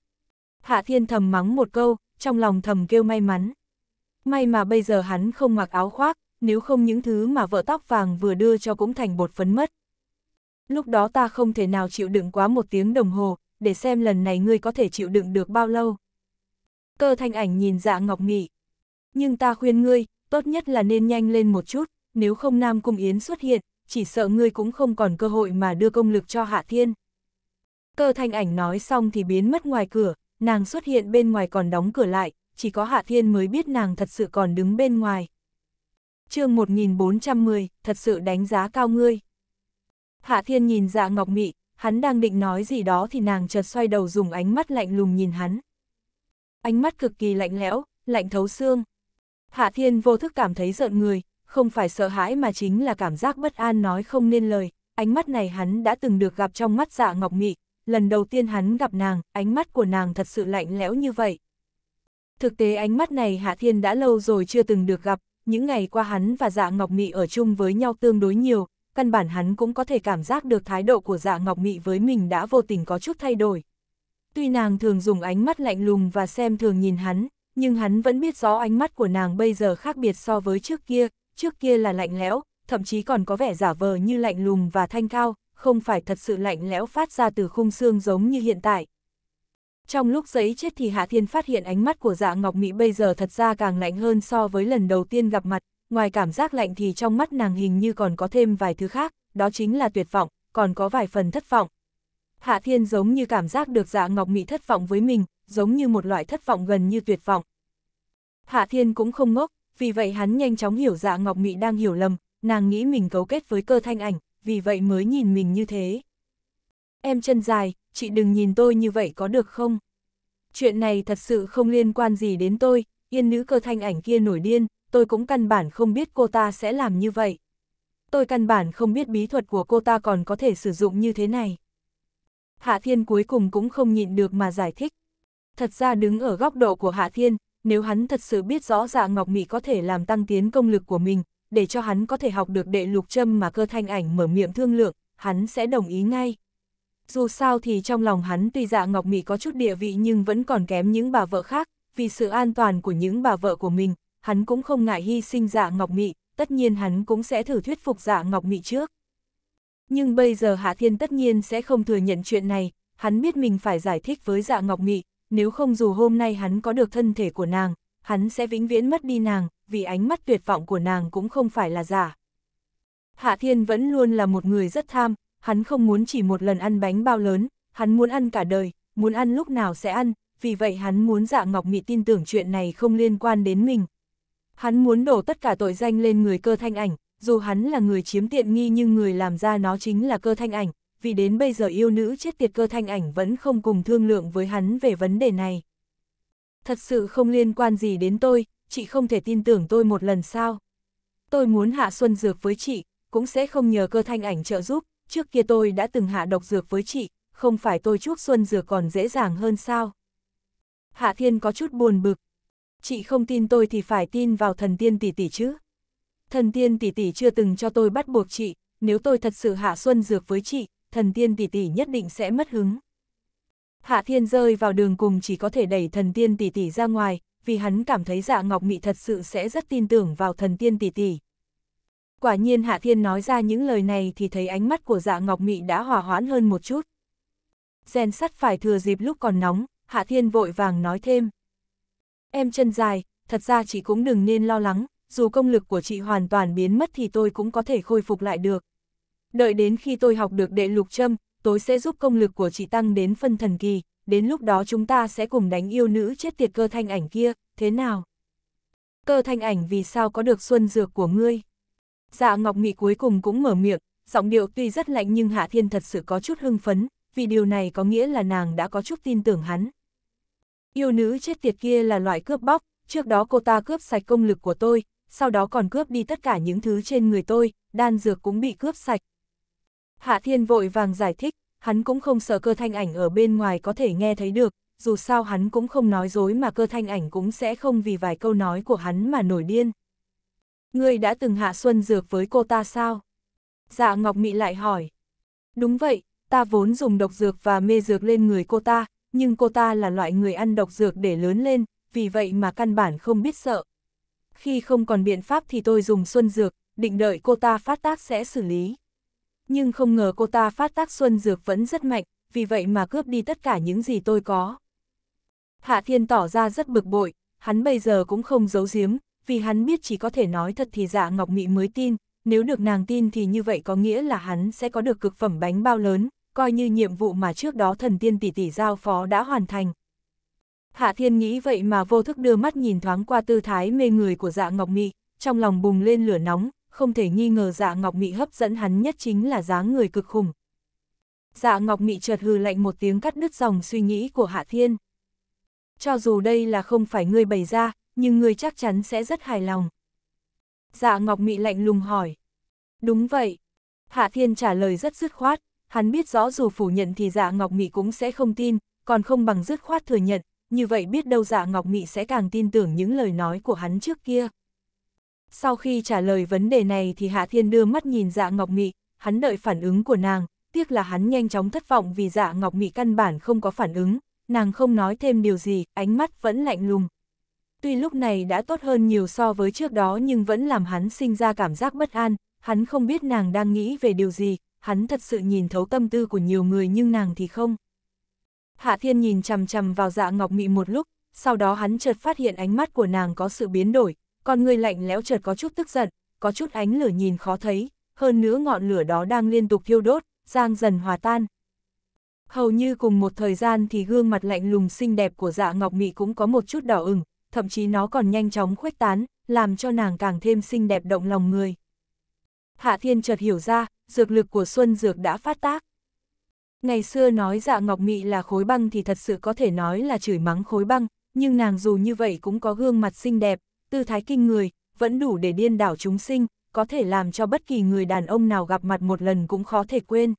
Hạ Thiên thầm mắng một câu, trong lòng thầm kêu may mắn. May mà bây giờ hắn không mặc áo khoác, nếu không những thứ mà vợ tóc vàng vừa đưa cho cũng thành bột phấn mất. Lúc đó ta không thể nào chịu đựng quá một tiếng đồng hồ, để xem lần này ngươi có thể chịu đựng được bao lâu. Cơ thanh ảnh nhìn dạ ngọc nghị, nhưng ta khuyên ngươi, tốt nhất là nên nhanh lên một chút, nếu không Nam Cung Yến xuất hiện, chỉ sợ ngươi cũng không còn cơ hội mà đưa công lực cho Hạ Thiên. Cơ thanh ảnh nói xong thì biến mất ngoài cửa, nàng xuất hiện bên ngoài còn đóng cửa lại, chỉ có Hạ Thiên mới biết nàng thật sự còn đứng bên ngoài. chương 1410, thật sự đánh giá cao ngươi. Hạ Thiên nhìn dạ ngọc mị, hắn đang định nói gì đó thì nàng chợt xoay đầu dùng ánh mắt lạnh lùng nhìn hắn. Ánh mắt cực kỳ lạnh lẽo, lạnh thấu xương, Hạ Thiên vô thức cảm thấy giận người, không phải sợ hãi mà chính là cảm giác bất an nói không nên lời, ánh mắt này hắn đã từng được gặp trong mắt dạ ngọc mị, lần đầu tiên hắn gặp nàng, ánh mắt của nàng thật sự lạnh lẽo như vậy. Thực tế ánh mắt này Hạ Thiên đã lâu rồi chưa từng được gặp, những ngày qua hắn và dạ ngọc mị ở chung với nhau tương đối nhiều, căn bản hắn cũng có thể cảm giác được thái độ của dạ ngọc mị với mình đã vô tình có chút thay đổi. Tuy nàng thường dùng ánh mắt lạnh lùng và xem thường nhìn hắn, nhưng hắn vẫn biết rõ ánh mắt của nàng bây giờ khác biệt so với trước kia, trước kia là lạnh lẽo, thậm chí còn có vẻ giả vờ như lạnh lùng và thanh cao, không phải thật sự lạnh lẽo phát ra từ khung xương giống như hiện tại. Trong lúc giấy chết thì Hạ Thiên phát hiện ánh mắt của dạ Ngọc Mỹ bây giờ thật ra càng lạnh hơn so với lần đầu tiên gặp mặt, ngoài cảm giác lạnh thì trong mắt nàng hình như còn có thêm vài thứ khác, đó chính là tuyệt vọng, còn có vài phần thất vọng, Hạ Thiên giống như cảm giác được dạ Ngọc Mị thất vọng với mình, giống như một loại thất vọng gần như tuyệt vọng. Hạ Thiên cũng không ngốc, vì vậy hắn nhanh chóng hiểu dạ Ngọc Mị đang hiểu lầm, nàng nghĩ mình cấu kết với cơ thanh ảnh, vì vậy mới nhìn mình như thế. Em chân dài, chị đừng nhìn tôi như vậy có được không? Chuyện này thật sự không liên quan gì đến tôi, yên nữ cơ thanh ảnh kia nổi điên, tôi cũng căn bản không biết cô ta sẽ làm như vậy. Tôi căn bản không biết bí thuật của cô ta còn có thể sử dụng như thế này. Hạ Thiên cuối cùng cũng không nhịn được mà giải thích. Thật ra đứng ở góc độ của Hạ Thiên, nếu hắn thật sự biết rõ dạ Ngọc Mị có thể làm tăng tiến công lực của mình, để cho hắn có thể học được đệ lục châm mà cơ thanh ảnh mở miệng thương lượng, hắn sẽ đồng ý ngay. Dù sao thì trong lòng hắn tuy dạ Ngọc Mị có chút địa vị nhưng vẫn còn kém những bà vợ khác, vì sự an toàn của những bà vợ của mình, hắn cũng không ngại hy sinh dạ Ngọc Mị. tất nhiên hắn cũng sẽ thử thuyết phục dạ Ngọc Mị trước. Nhưng bây giờ Hạ Thiên tất nhiên sẽ không thừa nhận chuyện này, hắn biết mình phải giải thích với dạ Ngọc Mị, nếu không dù hôm nay hắn có được thân thể của nàng, hắn sẽ vĩnh viễn mất đi nàng, vì ánh mắt tuyệt vọng của nàng cũng không phải là giả. Hạ Thiên vẫn luôn là một người rất tham, hắn không muốn chỉ một lần ăn bánh bao lớn, hắn muốn ăn cả đời, muốn ăn lúc nào sẽ ăn, vì vậy hắn muốn dạ Ngọc Mị tin tưởng chuyện này không liên quan đến mình. Hắn muốn đổ tất cả tội danh lên người cơ thanh ảnh, dù hắn là người chiếm tiện nghi nhưng người làm ra nó chính là cơ thanh ảnh, vì đến bây giờ yêu nữ chết tiệt cơ thanh ảnh vẫn không cùng thương lượng với hắn về vấn đề này. Thật sự không liên quan gì đến tôi, chị không thể tin tưởng tôi một lần sao. Tôi muốn hạ xuân dược với chị, cũng sẽ không nhờ cơ thanh ảnh trợ giúp, trước kia tôi đã từng hạ độc dược với chị, không phải tôi chuốc xuân dược còn dễ dàng hơn sao. Hạ thiên có chút buồn bực. Chị không tin tôi thì phải tin vào thần tiên tỷ tỷ chứ thần tiên tỷ tỷ chưa từng cho tôi bắt buộc chị, nếu tôi thật sự hạ xuân dược với chị, thần tiên tỷ tỷ nhất định sẽ mất hứng. Hạ thiên rơi vào đường cùng chỉ có thể đẩy thần tiên tỷ tỷ ra ngoài, vì hắn cảm thấy dạ ngọc mị thật sự sẽ rất tin tưởng vào thần tiên tỷ tỷ. Quả nhiên Hạ Thiên nói ra những lời này thì thấy ánh mắt của dạ Ngọc Mị đã hòa hoãn hơn một chút. Gen sắt phải thừa dịp lúc còn nóng, Hạ Thiên vội vàng nói thêm. Em chân dài, thật ra chị cũng đừng nên lo lắng, dù công lực của chị hoàn toàn biến mất thì tôi cũng có thể khôi phục lại được. Đợi đến khi tôi học được đệ lục châm, tôi sẽ giúp công lực của chị tăng đến phân thần kỳ, đến lúc đó chúng ta sẽ cùng đánh yêu nữ chết tiệt cơ thanh ảnh kia, thế nào? Cơ thanh ảnh vì sao có được xuân dược của ngươi? Dạ Ngọc Nghị cuối cùng cũng mở miệng, giọng điệu tuy rất lạnh nhưng Hạ Thiên thật sự có chút hưng phấn, vì điều này có nghĩa là nàng đã có chút tin tưởng hắn. Yêu nữ chết tiệt kia là loại cướp bóc, trước đó cô ta cướp sạch công lực của tôi, sau đó còn cướp đi tất cả những thứ trên người tôi, đan dược cũng bị cướp sạch. Hạ Thiên vội vàng giải thích, hắn cũng không sợ cơ thanh ảnh ở bên ngoài có thể nghe thấy được, dù sao hắn cũng không nói dối mà cơ thanh ảnh cũng sẽ không vì vài câu nói của hắn mà nổi điên. Ngươi đã từng hạ xuân dược với cô ta sao? Dạ Ngọc Mị lại hỏi. Đúng vậy, ta vốn dùng độc dược và mê dược lên người cô ta, nhưng cô ta là loại người ăn độc dược để lớn lên, vì vậy mà căn bản không biết sợ, khi không còn biện pháp thì tôi dùng xuân dược, định đợi cô ta phát tác sẽ xử lý. Nhưng không ngờ cô ta phát tác xuân dược vẫn rất mạnh, vì vậy mà cướp đi tất cả những gì tôi có. Hạ Thiên tỏ ra rất bực bội, hắn bây giờ cũng không giấu giếm, vì hắn biết chỉ có thể nói thật thì dạ Ngọc Mị mới tin, nếu được nàng tin thì như vậy có nghĩa là hắn sẽ có được cực phẩm bánh bao lớn, coi như nhiệm vụ mà trước đó thần tiên tỷ tỷ giao phó đã hoàn thành, Hạ Thiên nghĩ vậy mà vô thức đưa mắt nhìn thoáng qua tư thái mê người của dạ Ngọc Mị, trong lòng bùng lên lửa nóng, không thể nghi ngờ dạ Ngọc Mị hấp dẫn hắn nhất chính là dáng người cực khủng. Dạ Ngọc Mị chợt hừ lạnh một tiếng cắt đứt dòng suy nghĩ của Hạ Thiên. Cho dù đây là không phải ngươi bày ra, nhưng ngươi chắc chắn sẽ rất hài lòng. Dạ Ngọc Mị lạnh lùng hỏi. Đúng vậy. Hạ Thiên trả lời rất dứt khoát, hắn biết rõ dù phủ nhận thì dạ Ngọc Mị cũng sẽ không tin, còn không bằng dứt khoát thừa nhận, như vậy biết đâu dạ Ngọc Mị sẽ càng tin tưởng những lời nói của hắn trước kia. Sau khi trả lời vấn đề này thì Hạ Thiên đưa mắt nhìn dạ Ngọc Mị, hắn đợi phản ứng của nàng, tiếc là hắn nhanh chóng thất vọng vì dạ Ngọc Mị căn bản không có phản ứng, nàng không nói thêm điều gì, ánh mắt vẫn lạnh lùng. Tuy lúc này đã tốt hơn nhiều so với trước đó nhưng vẫn làm hắn sinh ra cảm giác bất an, hắn không biết nàng đang nghĩ về điều gì, hắn thật sự nhìn thấu tâm tư của nhiều người nhưng nàng thì không. Hạ Thiên nhìn chằm chằm vào dạ ngọc mị một lúc, sau đó hắn chợt phát hiện ánh mắt của nàng có sự biến đổi, con người lạnh lẽo chợt có chút tức giận, có chút ánh lửa nhìn khó thấy, hơn nữa ngọn lửa đó đang liên tục thiêu đốt, giang dần hòa tan. Hầu như cùng một thời gian thì gương mặt lạnh lùng xinh đẹp của dạ ngọc mị cũng có một chút đỏ ửng, thậm chí nó còn nhanh chóng khuếch tán, làm cho nàng càng thêm xinh đẹp động lòng người. Hạ Thiên chợt hiểu ra, dược lực của Xuân Dược đã phát tác. Ngày xưa nói dạ Ngọc Mị là khối băng thì thật sự có thể nói là chửi mắng khối băng, nhưng nàng dù như vậy cũng có gương mặt xinh đẹp, tư thái kinh người, vẫn đủ để điên đảo chúng sinh, có thể làm cho bất kỳ người đàn ông nào gặp mặt một lần cũng khó thể quên.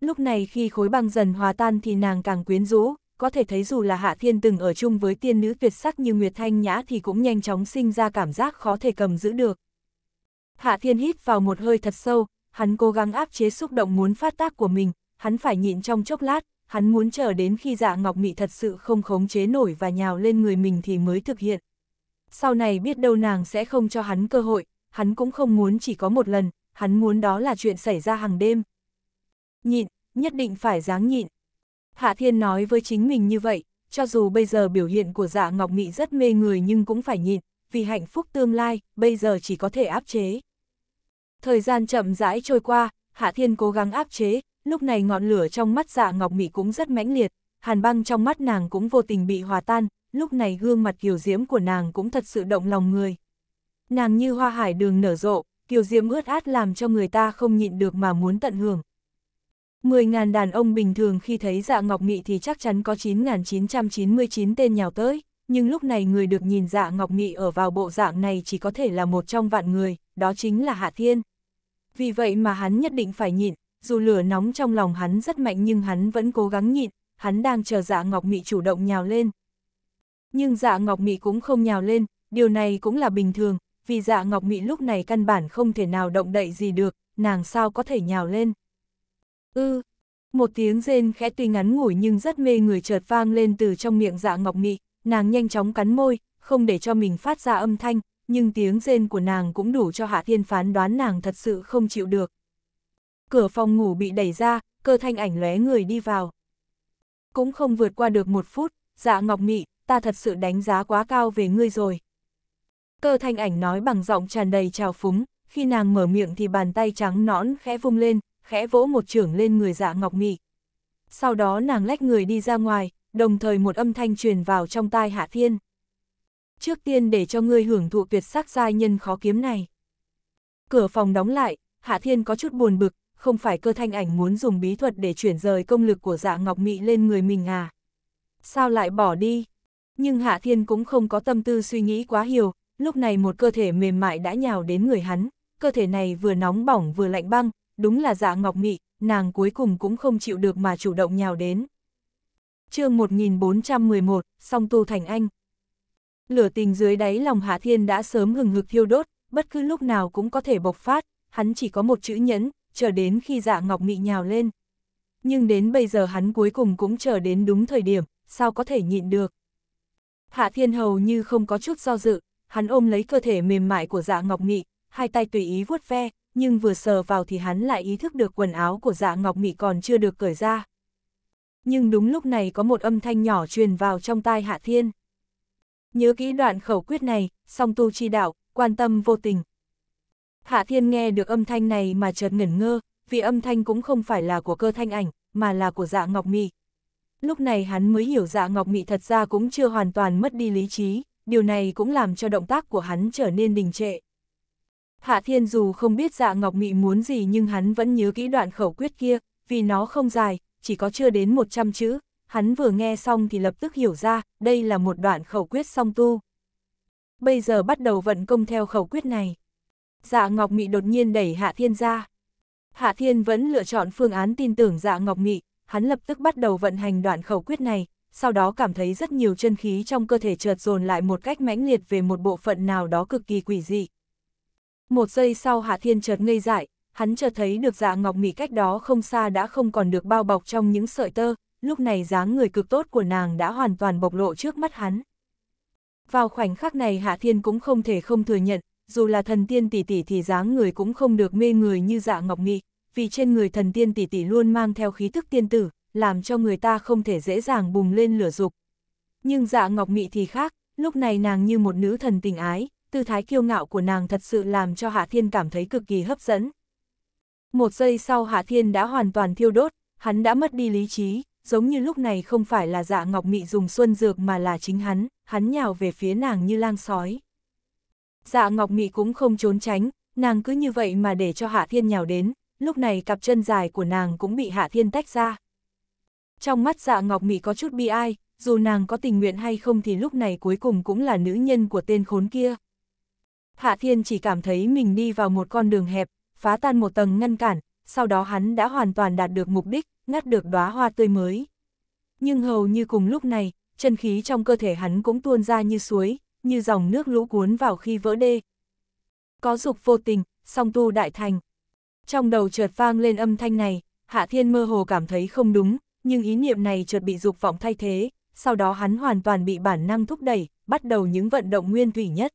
Lúc này khi khối băng dần hòa tan thì nàng càng quyến rũ, có thể thấy dù là Hạ Thiên từng ở chung với tiên nữ tuyệt sắc như Nguyệt Thanh Nhã thì cũng nhanh chóng sinh ra cảm giác khó thể cầm giữ được. Hạ Thiên hít vào một hơi thật sâu, hắn cố gắng áp chế xúc động muốn phát tác của mình, hắn phải nhịn trong chốc lát, hắn muốn chờ đến khi dạ ngọc mị thật sự không khống chế nổi và nhào lên người mình thì mới thực hiện. Sau này biết đâu nàng sẽ không cho hắn cơ hội, hắn cũng không muốn chỉ có một lần, hắn muốn đó là chuyện xảy ra hàng đêm. Nhịn, nhất định phải dáng nhịn. Hạ Thiên nói với chính mình như vậy, cho dù bây giờ biểu hiện của dạ ngọc mị rất mê người nhưng cũng phải nhịn, vì hạnh phúc tương lai, bây giờ chỉ có thể áp chế. Thời gian chậm rãi trôi qua, Hạ Thiên cố gắng áp chế, lúc này ngọn lửa trong mắt dạ ngọc mị cũng rất mãnh liệt, hàn băng trong mắt nàng cũng vô tình bị hòa tan, lúc này gương mặt kiều diễm của nàng cũng thật sự động lòng người. Nàng như hoa hải đường nở rộ, kiều diễm ướt át làm cho người ta không nhịn được mà muốn tận hưởng. Mười ngàn đàn ông bình thường khi thấy dạ ngọc nghị thì chắc chắn có chín chín chín trăm mươi chín tên nhào tới, nhưng lúc này người được nhìn dạ ngọc nghị ở vào bộ dạng này chỉ có thể là một trong vạn người, đó chính là Hạ Thiên. Vì vậy mà hắn nhất định phải nhịn, dù lửa nóng trong lòng hắn rất mạnh nhưng hắn vẫn cố gắng nhịn, hắn đang chờ dạ Ngọc Mị chủ động nhào lên. Nhưng dạ Ngọc Mị cũng không nhào lên, điều này cũng là bình thường, vì dạ Ngọc Mị lúc này căn bản không thể nào động đậy gì được, nàng sao có thể nhào lên. Ư, ừ, một tiếng rên khẽ tuy ngắn ngủi nhưng rất mê người chợt vang lên từ trong miệng dạ Ngọc Mị, nàng nhanh chóng cắn môi, không để cho mình phát ra âm thanh, nhưng tiếng rên của nàng cũng đủ cho Hạ Thiên phán đoán nàng thật sự không chịu được cửa phòng ngủ bị đẩy ra, cơ thanh ảnh lóe người đi vào. Cũng không vượt qua được một phút, dạ ngọc mị, ta thật sự đánh giá quá cao về ngươi rồi. Cơ thanh ảnh nói bằng giọng tràn đầy trào phúng, khi nàng mở miệng thì bàn tay trắng nõn khẽ vung lên, khẽ vỗ một trưởng lên người dạ ngọc mị. Sau đó nàng lách người đi ra ngoài, đồng thời một âm thanh truyền vào trong tai hạ thiên. Trước tiên để cho ngươi hưởng thụ tuyệt sắc giai nhân khó kiếm này. Cửa phòng đóng lại, hạ thiên có chút buồn bực, không phải cơ thanh ảnh muốn dùng bí thuật để chuyển rời công lực của dạ ngọc mị lên người mình à. Sao lại bỏ đi? Nhưng Hạ Thiên cũng không có tâm tư suy nghĩ quá nhiều, lúc này một cơ thể mềm mại đã nhào đến người hắn, cơ thể này vừa nóng bỏng vừa lạnh băng, đúng là dạ ngọc mị, nàng cuối cùng cũng không chịu được mà chủ động nhào đến. chương 1411, song tu thành anh. Lửa tình dưới đáy lòng Hạ Thiên đã sớm hừng hực thiêu đốt, bất cứ lúc nào cũng có thể bộc phát, hắn chỉ có một chữ nhẫn, chờ đến khi dạ ngọc Mị nhào lên. Nhưng đến bây giờ hắn cuối cùng cũng chờ đến đúng thời điểm, sao có thể nhịn được. Hạ thiên hầu như không có chút do dự, hắn ôm lấy cơ thể mềm mại của dạ ngọc Mị, hai tay tùy ý vuốt ve, nhưng vừa sờ vào thì hắn lại ý thức được quần áo của dạ ngọc Mị còn chưa được cởi ra. Nhưng đúng lúc này có một âm thanh nhỏ truyền vào trong tai hạ thiên. Nhớ kỹ đoạn khẩu quyết này, song tu chi đạo, quan tâm vô tình, Hạ Thiên nghe được âm thanh này mà chợt ngẩn ngơ, vì âm thanh cũng không phải là của cơ thanh ảnh, mà là của dạ ngọc mị. Lúc này hắn mới hiểu dạ ngọc mị thật ra cũng chưa hoàn toàn mất đi lý trí, điều này cũng làm cho động tác của hắn trở nên đình trệ. Hạ Thiên dù không biết dạ ngọc mị muốn gì nhưng hắn vẫn nhớ kỹ đoạn khẩu quyết kia, vì nó không dài, chỉ có chưa đến 100 chữ, hắn vừa nghe xong thì lập tức hiểu ra, đây là một đoạn khẩu quyết song tu. Bây giờ bắt đầu vận công theo khẩu quyết này. Dạ Ngọc Mị đột nhiên đẩy Hạ Thiên ra. Hạ Thiên vẫn lựa chọn phương án tin tưởng Dạ Ngọc Mị, hắn lập tức bắt đầu vận hành đoạn khẩu quyết này, sau đó cảm thấy rất nhiều chân khí trong cơ thể chợt dồn lại một cách mãnh liệt về một bộ phận nào đó cực kỳ quỷ dị. Một giây sau Hạ Thiên chợt ngây dại, hắn chợt thấy được Dạ Ngọc Mị cách đó không xa đã không còn được bao bọc trong những sợi tơ, lúc này dáng người cực tốt của nàng đã hoàn toàn bộc lộ trước mắt hắn. Vào khoảnh khắc này Hạ Thiên cũng không thể không thừa nhận, dù là thần tiên tỷ tỷ thì dáng người cũng không được mê người như dạ ngọc nghị, vì trên người thần tiên tỷ tỷ luôn mang theo khí thức tiên tử, làm cho người ta không thể dễ dàng bùng lên lửa dục. Nhưng dạ ngọc nghị thì khác, lúc này nàng như một nữ thần tình ái, tư thái kiêu ngạo của nàng thật sự làm cho Hạ Thiên cảm thấy cực kỳ hấp dẫn. Một giây sau Hạ Thiên đã hoàn toàn thiêu đốt, hắn đã mất đi lý trí, giống như lúc này không phải là dạ ngọc mị dùng xuân dược mà là chính hắn, hắn nhào về phía nàng như lang sói. Dạ Ngọc Mị cũng không trốn tránh, nàng cứ như vậy mà để cho Hạ Thiên nhào đến, lúc này cặp chân dài của nàng cũng bị Hạ Thiên tách ra. Trong mắt dạ Ngọc Mị có chút bi ai, dù nàng có tình nguyện hay không thì lúc này cuối cùng cũng là nữ nhân của tên khốn kia. Hạ Thiên chỉ cảm thấy mình đi vào một con đường hẹp, phá tan một tầng ngăn cản, sau đó hắn đã hoàn toàn đạt được mục đích, ngắt được đóa hoa tươi mới. Nhưng hầu như cùng lúc này, chân khí trong cơ thể hắn cũng tuôn ra như suối, như dòng nước lũ cuốn vào khi vỡ đê. Có dục vô tình, song tu đại thành. Trong đầu chợt vang lên âm thanh này, Hạ Thiên mơ hồ cảm thấy không đúng, nhưng ý niệm này chợt bị dục vọng thay thế, sau đó hắn hoàn toàn bị bản năng thúc đẩy, bắt đầu những vận động nguyên thủy nhất.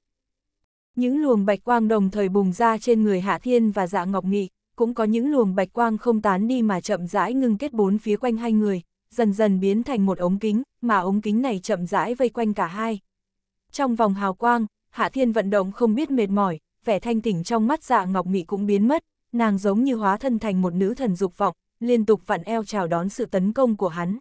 Những luồng bạch quang đồng thời bùng ra trên người Hạ Thiên và Dạ Ngọc Nghị, cũng có những luồng bạch quang không tán đi mà chậm rãi ngưng kết bốn phía quanh hai người, dần dần biến thành một ống kính, mà ống kính này chậm rãi vây quanh cả hai. Trong vòng hào quang, Hạ Thiên vận động không biết mệt mỏi, vẻ thanh tỉnh trong mắt dạ ngọc mị cũng biến mất, nàng giống như hóa thân thành một nữ thần dục vọng, liên tục vặn eo chào đón sự tấn công của hắn.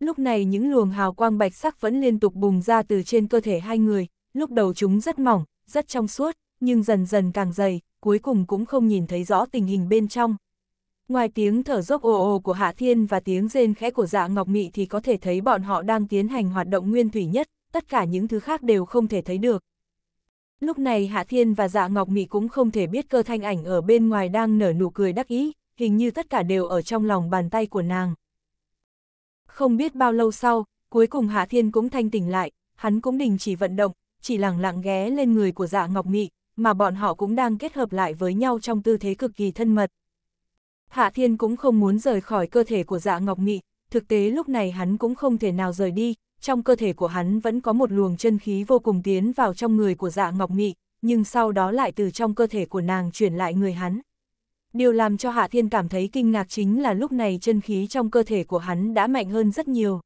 Lúc này những luồng hào quang bạch sắc vẫn liên tục bùng ra từ trên cơ thể hai người, lúc đầu chúng rất mỏng, rất trong suốt, nhưng dần dần càng dày, cuối cùng cũng không nhìn thấy rõ tình hình bên trong. Ngoài tiếng thở dốc ồ ồ của Hạ Thiên và tiếng rên khẽ của dạ Ngọc Mị thì có thể thấy bọn họ đang tiến hành hoạt động nguyên thủy nhất, tất cả những thứ khác đều không thể thấy được. Lúc này Hạ Thiên và Dạ Ngọc Mị cũng không thể biết cơ thanh ảnh ở bên ngoài đang nở nụ cười đắc ý, hình như tất cả đều ở trong lòng bàn tay của nàng. Không biết bao lâu sau, cuối cùng Hạ Thiên cũng thanh tỉnh lại, hắn cũng đình chỉ vận động, chỉ lặng lặng ghé lên người của Dạ Ngọc Mị, mà bọn họ cũng đang kết hợp lại với nhau trong tư thế cực kỳ thân mật. Hạ Thiên cũng không muốn rời khỏi cơ thể của Dạ Ngọc Mị, thực tế lúc này hắn cũng không thể nào rời đi, trong cơ thể của hắn vẫn có một luồng chân khí vô cùng tiến vào trong người của dạ ngọc mị, nhưng sau đó lại từ trong cơ thể của nàng chuyển lại người hắn. Điều làm cho Hạ Thiên cảm thấy kinh ngạc chính là lúc này chân khí trong cơ thể của hắn đã mạnh hơn rất nhiều.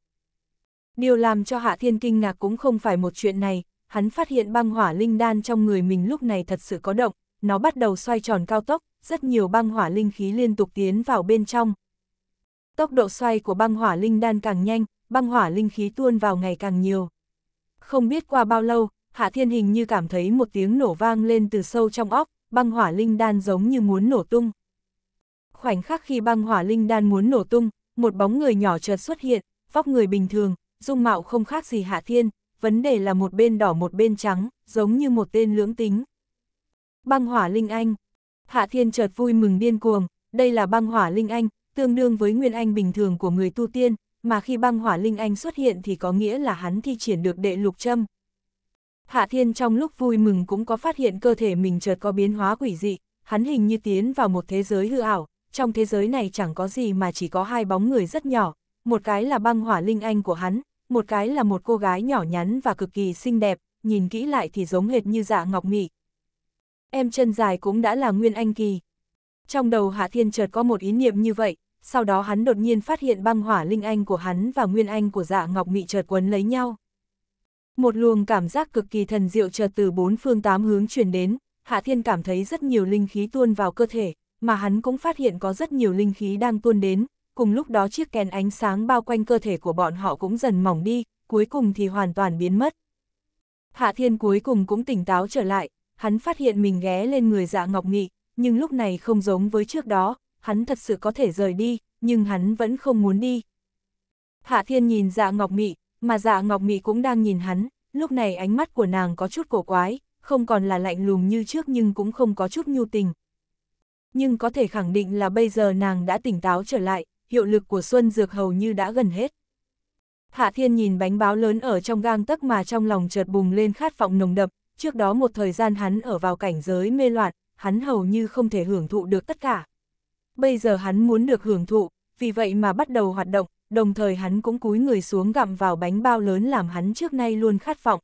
Điều làm cho Hạ Thiên kinh ngạc cũng không phải một chuyện này, hắn phát hiện băng hỏa linh đan trong người mình lúc này thật sự có động, nó bắt đầu xoay tròn cao tốc, rất nhiều băng hỏa linh khí liên tục tiến vào bên trong. Tốc độ xoay của băng hỏa linh đan càng nhanh, băng hỏa linh khí tuôn vào ngày càng nhiều. Không biết qua bao lâu, Hạ Thiên hình như cảm thấy một tiếng nổ vang lên từ sâu trong óc, băng hỏa linh đan giống như muốn nổ tung. Khoảnh khắc khi băng hỏa linh đan muốn nổ tung, một bóng người nhỏ chợt xuất hiện, vóc người bình thường, dung mạo không khác gì Hạ Thiên, vấn đề là một bên đỏ một bên trắng, giống như một tên lưỡng tính. Băng hỏa linh anh. Hạ Thiên chợt vui mừng điên cuồng, đây là băng hỏa linh anh, tương đương với nguyên anh bình thường của người tu tiên, mà khi băng hỏa linh anh xuất hiện thì có nghĩa là hắn thi triển được đệ lục châm. Hạ Thiên trong lúc vui mừng cũng có phát hiện cơ thể mình chợt có biến hóa quỷ dị, hắn hình như tiến vào một thế giới hư ảo, trong thế giới này chẳng có gì mà chỉ có hai bóng người rất nhỏ, một cái là băng hỏa linh anh của hắn, một cái là một cô gái nhỏ nhắn và cực kỳ xinh đẹp, nhìn kỹ lại thì giống hệt như dạ ngọc mị. Em chân dài cũng đã là nguyên anh kỳ. Trong đầu Hạ Thiên chợt có một ý niệm như vậy, sau đó hắn đột nhiên phát hiện băng hỏa linh anh của hắn và nguyên anh của dạ ngọc mị chợt quấn lấy nhau. Một luồng cảm giác cực kỳ thần diệu chợt từ bốn phương tám hướng truyền đến, Hạ Thiên cảm thấy rất nhiều linh khí tuôn vào cơ thể, mà hắn cũng phát hiện có rất nhiều linh khí đang tuôn đến, cùng lúc đó chiếc kèn ánh sáng bao quanh cơ thể của bọn họ cũng dần mỏng đi, cuối cùng thì hoàn toàn biến mất. Hạ Thiên cuối cùng cũng tỉnh táo trở lại, hắn phát hiện mình ghé lên người dạ ngọc nghị, nhưng lúc này không giống với trước đó, hắn thật sự có thể rời đi, nhưng hắn vẫn không muốn đi. Hạ Thiên nhìn dạ Ngọc Mị, mà dạ Ngọc Mị cũng đang nhìn hắn, lúc này ánh mắt của nàng có chút cổ quái, không còn là lạnh lùng như trước nhưng cũng không có chút nhu tình. Nhưng có thể khẳng định là bây giờ nàng đã tỉnh táo trở lại, hiệu lực của Xuân Dược hầu như đã gần hết. Hạ Thiên nhìn bánh báo lớn ở trong gang tấc mà trong lòng chợt bùng lên khát vọng nồng đậm, trước đó một thời gian hắn ở vào cảnh giới mê loạn, hắn hầu như không thể hưởng thụ được tất cả bây giờ hắn muốn được hưởng thụ, vì vậy mà bắt đầu hoạt động, đồng thời hắn cũng cúi người xuống gặm vào bánh bao lớn làm hắn trước nay luôn khát vọng.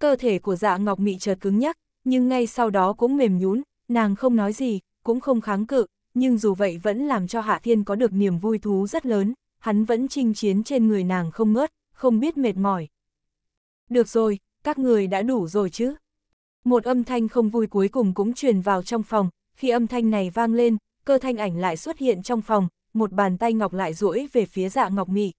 Cơ thể của dạ ngọc mị chợt cứng nhắc, nhưng ngay sau đó cũng mềm nhún, nàng không nói gì, cũng không kháng cự, nhưng dù vậy vẫn làm cho Hạ Thiên có được niềm vui thú rất lớn, hắn vẫn chinh chiến trên người nàng không ngớt, không biết mệt mỏi. Được rồi, các người đã đủ rồi chứ. Một âm thanh không vui cuối cùng cũng truyền vào trong phòng, khi âm thanh này vang lên, cơ thanh ảnh lại xuất hiện trong phòng, một bàn tay ngọc lại duỗi về phía dạ ngọc mị.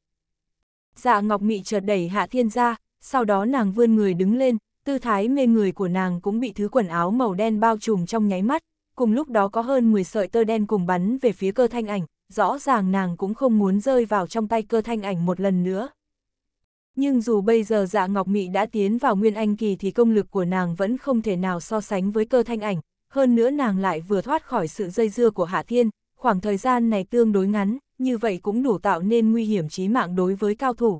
Dạ ngọc mị chợt đẩy hạ thiên ra, sau đó nàng vươn người đứng lên, tư thái mê người của nàng cũng bị thứ quần áo màu đen bao trùm trong nháy mắt, cùng lúc đó có hơn 10 sợi tơ đen cùng bắn về phía cơ thanh ảnh, rõ ràng nàng cũng không muốn rơi vào trong tay cơ thanh ảnh một lần nữa. Nhưng dù bây giờ dạ Ngọc Mị đã tiến vào Nguyên Anh Kỳ thì công lực của nàng vẫn không thể nào so sánh với cơ thanh ảnh, hơn nữa nàng lại vừa thoát khỏi sự dây dưa của Hạ Thiên, khoảng thời gian này tương đối ngắn, như vậy cũng đủ tạo nên nguy hiểm chí mạng đối với cao thủ.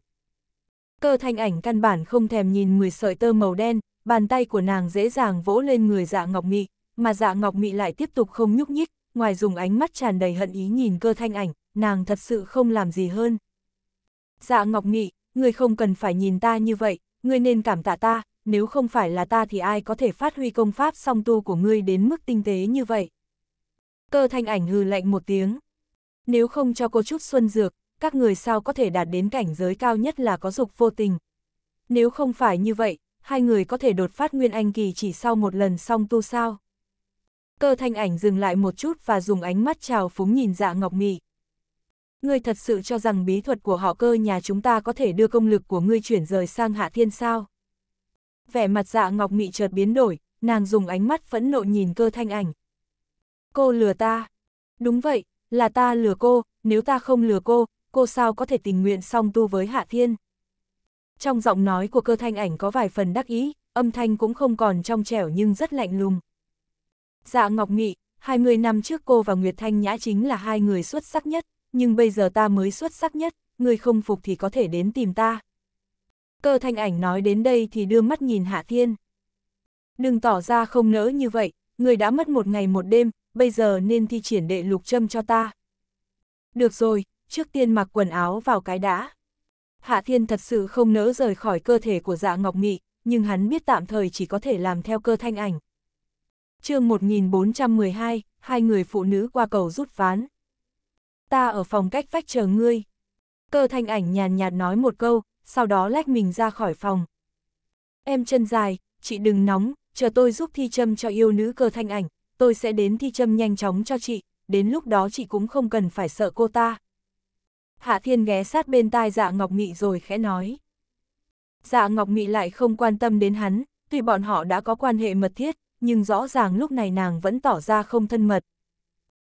Cơ thanh ảnh căn bản không thèm nhìn người sợi tơ màu đen, bàn tay của nàng dễ dàng vỗ lên người dạ ngọc mị, mà dạ ngọc mị lại tiếp tục không nhúc nhích, ngoài dùng ánh mắt tràn đầy hận ý nhìn cơ thanh ảnh, nàng thật sự không làm gì hơn. Dạ ngọc mị, người không cần phải nhìn ta như vậy, người nên cảm tạ ta, nếu không phải là ta thì ai có thể phát huy công pháp song tu của ngươi đến mức tinh tế như vậy. Cơ thanh ảnh hừ lạnh một tiếng. Nếu không cho cô chút xuân dược, các người sao có thể đạt đến cảnh giới cao nhất là có dục vô tình. Nếu không phải như vậy, hai người có thể đột phát nguyên anh kỳ chỉ sau một lần song tu sao. Cơ thanh ảnh dừng lại một chút và dùng ánh mắt trào phúng nhìn dạ ngọc mị. Ngươi thật sự cho rằng bí thuật của họ cơ nhà chúng ta có thể đưa công lực của ngươi chuyển rời sang hạ thiên sao? vẻ mặt dạ ngọc mị chợt biến đổi, nàng dùng ánh mắt phẫn nộ nhìn cơ thanh ảnh. Cô lừa ta. Đúng vậy, là ta lừa cô, nếu ta không lừa cô, cô sao có thể tình nguyện song tu với Hạ Thiên. Trong giọng nói của cơ thanh ảnh có vài phần đắc ý, âm thanh cũng không còn trong trẻo nhưng rất lạnh lùng. Dạ Ngọc Nghị, 20 năm trước cô và Nguyệt Thanh Nhã chính là hai người xuất sắc nhất, nhưng bây giờ ta mới xuất sắc nhất, người không phục thì có thể đến tìm ta. Cơ thanh ảnh nói đến đây thì đưa mắt nhìn Hạ Thiên. Đừng tỏ ra không nỡ như vậy, người đã mất một ngày một đêm, bây giờ nên thi triển đệ lục châm cho ta. Được rồi, trước tiên mặc quần áo vào cái đã. Hạ Thiên thật sự không nỡ rời khỏi cơ thể của dạ ngọc mị, nhưng hắn biết tạm thời chỉ có thể làm theo cơ thanh ảnh. chương 1412, hai người phụ nữ qua cầu rút ván. Ta ở phòng cách vách chờ ngươi. Cơ thanh ảnh nhàn nhạt nói một câu, sau đó lách mình ra khỏi phòng. Em chân dài, chị đừng nóng, chờ tôi giúp thi châm cho yêu nữ cơ thanh ảnh, tôi sẽ đến thi châm nhanh chóng cho chị, đến lúc đó chị cũng không cần phải sợ cô ta. Hạ Thiên ghé sát bên tai dạ Ngọc Mị rồi khẽ nói. Dạ Ngọc Mị lại không quan tâm đến hắn, tuy bọn họ đã có quan hệ mật thiết, nhưng rõ ràng lúc này nàng vẫn tỏ ra không thân mật.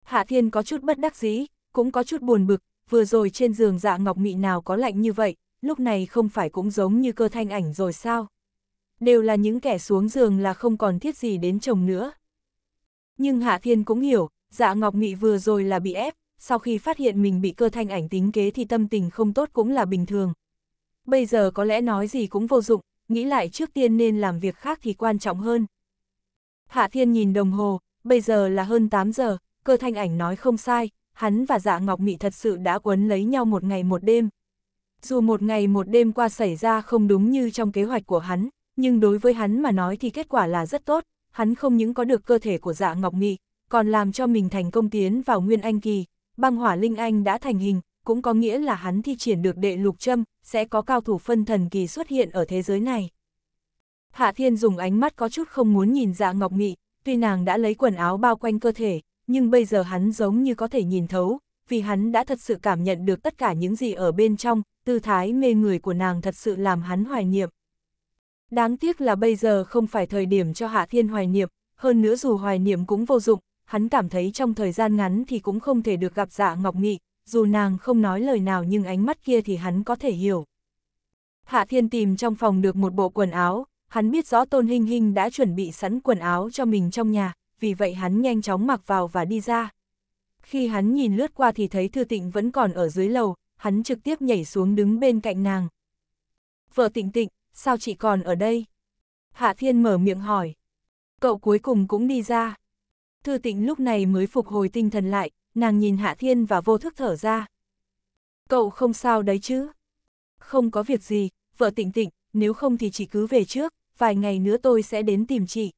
Hạ Thiên có chút bất đắc dĩ, cũng có chút buồn bực, vừa rồi trên giường dạ Ngọc Mị nào có lạnh như vậy, lúc này không phải cũng giống như cơ thanh ảnh rồi sao? Đều là những kẻ xuống giường là không còn thiết gì đến chồng nữa. Nhưng Hạ Thiên cũng hiểu, dạ Ngọc Mị vừa rồi là bị ép, sau khi phát hiện mình bị cơ thanh ảnh tính kế thì tâm tình không tốt cũng là bình thường. Bây giờ có lẽ nói gì cũng vô dụng, nghĩ lại trước tiên nên làm việc khác thì quan trọng hơn. Hạ Thiên nhìn đồng hồ, bây giờ là hơn 8 giờ, cơ thanh ảnh nói không sai, hắn và dạ Ngọc Mị thật sự đã quấn lấy nhau một ngày một đêm. Dù một ngày một đêm qua xảy ra không đúng như trong kế hoạch của hắn, nhưng đối với hắn mà nói thì kết quả là rất tốt, hắn không những có được cơ thể của dạ ngọc nghị, còn làm cho mình thành công tiến vào nguyên anh kỳ, băng hỏa linh anh đã thành hình, cũng có nghĩa là hắn thi triển được đệ lục châm, sẽ có cao thủ phân thần kỳ xuất hiện ở thế giới này. Hạ Thiên dùng ánh mắt có chút không muốn nhìn dạ ngọc nghị, tuy nàng đã lấy quần áo bao quanh cơ thể, nhưng bây giờ hắn giống như có thể nhìn thấu, vì hắn đã thật sự cảm nhận được tất cả những gì ở bên trong, tư thái mê người của nàng thật sự làm hắn hoài niệm. Đáng tiếc là bây giờ không phải thời điểm cho Hạ Thiên hoài niệm, hơn nữa dù hoài niệm cũng vô dụng, hắn cảm thấy trong thời gian ngắn thì cũng không thể được gặp dạ Ngọc Nghị, dù nàng không nói lời nào nhưng ánh mắt kia thì hắn có thể hiểu. Hạ Thiên tìm trong phòng được một bộ quần áo, hắn biết rõ Tôn Hinh Hinh đã chuẩn bị sẵn quần áo cho mình trong nhà, vì vậy hắn nhanh chóng mặc vào và đi ra khi hắn nhìn lướt qua thì thấy Thư Tịnh vẫn còn ở dưới lầu, hắn trực tiếp nhảy xuống đứng bên cạnh nàng. Vợ Tịnh Tịnh, sao chị còn ở đây? Hạ Thiên mở miệng hỏi. Cậu cuối cùng cũng đi ra. Thư Tịnh lúc này mới phục hồi tinh thần lại, nàng nhìn Hạ Thiên và vô thức thở ra. Cậu không sao đấy chứ? Không có việc gì, vợ Tịnh Tịnh, nếu không thì chị cứ về trước, vài ngày nữa tôi sẽ đến tìm chị.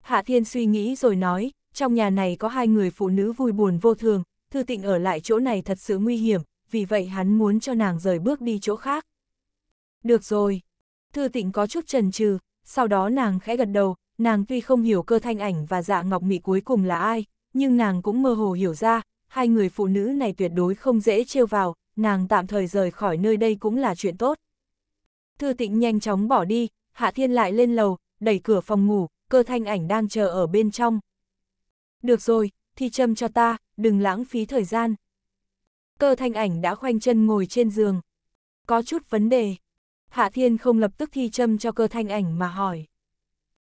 Hạ Thiên suy nghĩ rồi nói, trong nhà này có hai người phụ nữ vui buồn vô thường, Thư Tịnh ở lại chỗ này thật sự nguy hiểm, vì vậy hắn muốn cho nàng rời bước đi chỗ khác. Được rồi. Thư Tịnh có chút chần chừ, sau đó nàng khẽ gật đầu, nàng tuy không hiểu cơ thanh ảnh và dạ ngọc mị cuối cùng là ai, nhưng nàng cũng mơ hồ hiểu ra, hai người phụ nữ này tuyệt đối không dễ trêu vào, nàng tạm thời rời khỏi nơi đây cũng là chuyện tốt. Thư Tịnh nhanh chóng bỏ đi, Hạ Thiên lại lên lầu, đẩy cửa phòng ngủ, cơ thanh ảnh đang chờ ở bên trong, được rồi, thì châm cho ta, đừng lãng phí thời gian. Cơ thanh ảnh đã khoanh chân ngồi trên giường. Có chút vấn đề. Hạ Thiên không lập tức thi châm cho cơ thanh ảnh mà hỏi.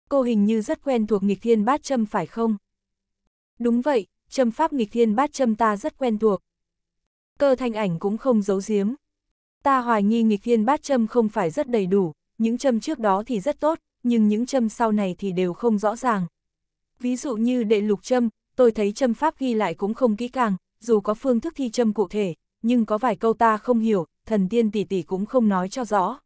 Cô hình như rất quen thuộc nghịch thiên bát châm phải không? Đúng vậy, châm pháp nghịch thiên bát châm ta rất quen thuộc. Cơ thanh ảnh cũng không giấu giếm. Ta hoài nghi nghịch thiên bát châm không phải rất đầy đủ, những châm trước đó thì rất tốt, nhưng những châm sau này thì đều không rõ ràng, ví dụ như đệ lục châm, tôi thấy châm pháp ghi lại cũng không kỹ càng, dù có phương thức thi châm cụ thể, nhưng có vài câu ta không hiểu, thần tiên tỷ tỷ cũng không nói cho rõ.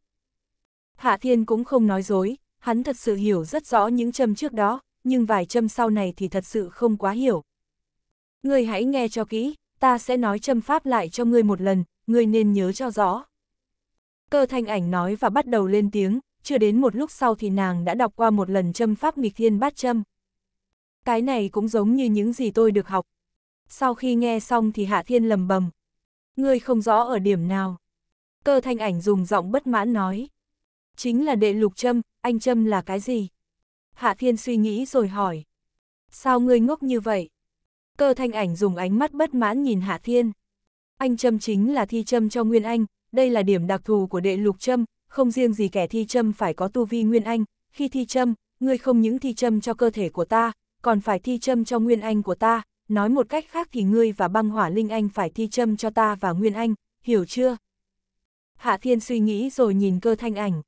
Hạ thiên cũng không nói dối, hắn thật sự hiểu rất rõ những châm trước đó, nhưng vài châm sau này thì thật sự không quá hiểu. Ngươi hãy nghe cho kỹ, ta sẽ nói châm pháp lại cho ngươi một lần, ngươi nên nhớ cho rõ. Cơ thanh ảnh nói và bắt đầu lên tiếng, chưa đến một lúc sau thì nàng đã đọc qua một lần châm pháp nghịch thiên bát châm cái này cũng giống như những gì tôi được học. Sau khi nghe xong thì Hạ Thiên lầm bầm. Ngươi không rõ ở điểm nào. Cơ thanh ảnh dùng giọng bất mãn nói. Chính là đệ lục châm, anh châm là cái gì? Hạ Thiên suy nghĩ rồi hỏi. Sao ngươi ngốc như vậy? Cơ thanh ảnh dùng ánh mắt bất mãn nhìn Hạ Thiên. Anh châm chính là thi châm cho Nguyên Anh, đây là điểm đặc thù của đệ lục châm, không riêng gì kẻ thi châm phải có tu vi Nguyên Anh. Khi thi châm, ngươi không những thi châm cho cơ thể của ta, còn phải thi châm cho Nguyên Anh của ta, nói một cách khác thì ngươi và băng hỏa Linh Anh phải thi châm cho ta và Nguyên Anh, hiểu chưa? Hạ Thiên suy nghĩ rồi nhìn cơ thanh ảnh.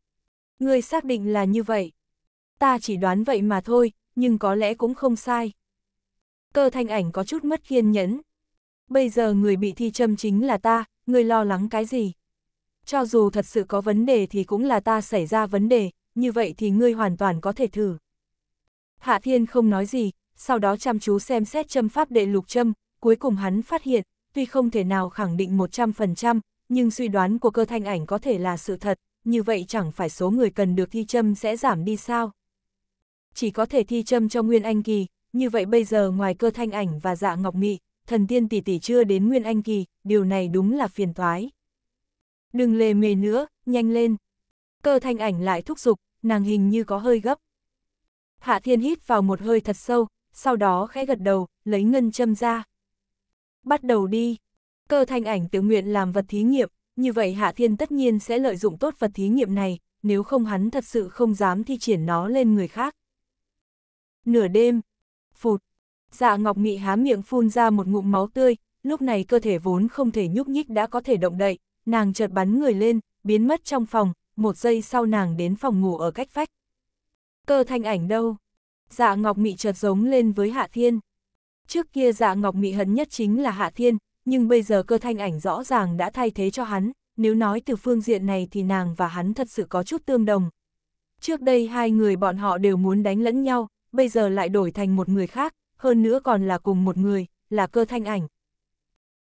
Ngươi xác định là như vậy. Ta chỉ đoán vậy mà thôi, nhưng có lẽ cũng không sai. Cơ thanh ảnh có chút mất kiên nhẫn. Bây giờ người bị thi châm chính là ta, ngươi lo lắng cái gì? Cho dù thật sự có vấn đề thì cũng là ta xảy ra vấn đề, như vậy thì ngươi hoàn toàn có thể thử. Hạ Thiên không nói gì, sau đó chăm chú xem xét châm pháp đệ lục châm, cuối cùng hắn phát hiện, tuy không thể nào khẳng định 100%, nhưng suy đoán của cơ thanh ảnh có thể là sự thật, như vậy chẳng phải số người cần được thi châm sẽ giảm đi sao. Chỉ có thể thi châm cho Nguyên Anh Kỳ, như vậy bây giờ ngoài cơ thanh ảnh và dạ ngọc mị, thần tiên tỷ tỷ chưa đến Nguyên Anh Kỳ, điều này đúng là phiền toái. Đừng lề mề nữa, nhanh lên. Cơ thanh ảnh lại thúc giục, nàng hình như có hơi gấp. Hạ Thiên hít vào một hơi thật sâu, sau đó khẽ gật đầu, lấy ngân châm ra. Bắt đầu đi. Cơ thanh ảnh tự nguyện làm vật thí nghiệm, như vậy Hạ Thiên tất nhiên sẽ lợi dụng tốt vật thí nghiệm này, nếu không hắn thật sự không dám thi triển nó lên người khác. Nửa đêm, phụt, dạ ngọc mị há miệng phun ra một ngụm máu tươi, lúc này cơ thể vốn không thể nhúc nhích đã có thể động đậy, nàng chợt bắn người lên, biến mất trong phòng, một giây sau nàng đến phòng ngủ ở cách vách, Cơ thanh ảnh đâu? Dạ Ngọc Mị chợt giống lên với Hạ Thiên. Trước kia Dạ Ngọc Mị hấn nhất chính là Hạ Thiên, nhưng bây giờ cơ thanh ảnh rõ ràng đã thay thế cho hắn, nếu nói từ phương diện này thì nàng và hắn thật sự có chút tương đồng. Trước đây hai người bọn họ đều muốn đánh lẫn nhau, bây giờ lại đổi thành một người khác, hơn nữa còn là cùng một người, là cơ thanh ảnh.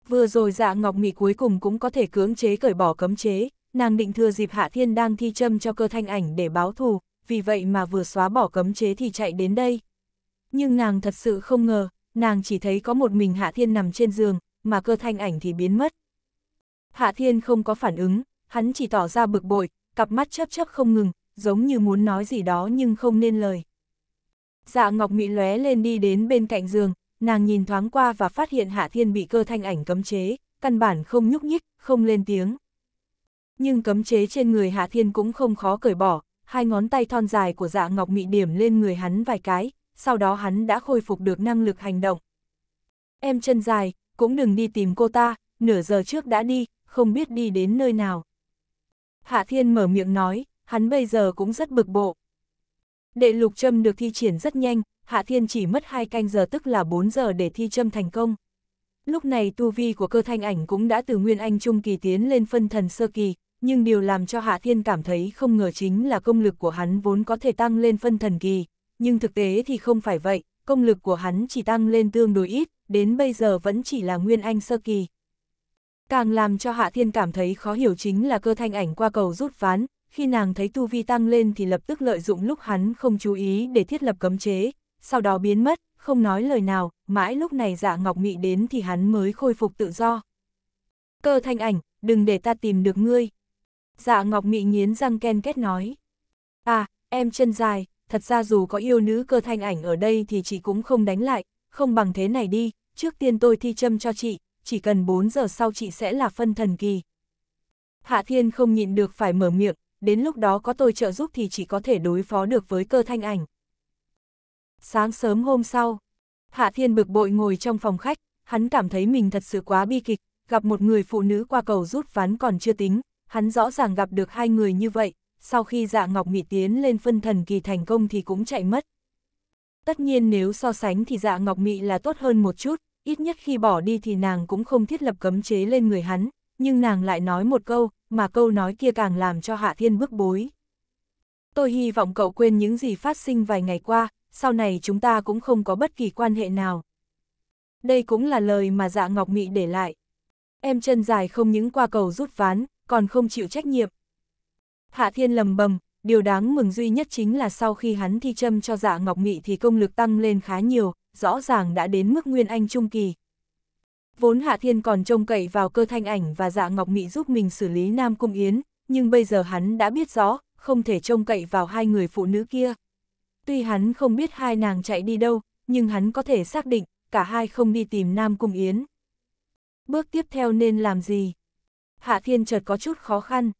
Vừa rồi dạ ngọc mị cuối cùng cũng có thể cưỡng chế cởi bỏ cấm chế, nàng định thừa dịp Hạ Thiên đang thi châm cho cơ thanh ảnh để báo thù, vì vậy mà vừa xóa bỏ cấm chế thì chạy đến đây. Nhưng nàng thật sự không ngờ, nàng chỉ thấy có một mình Hạ Thiên nằm trên giường, mà cơ thanh ảnh thì biến mất. Hạ Thiên không có phản ứng, hắn chỉ tỏ ra bực bội, cặp mắt chấp chấp không ngừng, giống như muốn nói gì đó nhưng không nên lời. Dạ Ngọc Mị lóe lên đi đến bên cạnh giường, nàng nhìn thoáng qua và phát hiện Hạ Thiên bị cơ thanh ảnh cấm chế, căn bản không nhúc nhích, không lên tiếng. Nhưng cấm chế trên người Hạ Thiên cũng không khó cởi bỏ, hai ngón tay thon dài của dạ ngọc mị điểm lên người hắn vài cái, sau đó hắn đã khôi phục được năng lực hành động. Em chân dài, cũng đừng đi tìm cô ta, nửa giờ trước đã đi, không biết đi đến nơi nào. Hạ Thiên mở miệng nói, hắn bây giờ cũng rất bực bộ. Đệ lục châm được thi triển rất nhanh, Hạ Thiên chỉ mất hai canh giờ tức là 4 giờ để thi châm thành công. Lúc này tu vi của cơ thanh ảnh cũng đã từ nguyên anh trung kỳ tiến lên phân thần sơ kỳ, nhưng điều làm cho Hạ Thiên cảm thấy không ngờ chính là công lực của hắn vốn có thể tăng lên phân thần kỳ, nhưng thực tế thì không phải vậy, công lực của hắn chỉ tăng lên tương đối ít, đến bây giờ vẫn chỉ là nguyên anh sơ kỳ. Càng làm cho Hạ Thiên cảm thấy khó hiểu chính là cơ thanh ảnh qua cầu rút ván, khi nàng thấy tu vi tăng lên thì lập tức lợi dụng lúc hắn không chú ý để thiết lập cấm chế, sau đó biến mất, không nói lời nào, mãi lúc này dạ ngọc mị đến thì hắn mới khôi phục tự do. Cơ thanh ảnh, đừng để ta tìm được ngươi, Dạ Ngọc Mị nghiến răng ken kết nói. À, em chân dài, thật ra dù có yêu nữ cơ thanh ảnh ở đây thì chị cũng không đánh lại, không bằng thế này đi, trước tiên tôi thi châm cho chị, chỉ cần 4 giờ sau chị sẽ là phân thần kỳ. Hạ Thiên không nhịn được phải mở miệng, đến lúc đó có tôi trợ giúp thì chỉ có thể đối phó được với cơ thanh ảnh. Sáng sớm hôm sau, Hạ Thiên bực bội ngồi trong phòng khách, hắn cảm thấy mình thật sự quá bi kịch, gặp một người phụ nữ qua cầu rút ván còn chưa tính, hắn rõ ràng gặp được hai người như vậy, sau khi dạ ngọc mị tiến lên phân thần kỳ thành công thì cũng chạy mất. Tất nhiên nếu so sánh thì dạ ngọc mị là tốt hơn một chút, ít nhất khi bỏ đi thì nàng cũng không thiết lập cấm chế lên người hắn, nhưng nàng lại nói một câu, mà câu nói kia càng làm cho Hạ Thiên bức bối. Tôi hy vọng cậu quên những gì phát sinh vài ngày qua, sau này chúng ta cũng không có bất kỳ quan hệ nào. Đây cũng là lời mà dạ Ngọc Mị để lại. Em chân dài không những qua cầu rút ván, còn không chịu trách nhiệm. Hạ Thiên lầm bầm, điều đáng mừng duy nhất chính là sau khi hắn thi châm cho dạ Ngọc Nghị thì công lực tăng lên khá nhiều, rõ ràng đã đến mức Nguyên Anh Trung Kỳ. Vốn Hạ Thiên còn trông cậy vào cơ thanh ảnh và dạ Ngọc Nghị giúp mình xử lý Nam Cung Yến, nhưng bây giờ hắn đã biết rõ, không thể trông cậy vào hai người phụ nữ kia. Tuy hắn không biết hai nàng chạy đi đâu, nhưng hắn có thể xác định, cả hai không đi tìm Nam Cung Yến. Bước tiếp theo nên làm gì? Hạ Thiên chợt có chút khó khăn.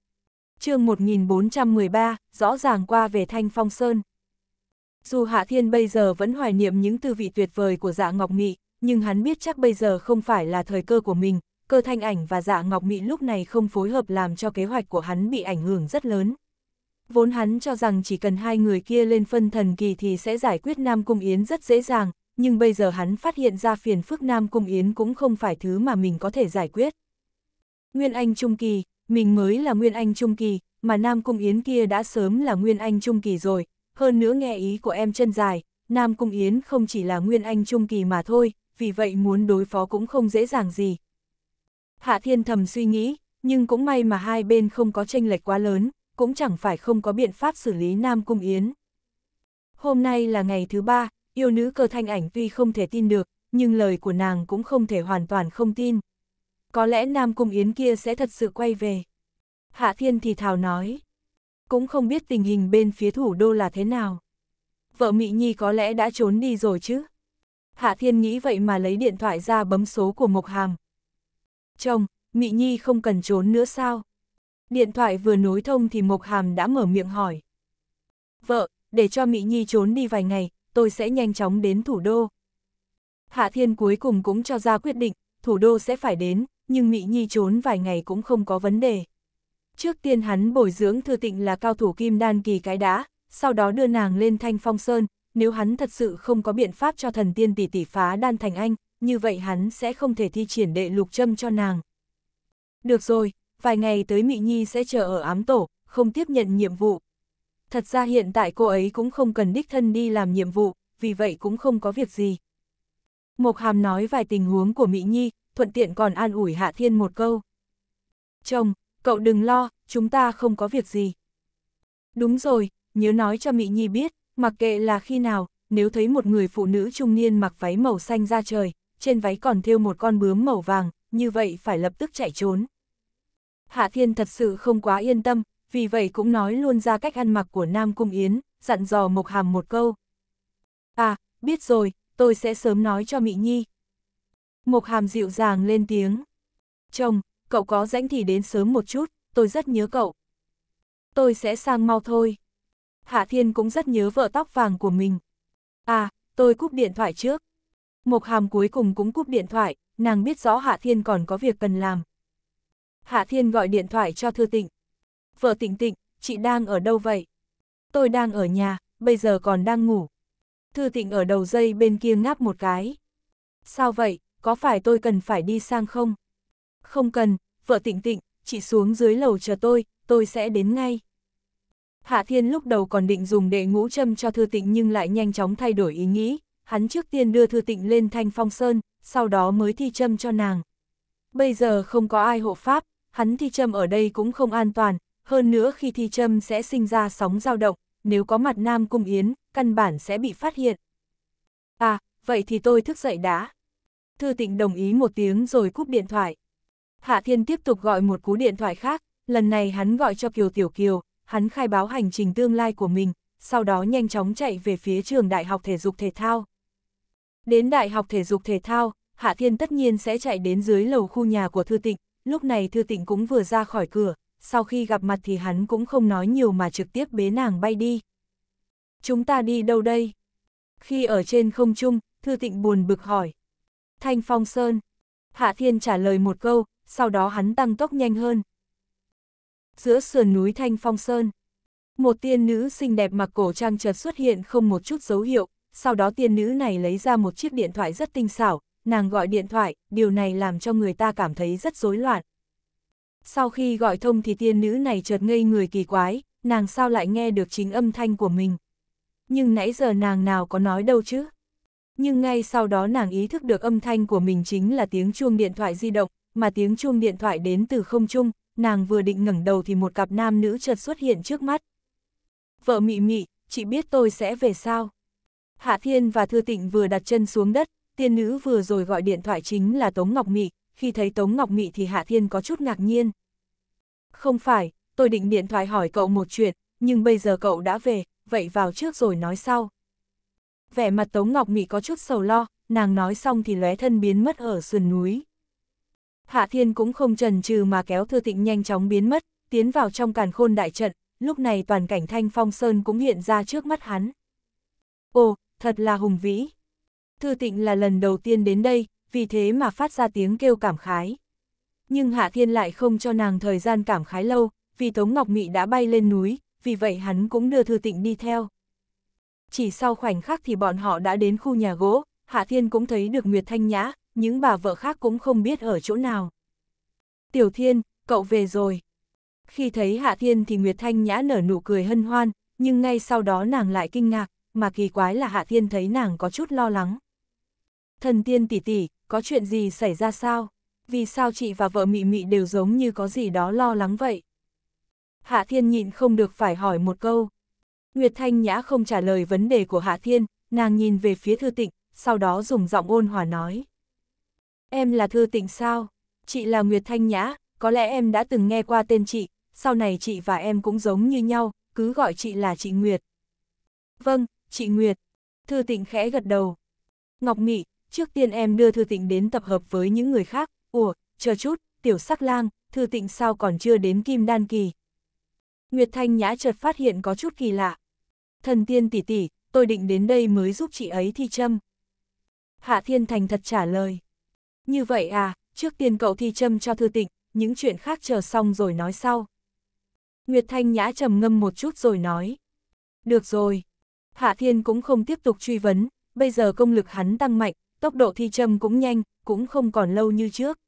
chương 1413, rõ ràng qua về Thanh Phong Sơn. Dù Hạ Thiên bây giờ vẫn hoài niệm những tư vị tuyệt vời của dạ Ngọc Mị, nhưng hắn biết chắc bây giờ không phải là thời cơ của mình, cơ thanh ảnh và dạ Ngọc Mị lúc này không phối hợp làm cho kế hoạch của hắn bị ảnh hưởng rất lớn. Vốn hắn cho rằng chỉ cần hai người kia lên phân thần kỳ thì sẽ giải quyết Nam Cung Yến rất dễ dàng, nhưng bây giờ hắn phát hiện ra phiền phức Nam Cung Yến cũng không phải thứ mà mình có thể giải quyết. Nguyên Anh Trung Kỳ, mình mới là Nguyên Anh Trung Kỳ, mà Nam Cung Yến kia đã sớm là Nguyên Anh Trung Kỳ rồi, hơn nữa nghe ý của em chân dài, Nam Cung Yến không chỉ là Nguyên Anh Trung Kỳ mà thôi, vì vậy muốn đối phó cũng không dễ dàng gì. Hạ Thiên thầm suy nghĩ, nhưng cũng may mà hai bên không có tranh lệch quá lớn, cũng chẳng phải không có biện pháp xử lý Nam Cung Yến. Hôm nay là ngày thứ ba, yêu nữ cơ thanh ảnh tuy không thể tin được, nhưng lời của nàng cũng không thể hoàn toàn không tin có lẽ Nam Cung Yến kia sẽ thật sự quay về. Hạ Thiên thì thào nói, cũng không biết tình hình bên phía thủ đô là thế nào. Vợ Mỹ Nhi có lẽ đã trốn đi rồi chứ. Hạ Thiên nghĩ vậy mà lấy điện thoại ra bấm số của Mộc Hàm. Chồng, Mỹ Nhi không cần trốn nữa sao? Điện thoại vừa nối thông thì Mộc Hàm đã mở miệng hỏi. Vợ, để cho Mỹ Nhi trốn đi vài ngày, tôi sẽ nhanh chóng đến thủ đô. Hạ Thiên cuối cùng cũng cho ra quyết định, thủ đô sẽ phải đến, nhưng Mỹ Nhi trốn vài ngày cũng không có vấn đề. Trước tiên hắn bồi dưỡng Thư Tịnh là cao thủ kim đan kỳ cái đã, sau đó đưa nàng lên thanh phong sơn, nếu hắn thật sự không có biện pháp cho thần tiên tỷ tỷ phá đan thành anh, như vậy hắn sẽ không thể thi triển đệ lục châm cho nàng. Được rồi, vài ngày tới mỹ Nhi sẽ chờ ở ám tổ, không tiếp nhận nhiệm vụ. Thật ra hiện tại cô ấy cũng không cần đích thân đi làm nhiệm vụ, vì vậy cũng không có việc gì. Mộc Hàm nói vài tình huống của Mỹ Nhi, thuận tiện còn an ủi Hạ Thiên một câu. Chồng, cậu đừng lo, chúng ta không có việc gì. Đúng rồi, nhớ nói cho Mỹ Nhi biết, mặc kệ là khi nào, nếu thấy một người phụ nữ trung niên mặc váy màu xanh ra trời, trên váy còn thêu một con bướm màu vàng, như vậy phải lập tức chạy trốn. Hạ Thiên thật sự không quá yên tâm, vì vậy cũng nói luôn ra cách ăn mặc của Nam Cung Yến, dặn dò Mộc Hàm một câu. À, biết rồi, tôi sẽ sớm nói cho Mỹ Nhi, Mộc hàm dịu dàng lên tiếng. Chồng, cậu có rãnh thì đến sớm một chút, tôi rất nhớ cậu. Tôi sẽ sang mau thôi. Hạ Thiên cũng rất nhớ vợ tóc vàng của mình. À, tôi cúp điện thoại trước. Mộc Hàm cuối cùng cũng cúp điện thoại, nàng biết rõ Hạ Thiên còn có việc cần làm. Hạ Thiên gọi điện thoại cho Thư Tịnh. Vợ Tịnh Tịnh, chị đang ở đâu vậy? Tôi đang ở nhà, bây giờ còn đang ngủ. Thư Tịnh ở đầu dây bên kia ngáp một cái. Sao vậy, có phải tôi cần phải đi sang không? Không cần, vợ tịnh tịnh, chị xuống dưới lầu chờ tôi, tôi sẽ đến ngay. Hạ Thiên lúc đầu còn định dùng đệ ngũ châm cho Thư Tịnh nhưng lại nhanh chóng thay đổi ý nghĩ, hắn trước tiên đưa Thư Tịnh lên thanh phong sơn, sau đó mới thi châm cho nàng. Bây giờ không có ai hộ pháp, hắn thi châm ở đây cũng không an toàn, hơn nữa khi thi châm sẽ sinh ra sóng dao động, nếu có mặt nam cung yến, căn bản sẽ bị phát hiện. À, vậy thì tôi thức dậy đã. Thư Tịnh đồng ý một tiếng rồi cúp điện thoại. Hạ Thiên tiếp tục gọi một cú điện thoại khác, lần này hắn gọi cho Kiều Tiểu Kiều, hắn khai báo hành trình tương lai của mình, sau đó nhanh chóng chạy về phía trường Đại học Thể dục Thể thao. Đến Đại học Thể dục Thể thao, Hạ Thiên tất nhiên sẽ chạy đến dưới lầu khu nhà của Thư Tịnh, lúc này Thư Tịnh cũng vừa ra khỏi cửa, sau khi gặp mặt thì hắn cũng không nói nhiều mà trực tiếp bế nàng bay đi. Chúng ta đi đâu đây? Khi ở trên không trung, Thư Tịnh buồn bực hỏi. Thanh Phong Sơn. Hạ Thiên trả lời một câu, sau đó hắn tăng tốc nhanh hơn. Giữa sườn núi Thanh Phong Sơn, một tiên nữ xinh đẹp mặc cổ trang chợt xuất hiện không một chút dấu hiệu, sau đó tiên nữ này lấy ra một chiếc điện thoại rất tinh xảo, nàng gọi điện thoại, điều này làm cho người ta cảm thấy rất rối loạn. Sau khi gọi thông thì tiên nữ này chợt ngây người kỳ quái, nàng sao lại nghe được chính âm thanh của mình. Nhưng nãy giờ nàng nào có nói đâu chứ? nhưng ngay sau đó nàng ý thức được âm thanh của mình chính là tiếng chuông điện thoại di động, mà tiếng chuông điện thoại đến từ không trung, nàng vừa định ngẩng đầu thì một cặp nam nữ chợt xuất hiện trước mắt. Vợ mị mị, chị biết tôi sẽ về sao? Hạ Thiên và Thư Tịnh vừa đặt chân xuống đất, tiên nữ vừa rồi gọi điện thoại chính là Tống Ngọc Mị, khi thấy Tống Ngọc Mị thì Hạ Thiên có chút ngạc nhiên. Không phải, tôi định điện thoại hỏi cậu một chuyện, nhưng bây giờ cậu đã về, vậy vào trước rồi nói sau vẻ mặt Tống Ngọc Mị có chút sầu lo, nàng nói xong thì lóe thân biến mất ở sườn núi. Hạ Thiên cũng không chần chừ mà kéo Thư Tịnh nhanh chóng biến mất, tiến vào trong càn khôn đại trận, lúc này toàn cảnh thanh phong sơn cũng hiện ra trước mắt hắn. Ồ, thật là hùng vĩ. Thư Tịnh là lần đầu tiên đến đây, vì thế mà phát ra tiếng kêu cảm khái. Nhưng Hạ Thiên lại không cho nàng thời gian cảm khái lâu, vì Tống Ngọc Mị đã bay lên núi, vì vậy hắn cũng đưa Thư Tịnh đi theo chỉ sau khoảnh khắc thì bọn họ đã đến khu nhà gỗ, Hạ Thiên cũng thấy được Nguyệt Thanh Nhã, những bà vợ khác cũng không biết ở chỗ nào. Tiểu Thiên, cậu về rồi. Khi thấy Hạ Thiên thì Nguyệt Thanh Nhã nở nụ cười hân hoan, nhưng ngay sau đó nàng lại kinh ngạc, mà kỳ quái là Hạ Thiên thấy nàng có chút lo lắng. Thần Tiên tỷ tỷ, có chuyện gì xảy ra sao? Vì sao chị và vợ Mị Mị đều giống như có gì đó lo lắng vậy? Hạ Thiên nhịn không được phải hỏi một câu. Nguyệt Thanh Nhã không trả lời vấn đề của Hạ Thiên, nàng nhìn về phía thư tịnh, sau đó dùng giọng ôn hòa nói. Em là thư tịnh sao? Chị là Nguyệt Thanh Nhã, có lẽ em đã từng nghe qua tên chị, sau này chị và em cũng giống như nhau, cứ gọi chị là chị Nguyệt. Vâng, chị Nguyệt. Thư tịnh khẽ gật đầu. Ngọc Nghị, trước tiên em đưa thư tịnh đến tập hợp với những người khác, ủa, chờ chút, tiểu sắc lang, thư tịnh sao còn chưa đến kim đan kỳ. Nguyệt Thanh Nhã chợt phát hiện có chút kỳ lạ thần tiên tỷ tỷ, tôi định đến đây mới giúp chị ấy thi châm. Hạ Thiên Thành thật trả lời. Như vậy à, trước tiên cậu thi châm cho thư tịnh, những chuyện khác chờ xong rồi nói sau. Nguyệt Thanh Nhã trầm ngâm một chút rồi nói. Được rồi. Hạ Thiên cũng không tiếp tục truy vấn, bây giờ công lực hắn tăng mạnh, tốc độ thi châm cũng nhanh, cũng không còn lâu như trước.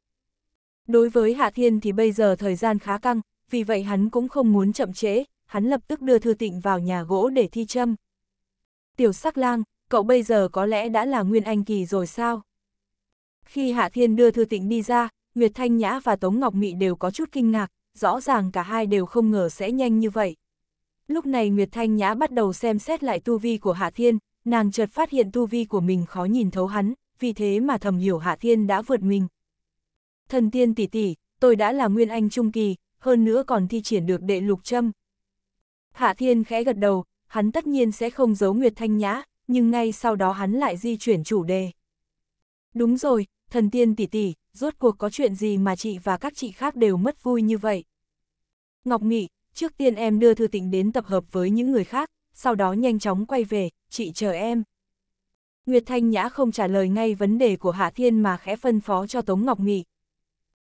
Đối với Hạ Thiên thì bây giờ thời gian khá căng, vì vậy hắn cũng không muốn chậm trễ, hắn lập tức đưa Thư Tịnh vào nhà gỗ để thi châm. Tiểu sắc lang, cậu bây giờ có lẽ đã là Nguyên Anh Kỳ rồi sao? Khi Hạ Thiên đưa Thư Tịnh đi ra, Nguyệt Thanh Nhã và Tống Ngọc Mị đều có chút kinh ngạc, rõ ràng cả hai đều không ngờ sẽ nhanh như vậy. Lúc này Nguyệt Thanh Nhã bắt đầu xem xét lại tu vi của Hạ Thiên, nàng chợt phát hiện tu vi của mình khó nhìn thấu hắn, vì thế mà thầm hiểu Hạ Thiên đã vượt mình. Thần tiên tỷ tỷ, tôi đã là Nguyên Anh Trung Kỳ, hơn nữa còn thi triển được đệ lục châm, Hạ Thiên khẽ gật đầu, hắn tất nhiên sẽ không giấu Nguyệt Thanh Nhã, nhưng ngay sau đó hắn lại di chuyển chủ đề. Đúng rồi, thần tiên tỷ tỷ, rốt cuộc có chuyện gì mà chị và các chị khác đều mất vui như vậy? Ngọc Nghị, trước tiên em đưa Thư Tịnh đến tập hợp với những người khác, sau đó nhanh chóng quay về, chị chờ em. Nguyệt Thanh Nhã không trả lời ngay vấn đề của Hạ Thiên mà khẽ phân phó cho Tống Ngọc Nghị.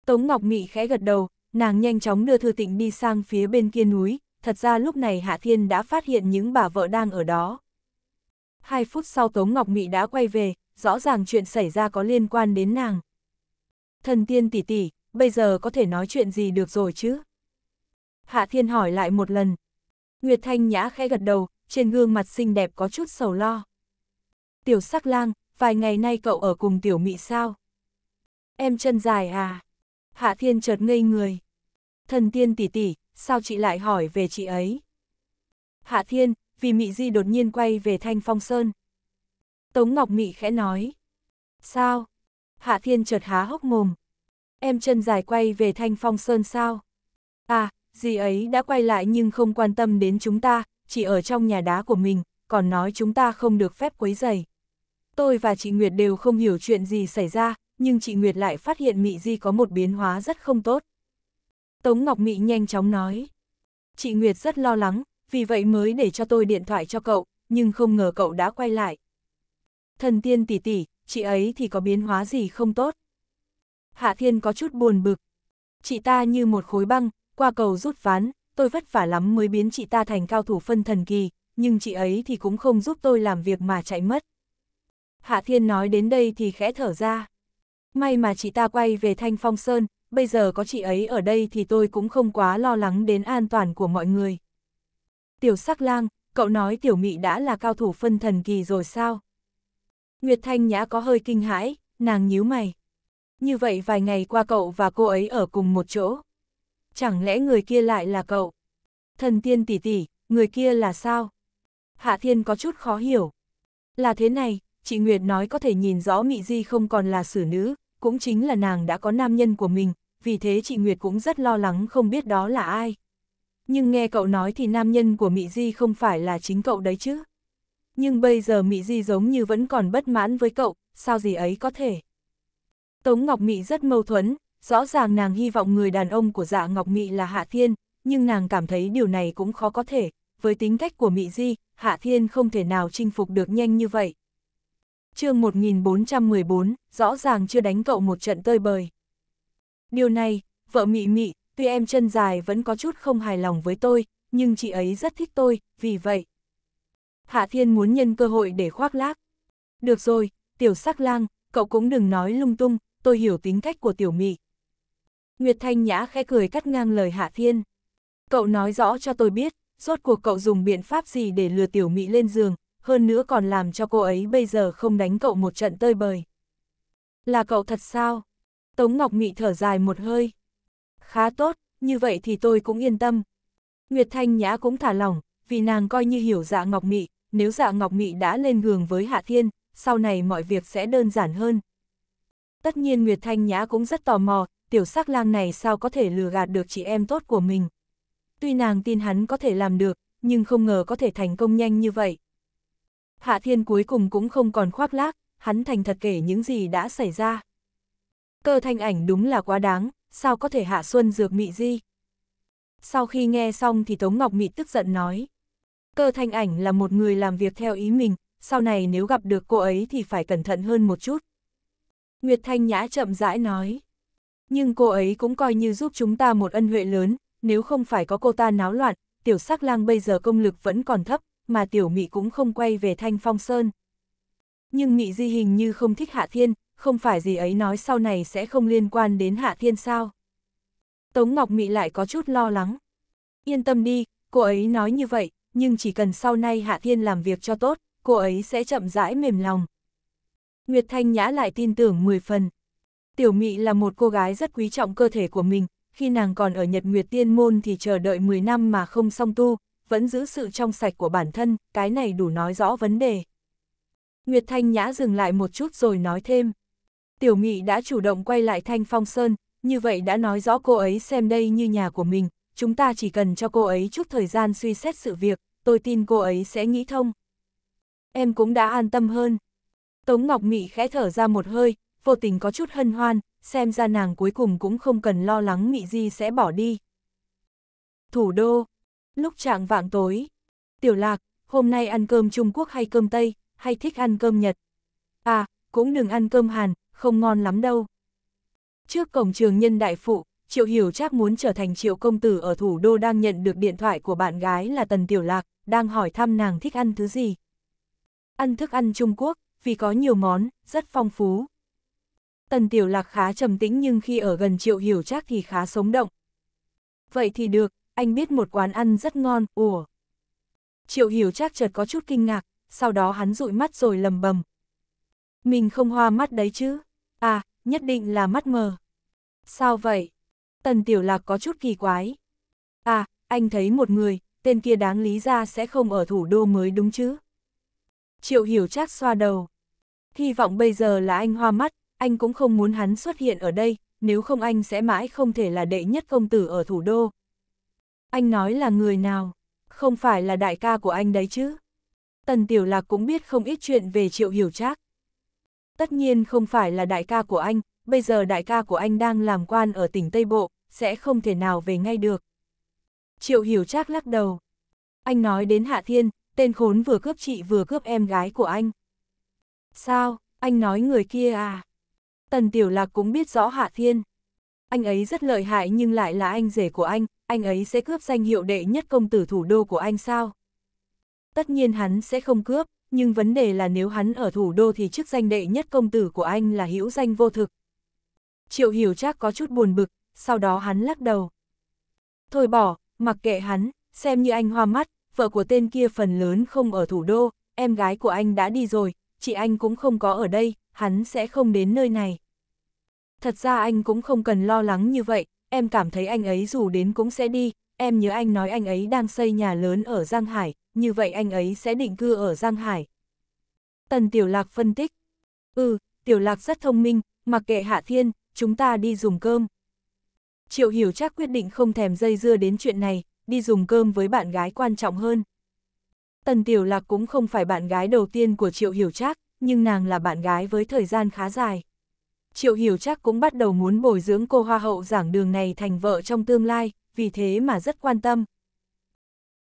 Tống Ngọc Nghị khẽ gật đầu, nàng nhanh chóng đưa Thư Tịnh đi sang phía bên kia núi, thật ra lúc này Hạ Thiên đã phát hiện những bà vợ đang ở đó. Hai phút sau Tống Ngọc Mị đã quay về, rõ ràng chuyện xảy ra có liên quan đến nàng. Thần tiên tỷ tỷ, bây giờ có thể nói chuyện gì được rồi chứ? Hạ Thiên hỏi lại một lần. Nguyệt Thanh Nhã khẽ gật đầu, trên gương mặt xinh đẹp có chút sầu lo. Tiểu sắc lang, vài ngày nay cậu ở cùng tiểu mị sao? Em chân dài à? Hạ Thiên chợt ngây người. Thần tiên tỷ tỷ, sao chị lại hỏi về chị ấy? Hạ Thiên, vì Mị Di đột nhiên quay về Thanh Phong Sơn. Tống Ngọc Mị khẽ nói. Sao? Hạ Thiên chợt há hốc mồm. Em chân dài quay về Thanh Phong Sơn sao? À, gì ấy đã quay lại nhưng không quan tâm đến chúng ta, chỉ ở trong nhà đá của mình, còn nói chúng ta không được phép quấy giày. Tôi và chị Nguyệt đều không hiểu chuyện gì xảy ra, nhưng chị Nguyệt lại phát hiện Mị Di có một biến hóa rất không tốt. Tống Ngọc Mị nhanh chóng nói. Chị Nguyệt rất lo lắng, vì vậy mới để cho tôi điện thoại cho cậu, nhưng không ngờ cậu đã quay lại. Thần tiên tỷ tỷ, chị ấy thì có biến hóa gì không tốt? Hạ Thiên có chút buồn bực. Chị ta như một khối băng, qua cầu rút ván, tôi vất vả lắm mới biến chị ta thành cao thủ phân thần kỳ, nhưng chị ấy thì cũng không giúp tôi làm việc mà chạy mất. Hạ Thiên nói đến đây thì khẽ thở ra. May mà chị ta quay về Thanh Phong Sơn, bây giờ có chị ấy ở đây thì tôi cũng không quá lo lắng đến an toàn của mọi người. Tiểu sắc lang, cậu nói tiểu mị đã là cao thủ phân thần kỳ rồi sao? Nguyệt Thanh Nhã có hơi kinh hãi, nàng nhíu mày. Như vậy vài ngày qua cậu và cô ấy ở cùng một chỗ. Chẳng lẽ người kia lại là cậu? Thần tiên tỷ tỷ, người kia là sao? Hạ Thiên có chút khó hiểu. Là thế này, chị Nguyệt nói có thể nhìn rõ Mị Di không còn là xử nữ, cũng chính là nàng đã có nam nhân của mình, vì thế chị Nguyệt cũng rất lo lắng không biết đó là ai. Nhưng nghe cậu nói thì nam nhân của Mị Di không phải là chính cậu đấy chứ. Nhưng bây giờ Mị Di giống như vẫn còn bất mãn với cậu, sao gì ấy có thể. Tống Ngọc Mị rất mâu thuẫn, rõ ràng nàng hy vọng người đàn ông của dạ Ngọc Mị là Hạ Thiên, nhưng nàng cảm thấy điều này cũng khó có thể, với tính cách của Mị Di, Hạ Thiên không thể nào chinh phục được nhanh như vậy. chương 1414, rõ ràng chưa đánh cậu một trận tơi bời. Điều này, vợ mị mị, tuy em chân dài vẫn có chút không hài lòng với tôi, nhưng chị ấy rất thích tôi, vì vậy. Hạ Thiên muốn nhân cơ hội để khoác lác. Được rồi, tiểu sắc lang, cậu cũng đừng nói lung tung, tôi hiểu tính cách của tiểu mị. Nguyệt Thanh Nhã khẽ cười cắt ngang lời Hạ Thiên. Cậu nói rõ cho tôi biết, rốt cuộc cậu dùng biện pháp gì để lừa tiểu mị lên giường, hơn nữa còn làm cho cô ấy bây giờ không đánh cậu một trận tơi bời. Là cậu thật sao? Tống Ngọc Nghị thở dài một hơi. Khá tốt, như vậy thì tôi cũng yên tâm. Nguyệt Thanh Nhã cũng thả lỏng, vì nàng coi như hiểu dạ Ngọc Nghị, nếu dạ Ngọc Nghị đã lên giường với Hạ Thiên, sau này mọi việc sẽ đơn giản hơn. Tất nhiên Nguyệt Thanh Nhã cũng rất tò mò, tiểu sắc lang này sao có thể lừa gạt được chị em tốt của mình. Tuy nàng tin hắn có thể làm được, nhưng không ngờ có thể thành công nhanh như vậy. Hạ Thiên cuối cùng cũng không còn khoác lác, hắn thành thật kể những gì đã xảy ra cơ thanh ảnh đúng là quá đáng, sao có thể hạ xuân dược mị di. Sau khi nghe xong thì Tống Ngọc Mị tức giận nói. Cơ thanh ảnh là một người làm việc theo ý mình, sau này nếu gặp được cô ấy thì phải cẩn thận hơn một chút. Nguyệt Thanh Nhã chậm rãi nói. Nhưng cô ấy cũng coi như giúp chúng ta một ân huệ lớn, nếu không phải có cô ta náo loạn, tiểu sắc lang bây giờ công lực vẫn còn thấp, mà tiểu mị cũng không quay về Thanh Phong Sơn. Nhưng mị di hình như không thích Hạ Thiên, không phải gì ấy nói sau này sẽ không liên quan đến Hạ Thiên sao. Tống Ngọc Mị lại có chút lo lắng. Yên tâm đi, cô ấy nói như vậy, nhưng chỉ cần sau nay Hạ Thiên làm việc cho tốt, cô ấy sẽ chậm rãi mềm lòng. Nguyệt Thanh Nhã lại tin tưởng 10 phần. Tiểu Mị là một cô gái rất quý trọng cơ thể của mình, khi nàng còn ở Nhật Nguyệt Tiên Môn thì chờ đợi 10 năm mà không song tu, vẫn giữ sự trong sạch của bản thân, cái này đủ nói rõ vấn đề. Nguyệt Thanh Nhã dừng lại một chút rồi nói thêm. Tiểu Nghị đã chủ động quay lại Thanh Phong Sơn, như vậy đã nói rõ cô ấy xem đây như nhà của mình, chúng ta chỉ cần cho cô ấy chút thời gian suy xét sự việc, tôi tin cô ấy sẽ nghĩ thông. Em cũng đã an tâm hơn. Tống Ngọc Mị khẽ thở ra một hơi, vô tình có chút hân hoan, xem ra nàng cuối cùng cũng không cần lo lắng Mị Di sẽ bỏ đi. Thủ đô, lúc trạng vạng tối, Tiểu Lạc, hôm nay ăn cơm Trung Quốc hay cơm Tây, hay thích ăn cơm Nhật? À, cũng đừng ăn cơm Hàn, không ngon lắm đâu. Trước cổng trường nhân đại phụ, Triệu Hiểu trác muốn trở thành Triệu Công Tử ở thủ đô đang nhận được điện thoại của bạn gái là Tần Tiểu Lạc, đang hỏi thăm nàng thích ăn thứ gì. Ăn thức ăn Trung Quốc, vì có nhiều món, rất phong phú. Tần Tiểu Lạc khá trầm tĩnh nhưng khi ở gần Triệu Hiểu trác thì khá sống động. Vậy thì được, anh biết một quán ăn rất ngon, ủa. Triệu Hiểu trác chợt có chút kinh ngạc, sau đó hắn dụi mắt rồi lầm bầm, mình không hoa mắt đấy chứ. À, nhất định là mắt mờ. Sao vậy? Tần Tiểu Lạc có chút kỳ quái. À, anh thấy một người, tên kia đáng lý ra sẽ không ở thủ đô mới đúng chứ. Triệu Hiểu Trác xoa đầu. Hy vọng bây giờ là anh hoa mắt, anh cũng không muốn hắn xuất hiện ở đây, nếu không anh sẽ mãi không thể là đệ nhất công tử ở thủ đô. Anh nói là người nào, không phải là đại ca của anh đấy chứ. Tần Tiểu Lạc cũng biết không ít chuyện về Triệu Hiểu Trác. Tất nhiên không phải là đại ca của anh, bây giờ đại ca của anh đang làm quan ở tỉnh Tây Bộ, sẽ không thể nào về ngay được. Triệu Hiểu Trác lắc đầu. Anh nói đến Hạ Thiên, tên khốn vừa cướp chị vừa cướp em gái của anh. Sao, anh nói người kia à? Tần Tiểu Lạc cũng biết rõ Hạ Thiên. Anh ấy rất lợi hại nhưng lại là anh rể của anh, anh ấy sẽ cướp danh hiệu đệ nhất công tử thủ đô của anh sao? Tất nhiên hắn sẽ không cướp, nhưng vấn đề là nếu hắn ở thủ đô thì chức danh đệ nhất công tử của anh là hữu danh vô thực. Triệu hiểu chắc có chút buồn bực, sau đó hắn lắc đầu. Thôi bỏ, mặc kệ hắn, xem như anh hoa mắt, vợ của tên kia phần lớn không ở thủ đô, em gái của anh đã đi rồi, chị anh cũng không có ở đây, hắn sẽ không đến nơi này. Thật ra anh cũng không cần lo lắng như vậy, em cảm thấy anh ấy dù đến cũng sẽ đi, em nhớ anh nói anh ấy đang xây nhà lớn ở Giang Hải, như vậy anh ấy sẽ định cư ở Giang Hải. Tần Tiểu Lạc phân tích. Ừ, Tiểu Lạc rất thông minh, mặc kệ Hạ Thiên, chúng ta đi dùng cơm. Triệu Hiểu chắc quyết định không thèm dây dưa đến chuyện này, đi dùng cơm với bạn gái quan trọng hơn. Tần Tiểu Lạc cũng không phải bạn gái đầu tiên của Triệu Hiểu Trác, nhưng nàng là bạn gái với thời gian khá dài. Triệu Hiểu Trác cũng bắt đầu muốn bồi dưỡng cô hoa hậu giảng đường này thành vợ trong tương lai, vì thế mà rất quan tâm.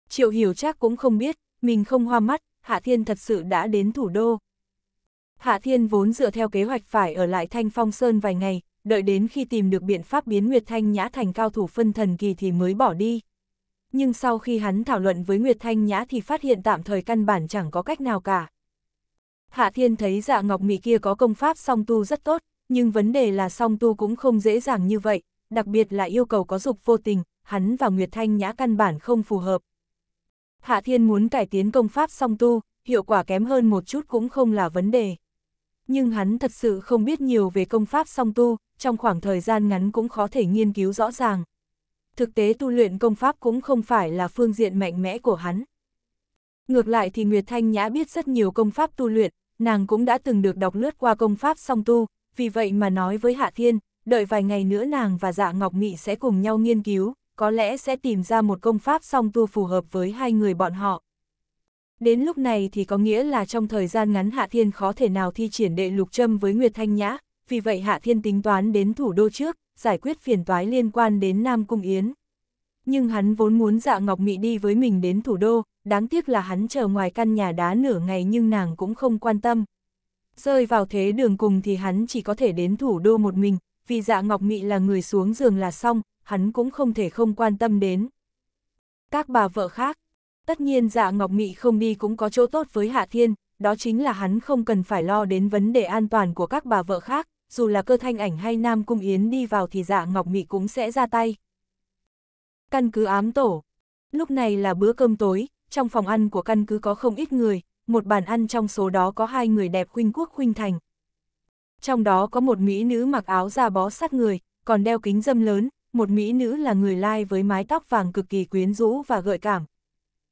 Triệu hiểu chắc cũng không biết, mình không hoa mắt, Hạ Thiên thật sự đã đến thủ đô. Hạ Thiên vốn dựa theo kế hoạch phải ở lại Thanh Phong Sơn vài ngày, đợi đến khi tìm được biện pháp biến Nguyệt Thanh Nhã thành cao thủ phân thần kỳ thì mới bỏ đi. Nhưng sau khi hắn thảo luận với Nguyệt Thanh Nhã thì phát hiện tạm thời căn bản chẳng có cách nào cả. Hạ Thiên thấy dạ ngọc mị kia có công pháp song tu rất tốt, nhưng vấn đề là song tu cũng không dễ dàng như vậy, đặc biệt là yêu cầu có dục vô tình, hắn và Nguyệt Thanh Nhã căn bản không phù hợp. Hạ Thiên muốn cải tiến công pháp song tu, hiệu quả kém hơn một chút cũng không là vấn đề. Nhưng hắn thật sự không biết nhiều về công pháp song tu, trong khoảng thời gian ngắn cũng khó thể nghiên cứu rõ ràng. Thực tế tu luyện công pháp cũng không phải là phương diện mạnh mẽ của hắn. Ngược lại thì Nguyệt Thanh Nhã biết rất nhiều công pháp tu luyện, nàng cũng đã từng được đọc lướt qua công pháp song tu, vì vậy mà nói với Hạ Thiên, đợi vài ngày nữa nàng và Dạ Ngọc Nghị sẽ cùng nhau nghiên cứu, có lẽ sẽ tìm ra một công pháp song tu phù hợp với hai người bọn họ. Đến lúc này thì có nghĩa là trong thời gian ngắn Hạ Thiên khó thể nào thi triển đệ lục châm với Nguyệt Thanh Nhã, vì vậy Hạ Thiên tính toán đến thủ đô trước, giải quyết phiền toái liên quan đến Nam Cung Yến. Nhưng hắn vốn muốn dạ Ngọc Mị đi với mình đến thủ đô, đáng tiếc là hắn chờ ngoài căn nhà đá nửa ngày nhưng nàng cũng không quan tâm. Rơi vào thế đường cùng thì hắn chỉ có thể đến thủ đô một mình, vì dạ Ngọc Mị là người xuống giường là xong, hắn cũng không thể không quan tâm đến. Các bà vợ khác, tất nhiên dạ Ngọc Mị không đi cũng có chỗ tốt với Hạ Thiên, đó chính là hắn không cần phải lo đến vấn đề an toàn của các bà vợ khác, dù là cơ thanh ảnh hay Nam Cung Yến đi vào thì dạ Ngọc Mị cũng sẽ ra tay. Căn cứ ám tổ Lúc này là bữa cơm tối, trong phòng ăn của căn cứ có không ít người, một bàn ăn trong số đó có hai người đẹp huynh quốc huynh thành. Trong đó có một mỹ nữ mặc áo da bó sát người, còn đeo kính dâm lớn, một mỹ nữ là người lai với mái tóc vàng cực kỳ quyến rũ và gợi cảm.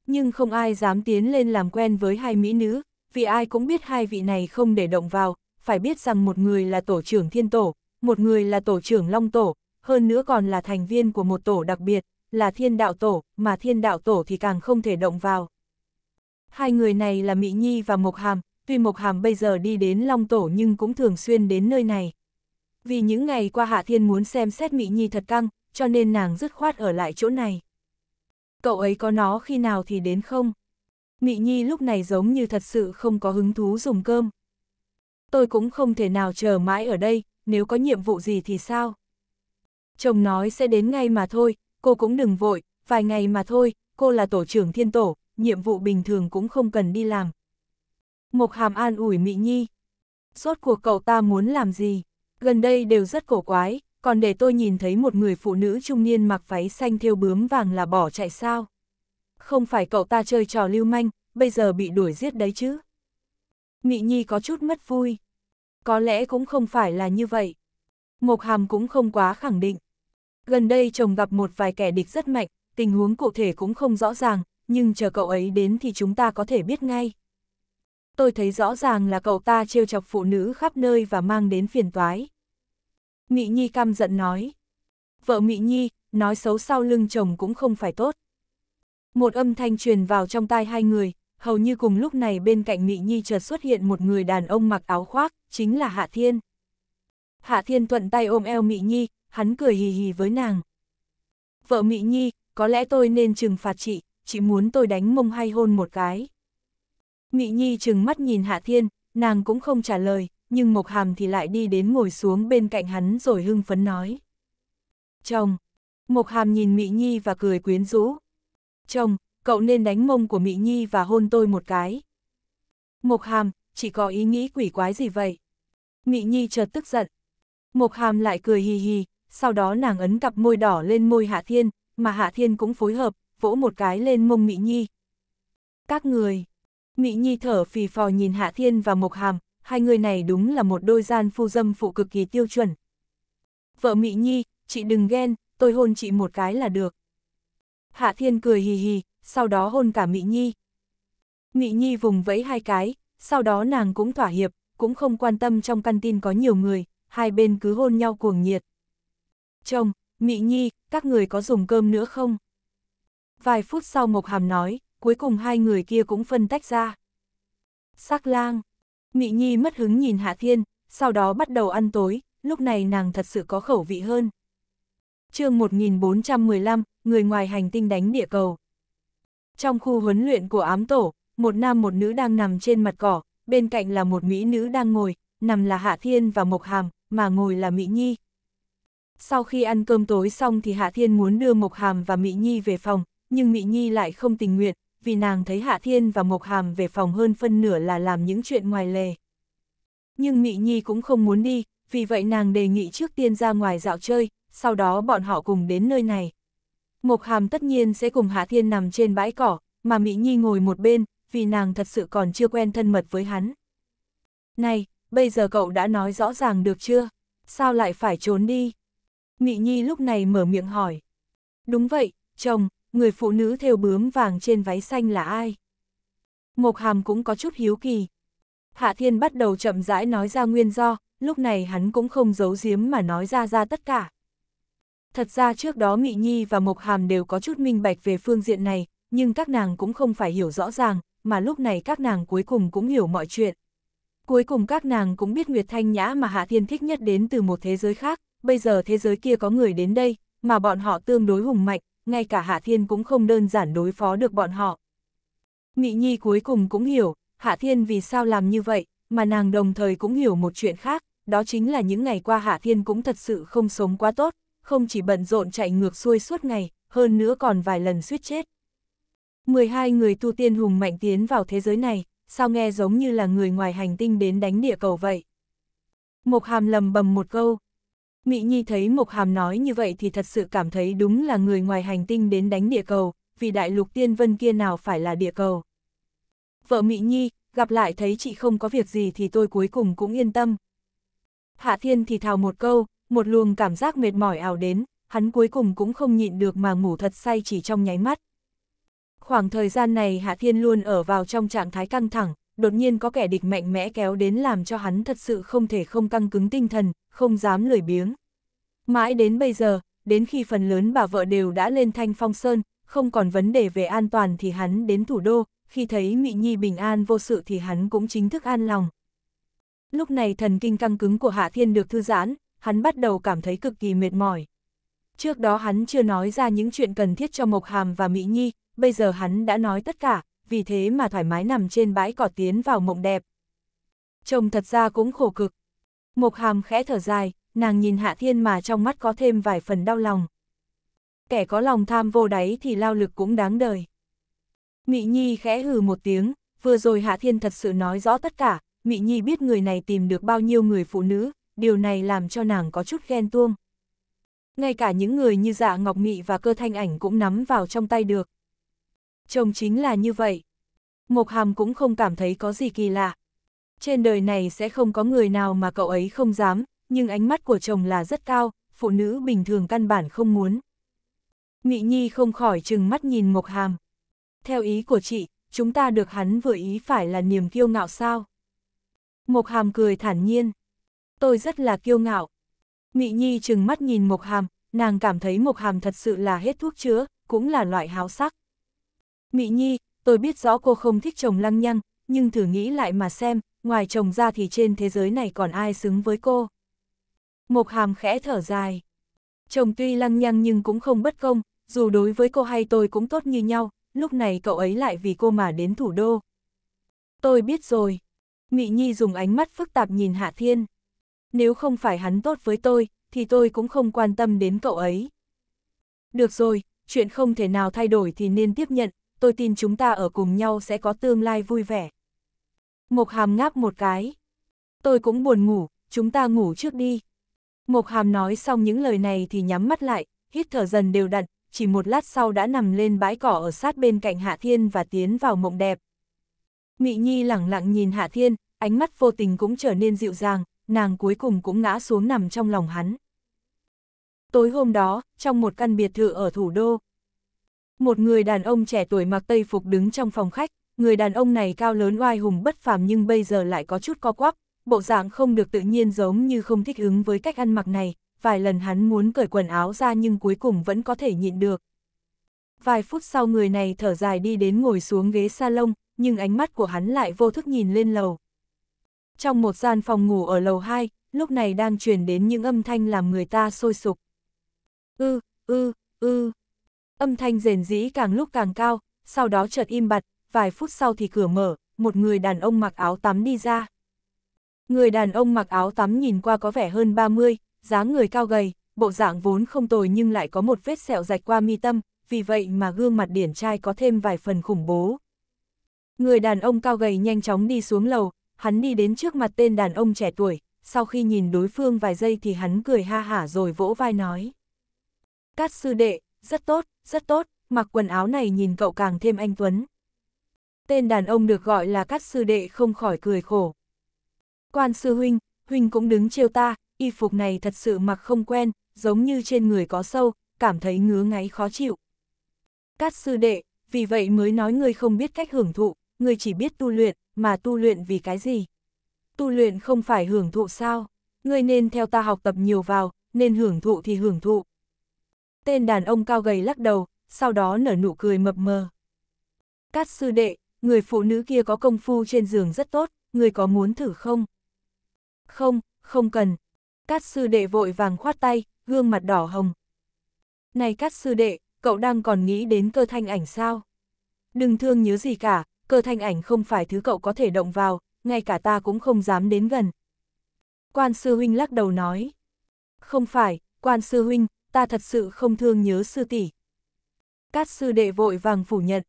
Nhưng không ai dám tiến lên làm quen với hai mỹ nữ, vì ai cũng biết hai vị này không để động vào, phải biết rằng một người là tổ trưởng thiên tổ, một người là tổ trưởng long tổ, hơn nữa còn là thành viên của một tổ đặc biệt, là thiên đạo tổ, mà thiên đạo tổ thì càng không thể động vào. Hai người này là Mỹ Nhi và Mộc Hàm, tuy Mộc Hàm bây giờ đi đến Long Tổ nhưng cũng thường xuyên đến nơi này vì những ngày qua Hạ Thiên muốn xem xét Mỹ Nhi thật căng, cho nên nàng dứt khoát ở lại chỗ này. Cậu ấy có nó khi nào thì đến không? Mỹ Nhi lúc này giống như thật sự không có hứng thú dùng cơm. Tôi cũng không thể nào chờ mãi ở đây, nếu có nhiệm vụ gì thì sao? Chồng nói sẽ đến ngay mà thôi, cô cũng đừng vội, vài ngày mà thôi, cô là tổ trưởng thiên tổ, nhiệm vụ bình thường cũng không cần đi làm. Mộc Hàm an ủi Mỹ Nhi. Rốt cuộc cậu ta muốn làm gì? gần đây đều rất cổ quái, còn để tôi nhìn thấy một người phụ nữ trung niên mặc váy xanh thêu bướm vàng là bỏ chạy sao. Không phải cậu ta chơi trò lưu manh, bây giờ bị đuổi giết đấy chứ. Mị Nhi có chút mất vui. Có lẽ cũng không phải là như vậy. Mộc Hàm cũng không quá khẳng định. Gần đây chồng gặp một vài kẻ địch rất mạnh, tình huống cụ thể cũng không rõ ràng, nhưng chờ cậu ấy đến thì chúng ta có thể biết ngay. Tôi thấy rõ ràng là cậu ta trêu chọc phụ nữ khắp nơi và mang đến phiền toái. Mị Nhi căm giận nói. Vợ Mị Nhi, nói xấu sau lưng chồng cũng không phải tốt. Một âm thanh truyền vào trong tai hai người, hầu như cùng lúc này bên cạnh Mị Nhi chợt xuất hiện một người đàn ông mặc áo khoác, chính là Hạ Thiên. Hạ Thiên thuận tay ôm eo Mị Nhi, hắn cười hì hì với nàng. Vợ Mị Nhi, có lẽ tôi nên trừng phạt chị, chị muốn tôi đánh mông hay hôn một cái. Mị Nhi trừng mắt nhìn Hạ Thiên, nàng cũng không trả lời, nhưng Mộc Hàm thì lại đi đến ngồi xuống bên cạnh hắn rồi hưng phấn nói. Chồng, Mộc Hàm nhìn Mỹ Nhi và cười quyến rũ. Chồng, cậu nên đánh mông của Mỹ Nhi và hôn tôi một cái. Mộc Hàm, chỉ có ý nghĩ quỷ quái gì vậy? Mỹ Nhi chợt tức giận. Mộc Hàm lại cười hì hì, sau đó nàng ấn cặp môi đỏ lên môi Hạ Thiên, mà Hạ Thiên cũng phối hợp, vỗ một cái lên mông Mỹ Nhi. Các người, Mỹ Nhi thở phì phò nhìn Hạ Thiên và Mộc Hàm, hai người này đúng là một đôi gian phu dâm phụ cực kỳ tiêu chuẩn. Vợ Mỹ Nhi, chị đừng ghen, tôi hôn chị một cái là được. Hạ Thiên cười hì hì, sau đó hôn cả Mỹ Nhi. Mỹ Nhi vùng vẫy hai cái, sau đó nàng cũng thỏa hiệp, cũng không quan tâm trong căn tin có nhiều người, hai bên cứ hôn nhau cuồng nhiệt. Chồng, Mỹ Nhi, các người có dùng cơm nữa không? Vài phút sau Mộc Hàm nói, cuối cùng hai người kia cũng phân tách ra. Sắc lang, Mị Nhi mất hứng nhìn Hạ Thiên, sau đó bắt đầu ăn tối, lúc này nàng thật sự có khẩu vị hơn. chương 1415, người ngoài hành tinh đánh địa cầu. Trong khu huấn luyện của ám tổ, một nam một nữ đang nằm trên mặt cỏ, bên cạnh là một mỹ nữ đang ngồi, nằm là Hạ Thiên và Mộc Hàm, mà ngồi là Mỹ Nhi. Sau khi ăn cơm tối xong thì Hạ Thiên muốn đưa Mộc Hàm và Mỹ Nhi về phòng, nhưng Mỹ Nhi lại không tình nguyện, vì nàng thấy Hạ Thiên và Mộc Hàm về phòng hơn phân nửa là làm những chuyện ngoài lề. Nhưng Mị Nhi cũng không muốn đi, vì vậy nàng đề nghị trước tiên ra ngoài dạo chơi, sau đó bọn họ cùng đến nơi này. Mộc Hàm tất nhiên sẽ cùng Hạ Thiên nằm trên bãi cỏ, mà Mị Nhi ngồi một bên, vì nàng thật sự còn chưa quen thân mật với hắn. Này, bây giờ cậu đã nói rõ ràng được chưa? Sao lại phải trốn đi? Mị Nhi lúc này mở miệng hỏi. Đúng vậy, chồng, người phụ nữ thêu bướm vàng trên váy xanh là ai? Mộc Hàm cũng có chút hiếu kỳ. Hạ Thiên bắt đầu chậm rãi nói ra nguyên do, lúc này hắn cũng không giấu giếm mà nói ra ra tất cả. Thật ra trước đó Mị Nhi và Mộc Hàm đều có chút minh bạch về phương diện này, nhưng các nàng cũng không phải hiểu rõ ràng, mà lúc này các nàng cuối cùng cũng hiểu mọi chuyện. Cuối cùng các nàng cũng biết Nguyệt Thanh Nhã mà Hạ Thiên thích nhất đến từ một thế giới khác, bây giờ thế giới kia có người đến đây, mà bọn họ tương đối hùng mạnh, ngay cả Hạ Thiên cũng không đơn giản đối phó được bọn họ. Mị Nhi cuối cùng cũng hiểu, Hạ Thiên vì sao làm như vậy, mà nàng đồng thời cũng hiểu một chuyện khác, đó chính là những ngày qua Hạ Thiên cũng thật sự không sống quá tốt, không chỉ bận rộn chạy ngược xuôi suốt ngày, hơn nữa còn vài lần suýt chết. 12 người tu tiên hùng mạnh tiến vào thế giới này, sao nghe giống như là người ngoài hành tinh đến đánh địa cầu vậy. Mộc hàm lầm bầm một câu, Mị Nhi thấy Mộc Hàm nói như vậy thì thật sự cảm thấy đúng là người ngoài hành tinh đến đánh địa cầu, vì đại lục tiên vân kia nào phải là địa cầu. Vợ Mị Nhi, gặp lại thấy chị không có việc gì thì tôi cuối cùng cũng yên tâm. Hạ Thiên thì thào một câu, một luồng cảm giác mệt mỏi ảo đến, hắn cuối cùng cũng không nhịn được mà ngủ thật say chỉ trong nháy mắt. Khoảng thời gian này Hạ Thiên luôn ở vào trong trạng thái căng thẳng, đột nhiên có kẻ địch mạnh mẽ kéo đến làm cho hắn thật sự không thể không căng cứng tinh thần, không dám lười biếng. Mãi đến bây giờ, đến khi phần lớn bà vợ đều đã lên thanh phong sơn, không còn vấn đề về an toàn thì hắn đến thủ đô, khi thấy Mị Nhi bình an vô sự thì hắn cũng chính thức an lòng. Lúc này thần kinh căng cứng của Hạ Thiên được thư giãn, hắn bắt đầu cảm thấy cực kỳ mệt mỏi. Trước đó hắn chưa nói ra những chuyện cần thiết cho Mộc Hàm và Mỹ Nhi, bây giờ hắn đã nói tất cả, vì thế mà thoải mái nằm trên bãi cỏ tiến vào mộng đẹp. Chồng thật ra cũng khổ cực, Mộc hàm khẽ thở dài, nàng nhìn hạ thiên mà trong mắt có thêm vài phần đau lòng. Kẻ có lòng tham vô đáy thì lao lực cũng đáng đời. Mị Nhi khẽ hừ một tiếng, vừa rồi Hạ Thiên thật sự nói rõ tất cả, Mị Nhi biết người này tìm được bao nhiêu người phụ nữ, điều này làm cho nàng có chút ghen tuông. Ngay cả những người như dạ Ngọc Mị và cơ thanh ảnh cũng nắm vào trong tay được. Chồng chính là như vậy. Mộc Hàm cũng không cảm thấy có gì kỳ lạ, trên đời này sẽ không có người nào mà cậu ấy không dám, nhưng ánh mắt của chồng là rất cao, phụ nữ bình thường căn bản không muốn. Mị Nhi không khỏi chừng mắt nhìn Mộc Hàm. Theo ý của chị, chúng ta được hắn vừa ý phải là niềm kiêu ngạo sao? Mộc Hàm cười thản nhiên. Tôi rất là kiêu ngạo. Mị Nhi chừng mắt nhìn Mộc Hàm, nàng cảm thấy Mộc Hàm thật sự là hết thuốc chữa, cũng là loại háo sắc. Mị Nhi, tôi biết rõ cô không thích chồng lăng nhăng, nhưng thử nghĩ lại mà xem, ngoài chồng ra thì trên thế giới này còn ai xứng với cô. Mộc hàm khẽ thở dài. Chồng tuy lăng nhăng nhưng cũng không bất công, dù đối với cô hay tôi cũng tốt như nhau, lúc này cậu ấy lại vì cô mà đến thủ đô. Tôi biết rồi. Mị Nhi dùng ánh mắt phức tạp nhìn Hạ Thiên. Nếu không phải hắn tốt với tôi, thì tôi cũng không quan tâm đến cậu ấy. Được rồi, chuyện không thể nào thay đổi thì nên tiếp nhận, tôi tin chúng ta ở cùng nhau sẽ có tương lai vui vẻ. Mộc Hàm ngáp một cái. Tôi cũng buồn ngủ, chúng ta ngủ trước đi. Mộc Hàm nói xong những lời này thì nhắm mắt lại, hít thở dần đều đặn, chỉ một lát sau đã nằm lên bãi cỏ ở sát bên cạnh Hạ Thiên và tiến vào mộng đẹp. Mị Nhi lặng lặng nhìn Hạ Thiên, ánh mắt vô tình cũng trở nên dịu dàng, nàng cuối cùng cũng ngã xuống nằm trong lòng hắn. Tối hôm đó, trong một căn biệt thự ở thủ đô, một người đàn ông trẻ tuổi mặc tây phục đứng trong phòng khách, người đàn ông này cao lớn oai hùng bất phàm nhưng bây giờ lại có chút co quắp, bộ dạng không được tự nhiên giống như không thích ứng với cách ăn mặc này, vài lần hắn muốn cởi quần áo ra nhưng cuối cùng vẫn có thể nhịn được. Vài phút sau người này thở dài đi đến ngồi xuống ghế salon, nhưng ánh mắt của hắn lại vô thức nhìn lên lầu. Trong một gian phòng ngủ ở lầu 2, lúc này đang truyền đến những âm thanh làm người ta sôi sục. Ư, ư, ư. Âm thanh rền rĩ càng lúc càng cao, sau đó chợt im bặt, vài phút sau thì cửa mở, một người đàn ông mặc áo tắm đi ra. Người đàn ông mặc áo tắm nhìn qua có vẻ hơn 30, dáng người cao gầy, bộ dạng vốn không tồi nhưng lại có một vết sẹo rạch qua mi tâm, vì vậy mà gương mặt điển trai có thêm vài phần khủng bố. Người đàn ông cao gầy nhanh chóng đi xuống lầu, hắn đi đến trước mặt tên đàn ông trẻ tuổi, sau khi nhìn đối phương vài giây thì hắn cười ha hả rồi vỗ vai nói. Cát sư đệ, rất tốt, rất tốt, mặc quần áo này nhìn cậu càng thêm anh Tuấn. Tên đàn ông được gọi là cát sư đệ không khỏi cười khổ. Quan sư huynh, huynh cũng đứng chiêu ta, y phục này thật sự mặc không quen, giống như trên người có sâu, cảm thấy ngứa ngáy khó chịu. Cát sư đệ, vì vậy mới nói ngươi không biết cách hưởng thụ, ngươi chỉ biết tu luyện, mà tu luyện vì cái gì? Tu luyện không phải hưởng thụ sao? Ngươi nên theo ta học tập nhiều vào, nên hưởng thụ thì hưởng thụ. Tên đàn ông cao gầy lắc đầu, sau đó nở nụ cười mập mờ. Cát sư đệ, người phụ nữ kia có công phu trên giường rất tốt, người có muốn thử không? Không, không cần. Cát sư đệ vội vàng khoát tay, gương mặt đỏ hồng. Này cát sư đệ, cậu đang còn nghĩ đến cơ thanh ảnh sao? Đừng thương nhớ gì cả, cơ thanh ảnh không phải thứ cậu có thể động vào, ngay cả ta cũng không dám đến gần. Quan sư huynh lắc đầu nói. Không phải, quan sư huynh, ta thật sự không thương nhớ sư tỷ. Cát sư đệ vội vàng phủ nhận.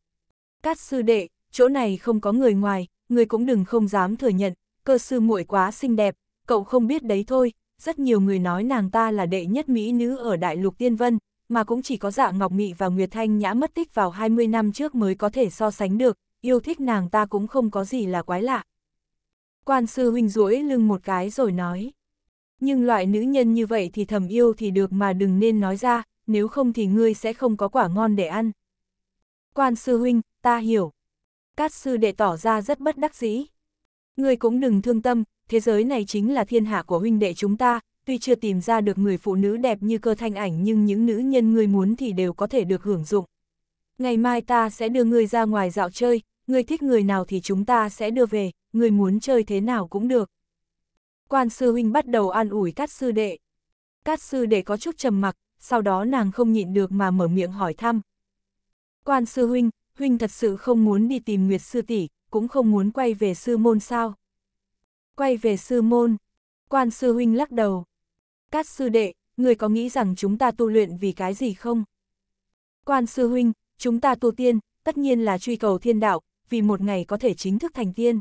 Cát sư đệ, chỗ này không có người ngoài, người cũng đừng không dám thừa nhận, cơ sư muội quá xinh đẹp, cậu không biết đấy thôi, rất nhiều người nói nàng ta là đệ nhất mỹ nữ ở đại lục tiên vân, mà cũng chỉ có dạ Ngọc Mị và Nguyệt Thanh Nhã mất tích vào 20 năm trước mới có thể so sánh được, yêu thích nàng ta cũng không có gì là quái lạ. Quan sư huynh duỗi lưng một cái rồi nói, nhưng loại nữ nhân như vậy thì thầm yêu thì được mà đừng nên nói ra, nếu không thì ngươi sẽ không có quả ngon để ăn. Quan sư huynh, ta hiểu, Cát sư đệ tỏ ra rất bất đắc dĩ. Người cũng đừng thương tâm, thế giới này chính là thiên hạ của huynh đệ chúng ta, tuy chưa tìm ra được người phụ nữ đẹp như cơ thanh ảnh nhưng những nữ nhân người muốn thì đều có thể được hưởng dụng. Ngày mai ta sẽ đưa người ra ngoài dạo chơi, người thích người nào thì chúng ta sẽ đưa về, người muốn chơi thế nào cũng được. Quan sư huynh bắt đầu an ủi cát sư đệ. Cát sư đệ có chút trầm mặc, sau đó nàng không nhịn được mà mở miệng hỏi thăm. Quan sư huynh, huynh thật sự không muốn đi tìm Nguyệt sư tỷ, cũng không muốn quay về sư môn sao? Quay về sư môn? Quan sư huynh lắc đầu. Cát sư đệ, người có nghĩ rằng chúng ta tu luyện vì cái gì không? Quan sư huynh, chúng ta tu tiên, tất nhiên là truy cầu thiên đạo, vì một ngày có thể chính thức thành tiên.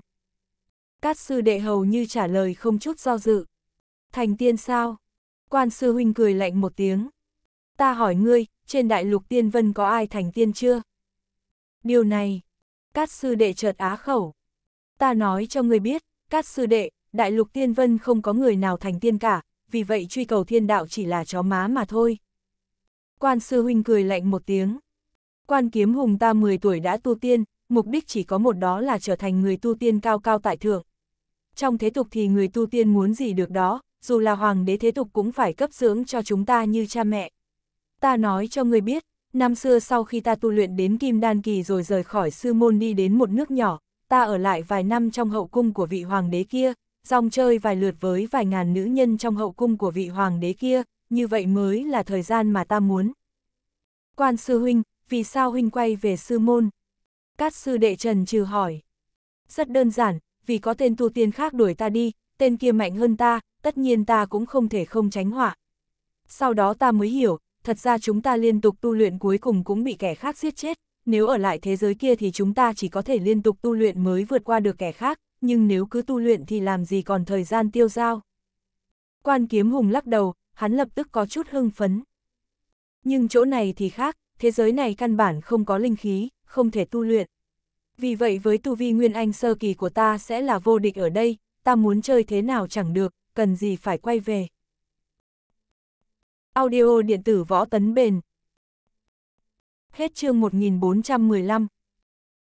Cát sư đệ hầu như trả lời không chút do dự. Thành tiên sao? Quan sư huynh cười lạnh một tiếng. Ta hỏi ngươi, trên đại lục tiên vân có ai thành tiên chưa? Điều này, Cát sư đệ chợt á khẩu. Ta nói cho người biết, Cát sư đệ, đại lục tiên vân không có người nào thành tiên cả, vì vậy truy cầu thiên đạo chỉ là chó má mà thôi. Quan sư huynh cười lạnh một tiếng. Quan kiếm hùng ta 10 tuổi đã tu tiên, mục đích chỉ có một đó là trở thành người tu tiên cao cao tại thượng. Trong thế tục thì người tu tiên muốn gì được đó, dù là hoàng đế thế tục cũng phải cấp dưỡng cho chúng ta như cha mẹ. Ta nói cho người biết, năm xưa sau khi ta tu luyện đến Kim Đan Kỳ rồi rời khỏi sư môn đi đến một nước nhỏ, ta ở lại vài năm trong hậu cung của vị hoàng đế kia, dòng chơi vài lượt với vài ngàn nữ nhân trong hậu cung của vị hoàng đế kia, như vậy mới là thời gian mà ta muốn. Quan sư huynh, vì sao huynh quay về sư môn? Cát sư đệ trần trừ hỏi. Rất đơn giản, vì có tên tu tiên khác đuổi ta đi, tên kia mạnh hơn ta, tất nhiên ta cũng không thể không tránh họa. Sau đó ta mới hiểu, thật ra chúng ta liên tục tu luyện cuối cùng cũng bị kẻ khác giết chết, nếu ở lại thế giới kia thì chúng ta chỉ có thể liên tục tu luyện mới vượt qua được kẻ khác, nhưng nếu cứ tu luyện thì làm gì còn thời gian tiêu dao. Quan kiếm hùng lắc đầu, hắn lập tức có chút hưng phấn. Nhưng chỗ này thì khác, thế giới này căn bản không có linh khí, không thể tu luyện. Vì vậy với tu vi nguyên anh sơ kỳ của ta sẽ là vô địch ở đây, ta muốn chơi thế nào chẳng được, cần gì phải quay về. Audio điện tử võ tấn bền. Hết chương 1415.